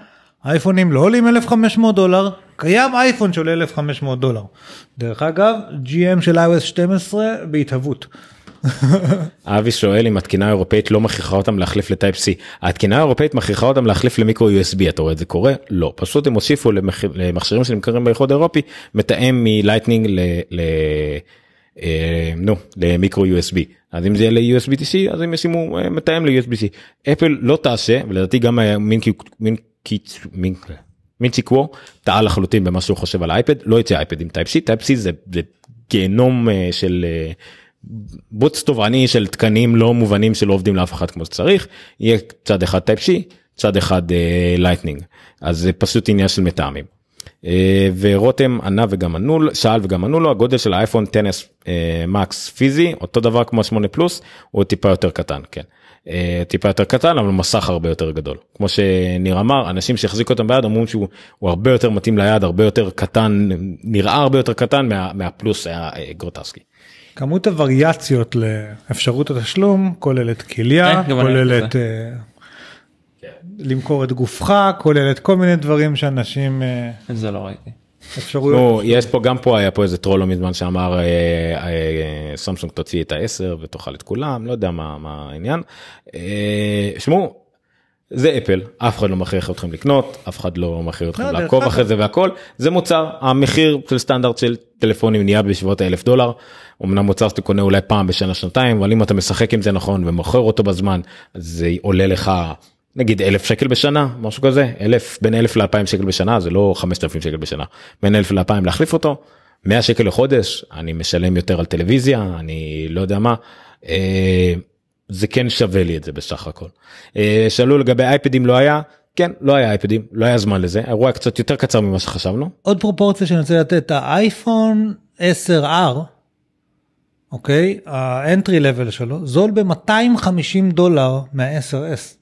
אייפונים לא עולים 1,500 דולר, קיים אייפון שעולה 1,500 דולר. דרך אגב, GM של iOS 12 בהתהוות. אבי שואל אם התקינה האירופאית לא מכריחה אותם להחליף לטייפ C. התקינה האירופאית מכריחה אותם להחליף למיקרו USB אתה רואה את זה קורה? לא פשוט הם הוסיפו למח... למכשירים שנמכרים באיחוד האירופי מתאם מלייטנינג ל... ל... אה, נו למיקרו USB אז אם זה יהיה ל-USB TC אז הם ישימו אה, מתאם ל-USB C. אפל לא תעשה ולדעתי גם מין אה, מינצ'יקוו טעה לחלוטין במה שהוא חושב על האייפד לא יצא אייפד עם טייפ סי טייפ סי זה, זה גיהנום אה, של אה, בוץ תובעני של תקנים לא מובנים שלא עובדים לאף אחד כמו שצריך יהיה צד אחד טייפ סי צד אחד אה, לייטנינג אז זה פשוט עניין של מטעמים אה, ורותם ענה וגם ענו, שאל וגם ענו לו, הגודל של האייפון 10S אה, מקס פיזי, אותו דבר כמו 8 פלוס, הוא טיפה יותר קטן, כן. אה, טיפה יותר קטן אבל מסך הרבה יותר גדול כמו שניר אמר אנשים שהחזיקו אותם ביד אמרו שהוא הרבה יותר מתאים ליד הרבה יותר קטן נראה הרבה יותר קטן מה, מהפלוס היה גרוטסקי. כמות הווריאציות לאפשרות התשלום כוללת כליה כוללת למכור את גופך, כולל את כל מיני דברים שאנשים... אה, את זה לא ראיתי. אפשרויות. יש פה גם פה היה פה איזה טרול לא מזמן שאמר אה, אה, סמסונג תוציא את ה-10 ותאכל את כולם לא יודע מה העניין. שמעו זה אפל אף אחד לא מכריח אתכם לקנות אף אחד לא מכריח אתכם לא, לעקוב אחרי זה והכל זה מוצר המחיר של סטנדרט של טלפונים נהיה בשבועות האלף דולר. אמנם מוצר שאתה קונה אולי פעם בשנה שנתיים אבל אם אתה משחק עם זה נכון ומוכר אותו בזמן זה עולה לך נגיד אלף שקל בשנה משהו כזה אלף בין אלף לאלפיים שקל בשנה זה לא חמשת אלפים שקל בשנה בין אלף לאלפיים להחליף אותו 100 שקל לחודש אני משלם יותר על טלוויזיה אני לא יודע מה אה, זה כן שווה לי את זה בסך הכל. אה, שאלו לגבי אייפדים לא היה כן לא היה אייפדים לא היה זמן לזה אירוע קצת יותר קצר ממה שחשבנו עוד פרופורציה שאני רוצה לתת האייפון 10R. אוקיי, האנטרי לבל שלו זול ב-250 דולר מה-10S.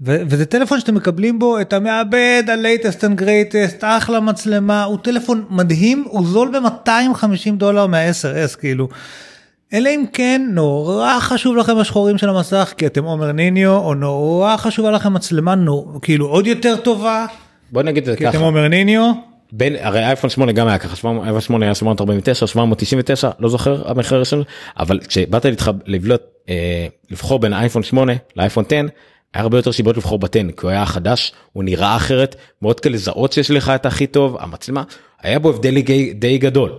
וזה טלפון שאתם מקבלים בו את המעבד ה-latest and greatest אחלה מצלמה הוא טלפון מדהים הוא זול ב-250 דולר מה-10s כאילו. אלא אם כן נורא חשוב לכם השחורים של המסך כי אתם עומר ניניו או נורא חשובה לכם מצלמה נו כאילו עוד יותר טובה. בוא נגיד את זה ככה. כי אתם עומר ניניו. בין הרי אייפון 8 גם היה ככה 748 היה 849 799 לא זוכר המחיר הראשון אבל כשבאת לבלוט אה, לבחור בין אייפון 8 לאייפון 10 היה הרבה יותר שיבות לבחור בטן כי הוא היה חדש הוא נראה אחרת מאוד קל לזהות שיש לך את הכי טוב המצלמה היה בו הבדל די, די גדול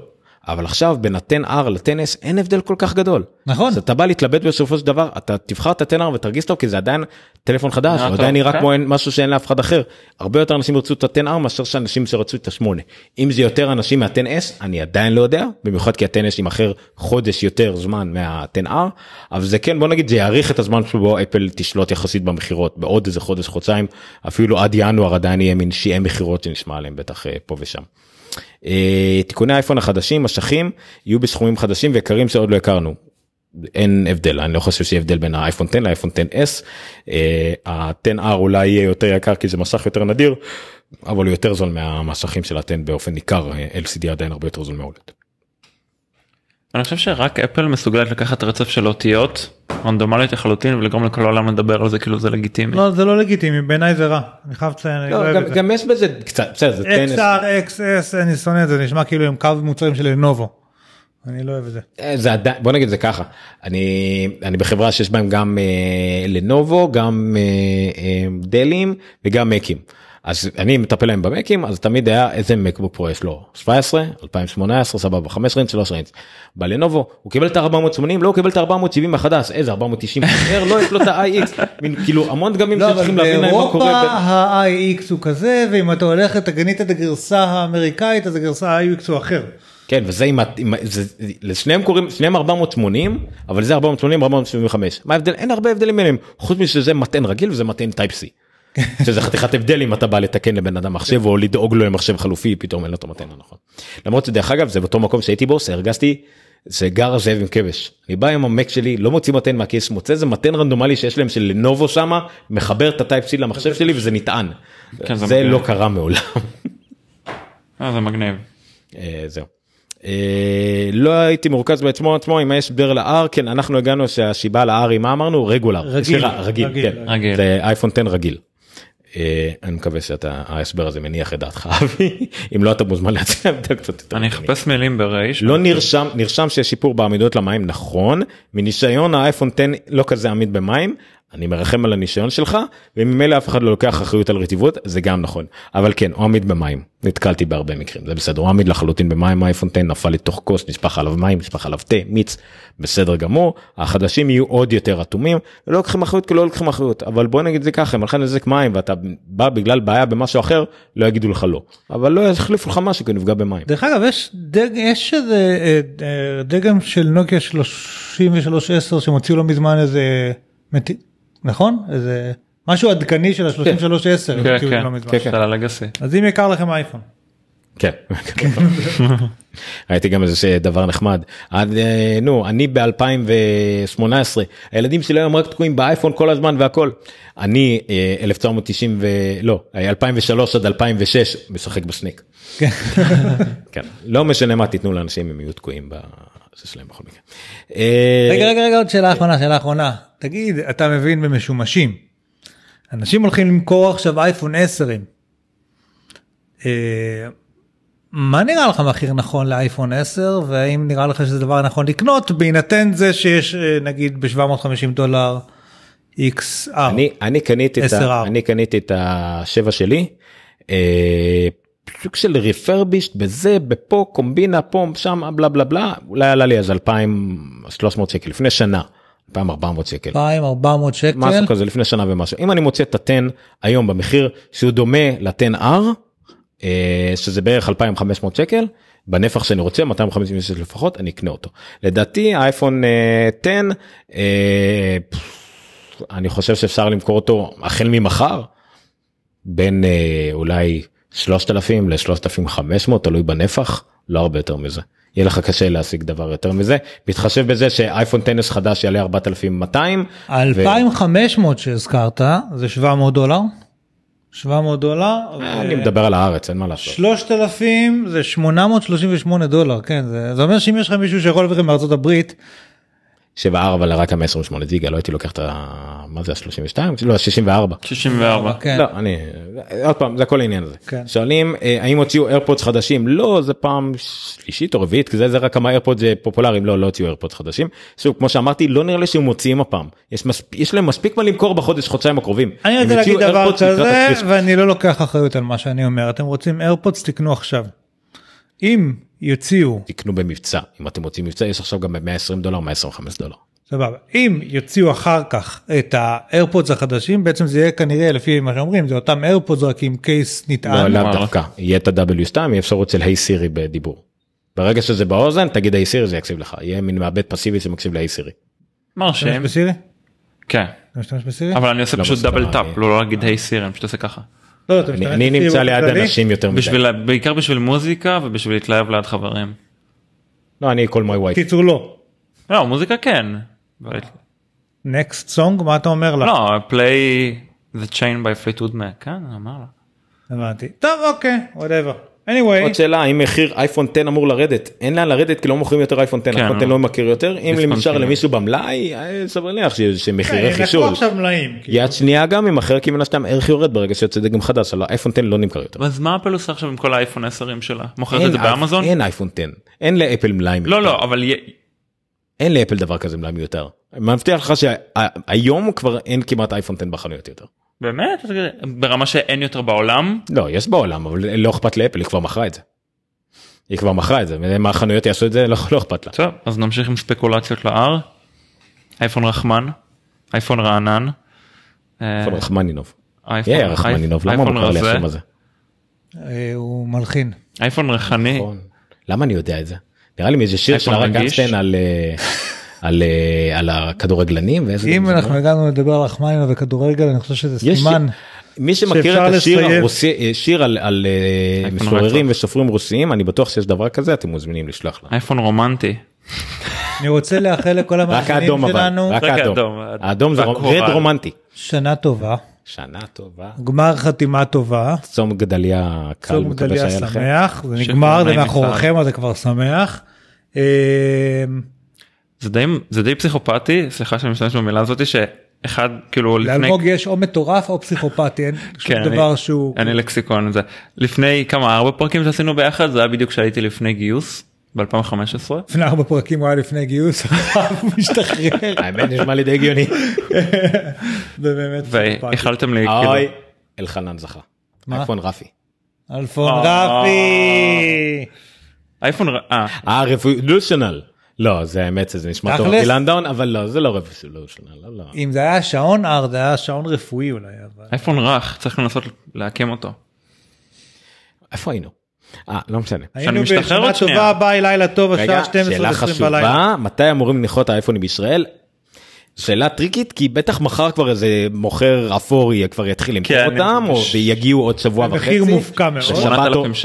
אבל עכשיו בין הטן-אר לטנס אין הבדל כל כך גדול. נכון. אז אתה בא להתלבט בסופו של דבר, אתה תבחר את הטן-אר ותרגיש טוב, כי זה עדיין טלפון חדש, אה, הוא עדיין נראה כן. כמו משהו שאין לאף אחד אחר. הרבה יותר אנשים ירצו את הטן-אר מאשר שאנשים שרצו את השמונה. אם זה יותר אנשים מהטן-אס, אני עדיין לא יודע, במיוחד כי הטן-אס ימכר חודש יותר זמן מהטן-אר, אבל זה כן, בוא נגיד, זה יאריך את הזמן שבו אפל תשלוט יחסית במכירות, בעוד איזה חודש, חודשיים, אפילו עד ינואר עדיין יהיה מין שיאי מכירות שנשמע עליהם בטח אה, פה ושם. אה, תיקוני האייפון החדשים משכים יהיו בסכומים חדשים ויקרים שעוד לא הכרנו. אין הבדל אני לא חושב שיהיה הבדל בין האייפון 10 לאייפון 10s. ה-10R אולי יהיה יותר יקר כי זה מסך יותר נדיר אבל הוא יותר זול מהמסכים של ה-10 באופן ניכר אה, LCD עדיין הרבה יותר זול מהולד. אני חושב שרק אפל מסוגלת לקחת רצף של אותיות רנדומלית לחלוטין ולגרום לכל העולם לדבר על זה כאילו זה לגיטימי. לא זה לא לגיטימי בעיניי זה רע. אני חייב לציין. לא, לא גם, גם יש בזה קצת בסדר זה טנס. XR, XS אני שונא את זה נשמע כאילו עם קו מוצרים של נובו. אני לא אוהב את זה. אה, זה בוא נגיד זה ככה אני אני בחברה שיש בהם גם אה, לנובו גם אה, אה, דלים וגם מקים. אז אני מטפל להם במקים אז תמיד היה איזה מקבוק פרו יש לו 17 2018 סבבה 15 רינץ 13 רינץ. בלנובו הוא קיבל את 480 לא הוא קיבל את 470 החדש איזה 490 לא יש לו את ה-IX מין כאילו המון דגמים לא, שצריכים להבין להם מה קורה. ה-IX הוא כזה ואם אתה הולך אתה גנית את הגרסה האמריקאית אז הגרסה ה-IX הוא אחר. כן וזה עם, עם זה, לשניהם קוראים שניהם 480 אבל זה 480 475 מה ההבדל אין הרבה הבדלים ביניהם חוץ מזה שזה מתן רגיל וזה מתן טייפ סי. שזה חתיכת הבדל אם אתה בא לתקן לבן אדם מחשב או לדאוג לו למחשב חלופי פתאום אין לו את המתנה נכון. למרות שדרך אגב זה באותו מקום שהייתי בו שהרגשתי זה גר זאב עם כבש. אני בא עם המק שלי לא מוציא מתן מהכיס מוצא איזה מתן רנדומלי שיש להם של לנובו שמה מחבר את הטייפ סיד למחשב שלי וזה נטען. כן, זה, לא קרה מעולם. אה, זה מגניב. אה, זהו. אה, לא הייתי מורכז בעצמו עצמו אם יש בר ל-R כן אנחנו הגענו שהשיבה ל-R היא מה אמרנו רגולר רגיל רגיל רגיל כן. אייפון 10 רגיל אה, אני מקווה שאתה ההסבר הזה מניח את דעתך אבי אם לא אתה מוזמן להציע עמדה קצת יותר. אני אחפש מילים בריש. לא נרשם נרשם שיש שיפור בעמידות למים נכון מניסיון האייפון 10 לא כזה עמיד במים אני מרחם על הניסיון שלך וממילא אף אחד לא לוקח אחריות על רטיבות זה גם נכון אבל כן הוא עמיד במים נתקלתי בהרבה מקרים זה בסדר הוא עמיד לחלוטין במים אייפון 10 נפל לתוך כוס נשפך עליו מים נשפך עליו תה מיץ בסדר גמור החדשים יהיו עוד יותר אטומים לא לוקחים אחריות כי לא לוקחים אחריות אבל בוא נגיד זה ככה אם הלכה נזק מים ואתה בא בגלל בעיה במשהו אחר לא יגידו לך לא אבל לא יחליפו לך משהו כי נפגע במים. דרך אגב יש דג, יש איזה אה, אה, דגם של נוקיה 3310 שמוציאו לא מזמן איזה. נכון? איזה משהו עדכני של ה 10 כן כן, כאילו, כן. לא כן, כן, כן, כן. אז אם יקר לכם אייפון. כן. ראיתי גם איזה דבר נחמד. עד, אה, נו, אני ב-2018, הילדים שלי היום רק תקועים באייפון כל הזמן והכל. אני 1990 אה, ו... לא, 2003 אה, עד 2006 משחק בסניק. כן. לא משנה מה תיתנו לאנשים הם יהיו תקועים ב... שלהם בכל מקרה. רגע רגע רגע עוד שאלה אחרונה שאלה אחרונה תגיד אתה מבין במשומשים. אנשים הולכים למכור עכשיו אייפון 10. מה נראה לך מחיר נכון לאייפון 10 והאם נראה לך שזה דבר נכון לקנות בהינתן זה שיש אה, נגיד ב-750 דולר XR. אני, אני קניתי את ה, אני קניתי את השבע שלי. אה, סוג של ריפרבישט בזה בפה קומבינה פה שם בלה בלה בלה אולי עלה לי אז 2300 שקל לפני שנה. 2400 שקל 2400 שקל משהו כזה לפני שנה ומשהו אם אני מוצא את ה-10 היום במחיר שהוא דומה ל-10R אה, שזה בערך 2500 שקל בנפח שאני רוצה 256 לפחות אני אקנה אותו לדעתי אייפון 10 אה, אה, אני חושב שאפשר למכור אותו החל ממחר בין אולי 3,000 ל-3,500 תלוי בנפח לא הרבה יותר מזה יהיה לך קשה להשיג דבר יותר מזה בהתחשב בזה שאייפון טנס חדש יעלה 4,200. 2,500 ו... שהזכרת זה 700 דולר. 700 דולר. אה, אני מדבר על הארץ, אין מה לעשות. 3,000 זה 838 דולר, כן, זה, אומר שאם יש לך מישהו שיכול להביא לכם מארצות הברית, 74 לרק 128 ג'יגה לא הייתי לוקח את ה... מה זה ה-32? לא, ה 64. 64. כן. לא, אני... עוד פעם, זה הכל העניין הזה. כן. שואלים אה, האם הוציאו איירפודס חדשים? לא, זה פעם שלישית או רביעית, כי זה רק כמה איירפודס אה, פופולריים. לא, לא הוציאו איירפודס חדשים. שוב, כמו שאמרתי, לא נראה לי שהם מוציאים הפעם. יש, מספ... יש להם מספיק מה למכור בחודש, חודשיים הקרובים. אני רוצה להגיד דבר כזה, ואני לא לוקח אחריות על מה שאני אומר. אתם רוצים איירפודס, תקנו עכשיו. אם יוציאו. תקנו במבצע, אם אתם רוצים מבצע, יש עכשיו גם ב-120 דולר, 125 דולר. סבבה. אם יוציאו אחר כך את האיירפודס החדשים, בעצם זה יהיה כנראה, לפי מה שאומרים, זה אותם איירפודס רק עם קייס נטען. לא, לאו דווקא. יהיה את ה-W סתם, יהיה אפשרות של היי סירי בדיבור. ברגע שזה באוזן, תגיד היי סירי, זה יקשיב לך. יהיה מין מעבד פסיבי שמקשיב להי סירי. מרשים. בסירי? כן. אתה משתמש בסירי? אבל אני עושה לא פשוט דאבל טאפ, לא להגיד היי סירי, אני פשוט עושה ככה. אני לא, נמצא ליד אנשים יותר מדי. בעיקר בשביל מוזיקה ובשביל להתלהב ליד חברים. לא, אני כל מי וואי. קיצור לא. לא, מוזיקה כן. נקסט סונג מה אתה אומר לה? לא, פליי the chain by פליטוד מק, כן, אמר לה. הבנתי. טוב, אוקיי, whatever. anyway. עוד שאלה, האם מחיר אייפון 10 אמור לרדת? אין לאן לרדת כי לא מוכרים יותר אייפון 10, כן, אייפון 10 אה. לא מכיר יותר. אם נשאר למישהו במלאי, אה, סביר להניח שמחירי כן, חישול. כאילו. יד שנייה גם ימכר כי מן הסתם ערך יורד ברגע שיוצא דגם חדש, אבל אייפון 10 לא נמכר יותר. אז מה אפל עושה עכשיו עם כל האייפון 10 שלה? מוכרת את זה באמזון? אין אייפון 10, אין לאפל מלאי. מיותר. לא, לא, אבל... אין לאפל דבר כזה מלאי מיותר. אני מבטיח לך שהיום כבר אין כמעט אייפון 10 בחנויות יותר. באמת? ברמה שאין יותר בעולם? לא, יש בעולם, אבל לא אכפת לאפל, היא כבר מכרה את זה. היא כבר מכרה את זה, מה החנויות יעשו את זה, לא, לא אכפת לה. טוב, אז נמשיך עם ספקולציות ל-R. אייפון רחמן, אייפון רענן. אייפון אה, רחמנינוב. אייפון רחמנינוב, למה הוא קרא לי השם הזה? אה, הוא מלחין. אייפון רחני. נכון. למה אני יודע את זה? נראה לי מאיזה שיר של הרגשתן על... אה, על, אה, על הכדורגלנים. ואיזה אם אנחנו הגענו לדבר על רחמיימה וכדורגל, אני חושב שזה סימן. מי שמכיר את השיר הרוסי, אה, שיר על, על אה, משוררים ושופרים רוסיים, אני בטוח שיש דבר כזה, אתם מוזמנים לשלוח לנו. אייפון רומנטי. אני רוצה לאחל לכל המאזינים שלנו, רק האדום, אבל, רק האדום האדום זה רד רומנטי. שנה טובה. שנה טובה. גמר חתימה טובה. צום גדליה קל, צום גדליה שמח, זה נגמר, זה מאחוריכם, אז זה כבר שמח. אמ, זה די זה די פסיכופתי סליחה שאני משתמש במילה הזאת שאחד כאילו לאלמוג לפני... יש או מטורף או פסיכופתי אין שום כן, דבר אני, שהוא אני לקסיקון זה לפני כמה ארבע פרקים שעשינו ביחד זה היה בדיוק כשהייתי לפני גיוס ב-2015. לפני ארבע פרקים הוא היה לפני גיוס, הוא משתחרר. האמת נשמע לי די הגיוני. זה באמת והחלתם לי כאילו. אוי, אלחנן זכה. אייפון רפי. אלפון רפי. אה, אייפון רפי. אה, אה רפולושיונל. לא, זה האמת זה נשמע טוב לנדאון, אבל לא, זה לא רבולושיונר, לא, לא, לא. אם זה היה שעון R, זה היה שעון רפואי אולי. אבל... אייפון רך, צריך לנסות לעקם אותו. איפה היינו? אה, לא משנה. היינו בשנה טובה, ביי, לילה טוב, השעה 12:20 בלילה. רגע, שאלה חשובה, מתי אמורים לנחות האייפונים בישראל? שאלה טריקית כי בטח מחר כבר איזה מוכר אפור כבר יתחיל למכור כן, אותם או ש... ויגיעו עוד שבוע וחצי. מחיר מופקע מאוד.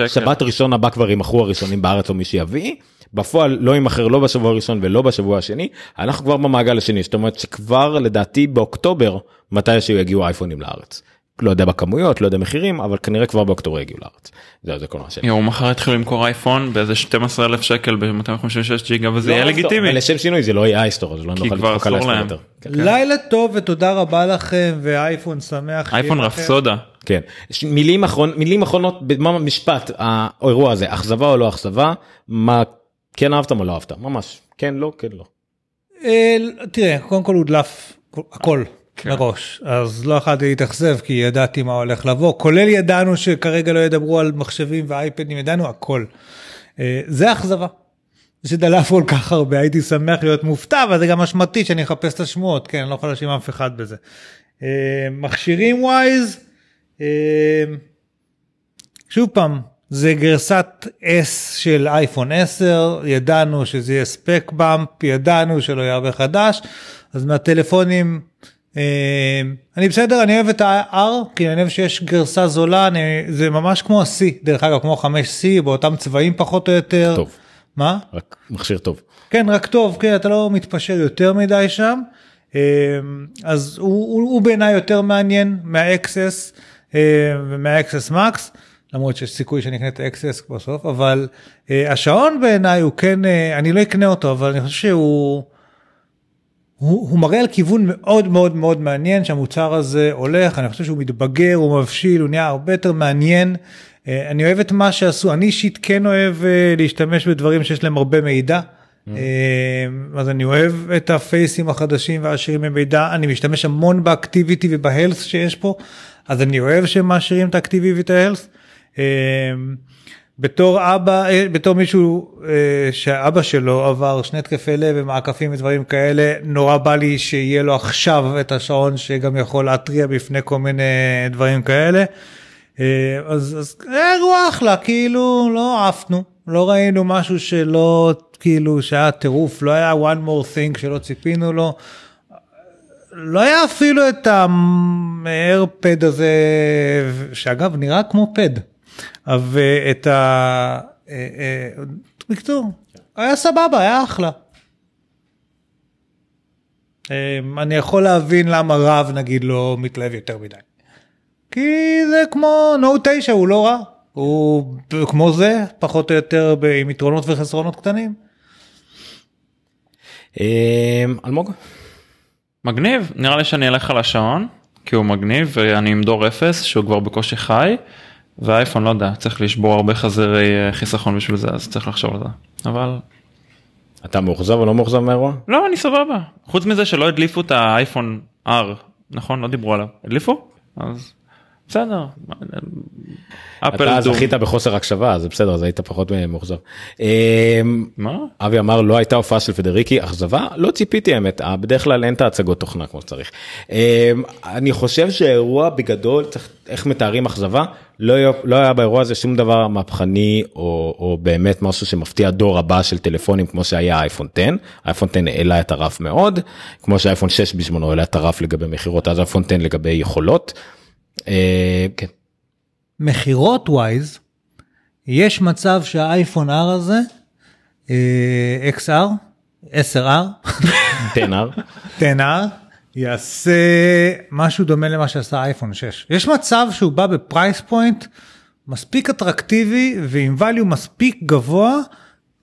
שבת ראשון הבא כבר ימכרו הראשונים בארץ או מי שיביא. בפועל לא יימכר לא בשבוע הראשון ולא בשבוע השני, אנחנו כבר במעגל השני, זאת אומרת שכבר לדעתי באוקטובר מתי שיגיעו אייפונים לארץ. לא יודע בכמויות, לא יודע מחירים, אבל כנראה כבר באוקטובר יגיעו לארץ. זהו, זה כל מה ש... יואו, מחר יתחילו למכור אייפון באיזה 12 אלף שקל ב-256 ג'יגה וזה לא, יהיה לא, לא, לגיטימי. לשם שינוי זה לא יהיה אייסטור, זה לא נוכל לדחוק על אייסטור יותר. כן, כן. לילה טוב ותודה רבה לכם ואייפון שמח. אייפון רפסודה. כן. מילים אחרונות, במשפט האירוע הזה, אכזבה או לא אכזבה, מה כן אהבתם או לא אהבתם? ממש. כן, לא, כן, לא. אה, תראה, קודם כל הודלף הכל כן. מראש, אז לא יכולתי להתאכזב כי ידעתי מה הולך לבוא, כולל ידענו שכרגע לא ידברו על מחשבים ואייפדים, ידענו הכל. אה, זה אכזבה. שדלף כל כך הרבה, הייתי שמח להיות מופתע, אבל זה גם אשמתי שאני אחפש את השמועות, כן, אני לא יכול להשאיר אף אחד בזה. אה, מכשירים ווייז, שוב פעם, זה גרסת S של אייפון 10, ידענו שזה יהיה ספק באמפ, ידענו שלא יהיה הרבה חדש, אז מהטלפונים, אה, אני בסדר, אני אוהב את ה-R, כי אני אוהב שיש גרסה זולה, אני, זה ממש כמו ה-C, דרך אגב, כמו 5C, באותם צבעים פחות או יותר. טוב. מה? רק מכשיר טוב. כן, רק טוב, כן, אתה לא מתפשר יותר מדי שם. אה, אז הוא, הוא, הוא בעיניי יותר מעניין מה-XS אה, ומה-XS Max. למרות שיש סיכוי שאני אקנה את האקסס בסוף, אבל uh, השעון בעיניי הוא כן, uh, אני לא אקנה אותו, אבל אני חושב שהוא... הוא, הוא מראה על כיוון מאוד מאוד מאוד מעניין שהמוצר הזה הולך, אני חושב שהוא מתבגר, הוא מבשיל, הוא נהיה הרבה יותר מעניין. Uh, אני אוהב את מה שעשו, אני אישית כן אוהב uh, להשתמש בדברים שיש להם הרבה מידע. Mm. אז אני אוהב את הפייסים החדשים והעשירים במידע, אני משתמש המון באקטיביטי ובהלס שיש פה, אז אני אוהב שהם מעשירים את האקטיביטי ואת ההלס, אמ, בתור אבא, אה, בתור מישהו אה, שאבא שלו עבר שני תקפי לב ומעקפים ודברים כאלה, נורא בא לי שיהיה לו עכשיו את השעון שגם יכול להתריע בפני כל מיני דברים כאלה. אה, אז, אז אירוע אחלה, כאילו לא עפנו, לא ראינו משהו שלא, כאילו שהיה טירוף, לא היה one more thing שלא ציפינו לו. לא היה אפילו את האיירפד הזה, שאגב נראה כמו פד. ואת ה... אה, אה, בקיצור, היה סבבה, היה אחלה. אמ, אני יכול להבין למה רב נגיד לא מתלהב יותר מדי. כי זה כמו נו 9 הוא לא רע, הוא כמו זה פחות או יותר עם יתרונות וחסרונות קטנים. אמ, אלמוג? מגניב נראה לי שאני אלך על השעון כי הוא מגניב ואני עם דור אפס שהוא כבר בקושי חי ואייפון לא יודע צריך לשבור הרבה חזרי אה, חיסכון בשביל זה אז צריך לחשוב על זה אבל. אתה מאוכזב או לא מאוכזב מהאירוע? לא אני סבבה חוץ מזה שלא הדליפו את האייפון R נכון לא דיברו עליו הדליפו אז בסדר. אתה זכית בחוסר הקשבה זה בסדר אז היית פחות אה, מאוכזב. אמ, מה? אבי אמר לא הייתה הופעה של פדריקי אכזבה לא ציפיתי האמת אה, בדרך כלל אין את ההצגות תוכנה כמו שצריך. אמ, אני חושב שהאירוע בגדול צריך איך מתארים אכזבה לא היה, לא היה באירוע הזה שום דבר מהפכני או, או באמת משהו שמפתיע דור הבא של טלפונים כמו שהיה אייפון 10 אייפון 10 העלה את הרף מאוד כמו שאייפון 6 בזמנו העלה את הרף לגבי מכירות אז אייפון 10 לגבי יכולות. אה, כן. מכירות ווייז, יש מצב שהאייפון R הזה, XR, 10R, 10R, 10R, יעשה משהו דומה למה שעשה אייפון 6. יש מצב שהוא בא בפרייס פוינט מספיק אטרקטיבי ועם value מספיק גבוה.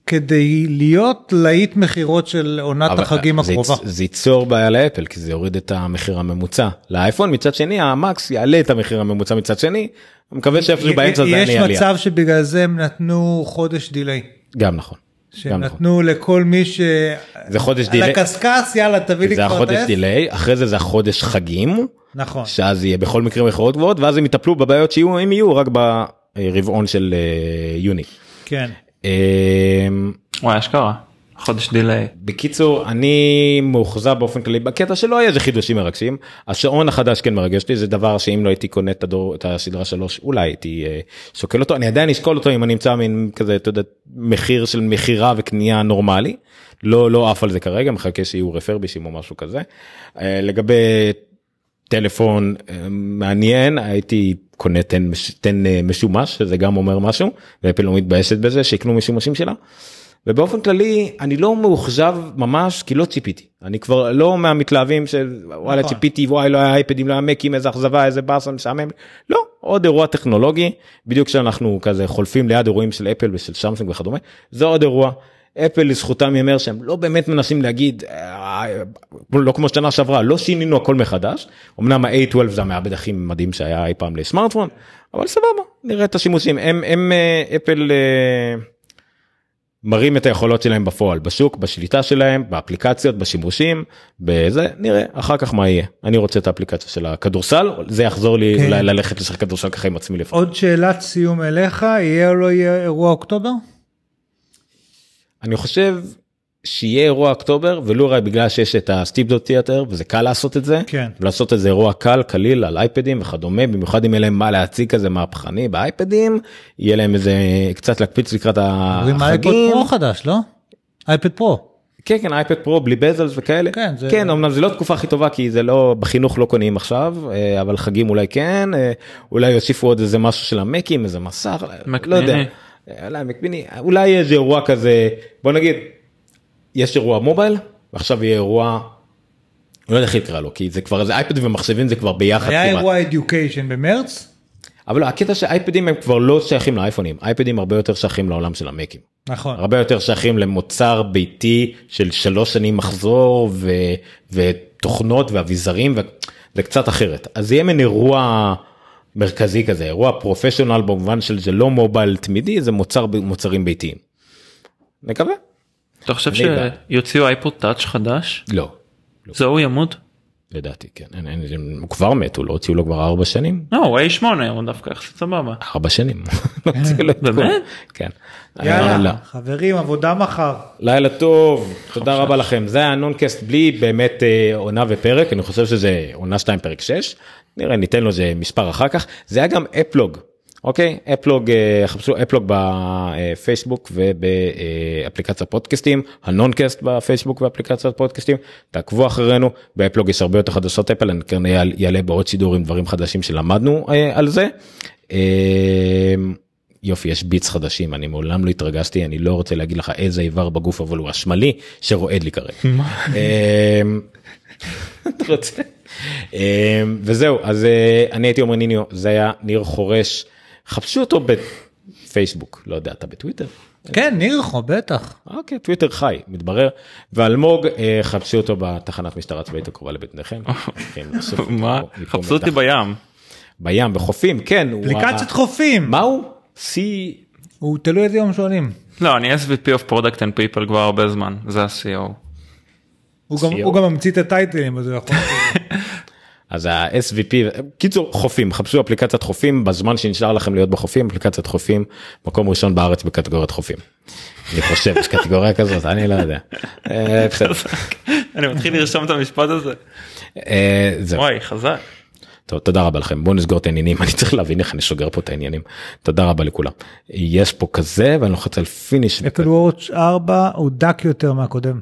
כדי להיות להיט מכירות של עונת החגים הקרובה. זה ייצור בעיה לאפל כי זה יוריד את המחיר הממוצע לאייפון מצד שני המקס יעלה את המחיר הממוצע מצד שני. אני מקווה שאיפה באמצע זה אני יעלה. יש מצב שבגלל זה הם נתנו חודש דיליי. גם נכון. שהם נכון. נתנו נכון. לכל מי ש... זה חודש דיליי. על הקשקש יאללה תביא לי כבר טס. זה החודש דיליי אחרי זה זה החודש חגים. נכון. שאז יהיה בכל מקרה מכירות גבוהות ואז הם יטפלו בבעיות שיהיו אם יהיו רק ברבעון של אה, יוני. כן. אמ, וואי אשכרה. חודש דיליי. בקיצור אני מאוכזב באופן כללי בקטע שלא היה איזה חידושים מרגשים השעון החדש כן מרגש אותי זה דבר שאם לא הייתי קונה את, הדור, את הסדרה שלוש אולי הייתי אה, שוקל אותו אני עדיין אשקול אותו אם אני אמצא מין כזה אתה יודע מחיר של מכירה וקנייה נורמלי לא לא עף על זה כרגע מחכה שיהיו רפרבישים או משהו כזה אה, לגבי טלפון אה, מעניין הייתי קונה תן, תן אה, משומש שזה גם אומר משהו ואפל לא מתבאסת בזה שיקנו משומשים שלה. ובאופן כללי אני לא מאוכזב ממש כי לא ציפיתי אני כבר לא מהמתלהבים של וואלה נכון. ציפיתי וואי לא היה אייפדים לא היה מקים איזה אכזבה איזה באסה משעמם לא עוד אירוע טכנולוגי בדיוק כשאנחנו כזה חולפים ליד אירועים של אפל ושל שמסונג וכדומה זה עוד אירוע אפל לזכותם ייאמר שהם לא באמת מנסים להגיד אה, אה, לא כמו שנה שעברה לא שינינו הכל מחדש אמנם ה-A12 זה המעבד הכי מדהים שהיה אי פעם לסמארטפון אבל סבבה נראה את השימושים הם הם אפל אה, מראים את היכולות שלהם בפועל בשוק בשליטה שלהם באפליקציות בשימושים בזה נראה אחר כך מה יהיה אני רוצה את האפליקציה של הכדורסל זה יחזור לי כן. ללכת לשחק כדורסל ככה עם עצמי לפעמים. עוד שאלת סיום אליך יהיה או לא יהיה אירוע אוקטובר? אני חושב שיהיה אירוע אוקטובר ולו רק בגלל שיש את הסטיפ דוט תיאטר וזה קל לעשות את זה כן לעשות איזה אירוע קל קליל על אייפדים וכדומה במיוחד אם יהיה להם מה להציג כזה מהפכני באייפדים יהיה להם איזה קצת להקפיץ לקראת החגים. אייפד פרו חדש לא? אייפד פרו. כן כן אייפד פרו בלי בזלס וכאלה כן, זה... כן אמנם זה לא תקופה הכי טובה כי זה לא בחינוך לא קונים עכשיו אה, אבל חגים אולי כן אה, אולי יוסיפו עוד איזה משהו של המקים איזה מסך מק... לא יודע. על העמק אולי יהיה איזה אירוע כזה, בוא נגיד, יש אירוע מובייל, ועכשיו יהיה אירוע אני לא יודע איך יקרא לו כי זה כבר איזה אייפד ומחשבים זה כבר ביחד. היה כמעט. אירוע אדיוקיישן במרץ? אבל לא, הקטע שאייפדים הם כבר לא שייכים לאייפונים אייפדים הרבה יותר שייכים לעולם של המקים. נכון. הרבה יותר שייכים למוצר ביתי של שלוש שנים מחזור ו, ותוכנות ואביזרים וזה קצת אחרת אז יהיה מין אירוע מרכזי כזה, אירוע פרופשיונל במובן של זה לא מובייל תמידי, זה מוצר, מוצרים ביתיים. נקווה. אתה חושב שיוציאו אייפוד טאץ' חדש? לא. לא. זהו ימות? לדעתי כן, אין, אין, אין, הוא כבר מת, הוא לא הוציאו לו כבר ארבע שנים. לא, הוא היה שמונה, הוא דווקא יחסית סבבה. ארבע שנים. אה, באמת? כן. יאללה, אה, לא. חברים, עבודה מחר. לילה טוב, תודה רבה לכם. זה היה נונקאסט בלי באמת אה, עונה ופרק, אני חושב שזה עונה שתיים פרק שש. נראה ניתן לו איזה מספר אחר כך זה היה גם אפלוג אוקיי אפלוג אה, חפשו אפלוג בפייסבוק ובאפליקציה פודקאסטים הנון קאסט בפייסבוק ואפליקציית פודקאסטים תעקבו אחרינו באפלוג יש הרבה יותר חדשות אפל אני כנראה כן יעלה בעוד סידור עם דברים חדשים שלמדנו אה, על זה. אה, יופי יש ביץ חדשים אני מעולם לא התרגשתי אני לא רוצה להגיד לך איזה איבר בגוף אבל הוא השמאלי שרועד לי כרגע. מה? אתה רוצה? אמ, וזהו, אז אה, אני הייתי אומר ניניו, זה היה ניר חורש, חפשו אותו בפייסבוק, לא יודע, אתה בטוויטר? כן, ניר חו, בטח. אוקיי, טוויטר חי, מתברר. ואלמוג, אה, חפשו אותו בתחנת משטרה צבאית הקרובה לבית בניכם. כן, מה? חפשו אותי בים. בים, בחופים, כן. אפליקציות חופים. מה הוא? סי... הוא תלוי איזה יום שואלים. לא, אני SVP of Product and People כבר הרבה זמן, זה ה-CO. E הוא גם ממציא e את הטייטלים, אז הוא יכול... אז ה-SVP, קיצור חופים, חפשו אפליקציית חופים, בזמן שנשאר לכם להיות בחופים, אפליקציית חופים, מקום ראשון בארץ בקטגוריית חופים. אני חושב, יש קטגוריה כזאת, אני לא יודע. אה, אני מתחיל לרשום את המשפט הזה. אה, וואי, חזק. טוב, תודה רבה לכם בואו נסגור את העניינים אני צריך להבין איך אני שוגר פה את העניינים תודה רבה לכולם יש פה כזה ואני לוחץ על פיניש. אפל וורץ' 4 הוא דק יותר מהקודם.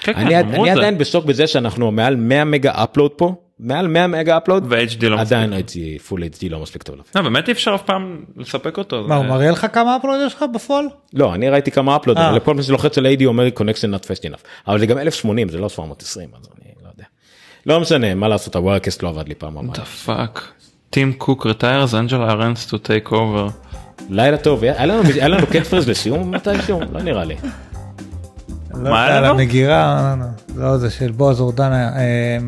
כן, כן, אני עדיין בשוק בזה שאנחנו מעל 100 מגה אפלוד פה מעל 100 מגה אפלוד ו-HD לא עדיין הייתי full HD לא מספיק טוב. לא, אה, באמת אי אפשר אף פעם לספק אותו. מה הוא מראה לך כמה אפלוד יש לך בפועל? לא אני ראיתי כמה אפלוד אבל אה. לכל מי שלוחץ על AD אומר לי קונקשן not fast enough אבל זה גם 1080 זה לא 720 אז אני לא יודע. לא משנה מה לעשות הווארקסט לא עבד לי פעם הבאה. דפאק. טים קוק רטיירס אנג'לה ארנס טו טייק אובר. לילה טוב היה לנו קטפרס לסיום מתישהו לא נראה לי. מה היה לא לנו? מגירה לא, לא, לא זה של בועז אורדן. אה,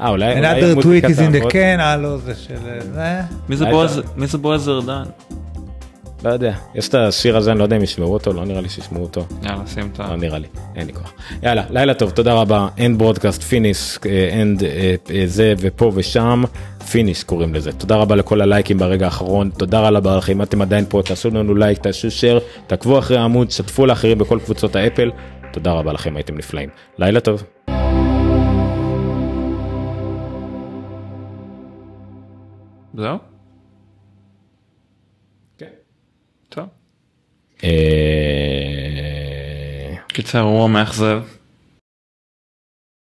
אה, אולי... another tweet is in the can, הלו אה, לא, זה של אה, זה. מי זה אה, בועז ארדן? לא יודע, יש את השיר הזה, אני לא יודע אם ישמעו אותו, לא נראה לי שישמעו אותו. יאללה, שים את ה... לא נראה לי, אין לי כוח. יאללה, לילה טוב, תודה רבה, end broadcast, finish, end זה ופה ושם, finish קוראים לזה. תודה רבה לכל הלייקים ברגע האחרון, תודה רבה לכם, אם אתם עדיין פה, תעשו לנו לייק, תעשו שייר, תעקבו אחרי העמוד, שתפו לאחרים בכל קבוצות האפל, תודה רבה לכם, הייתם נפלאים. לילה טוב. זהו? כן. טוב. אה, קיצר הוא המאכזב.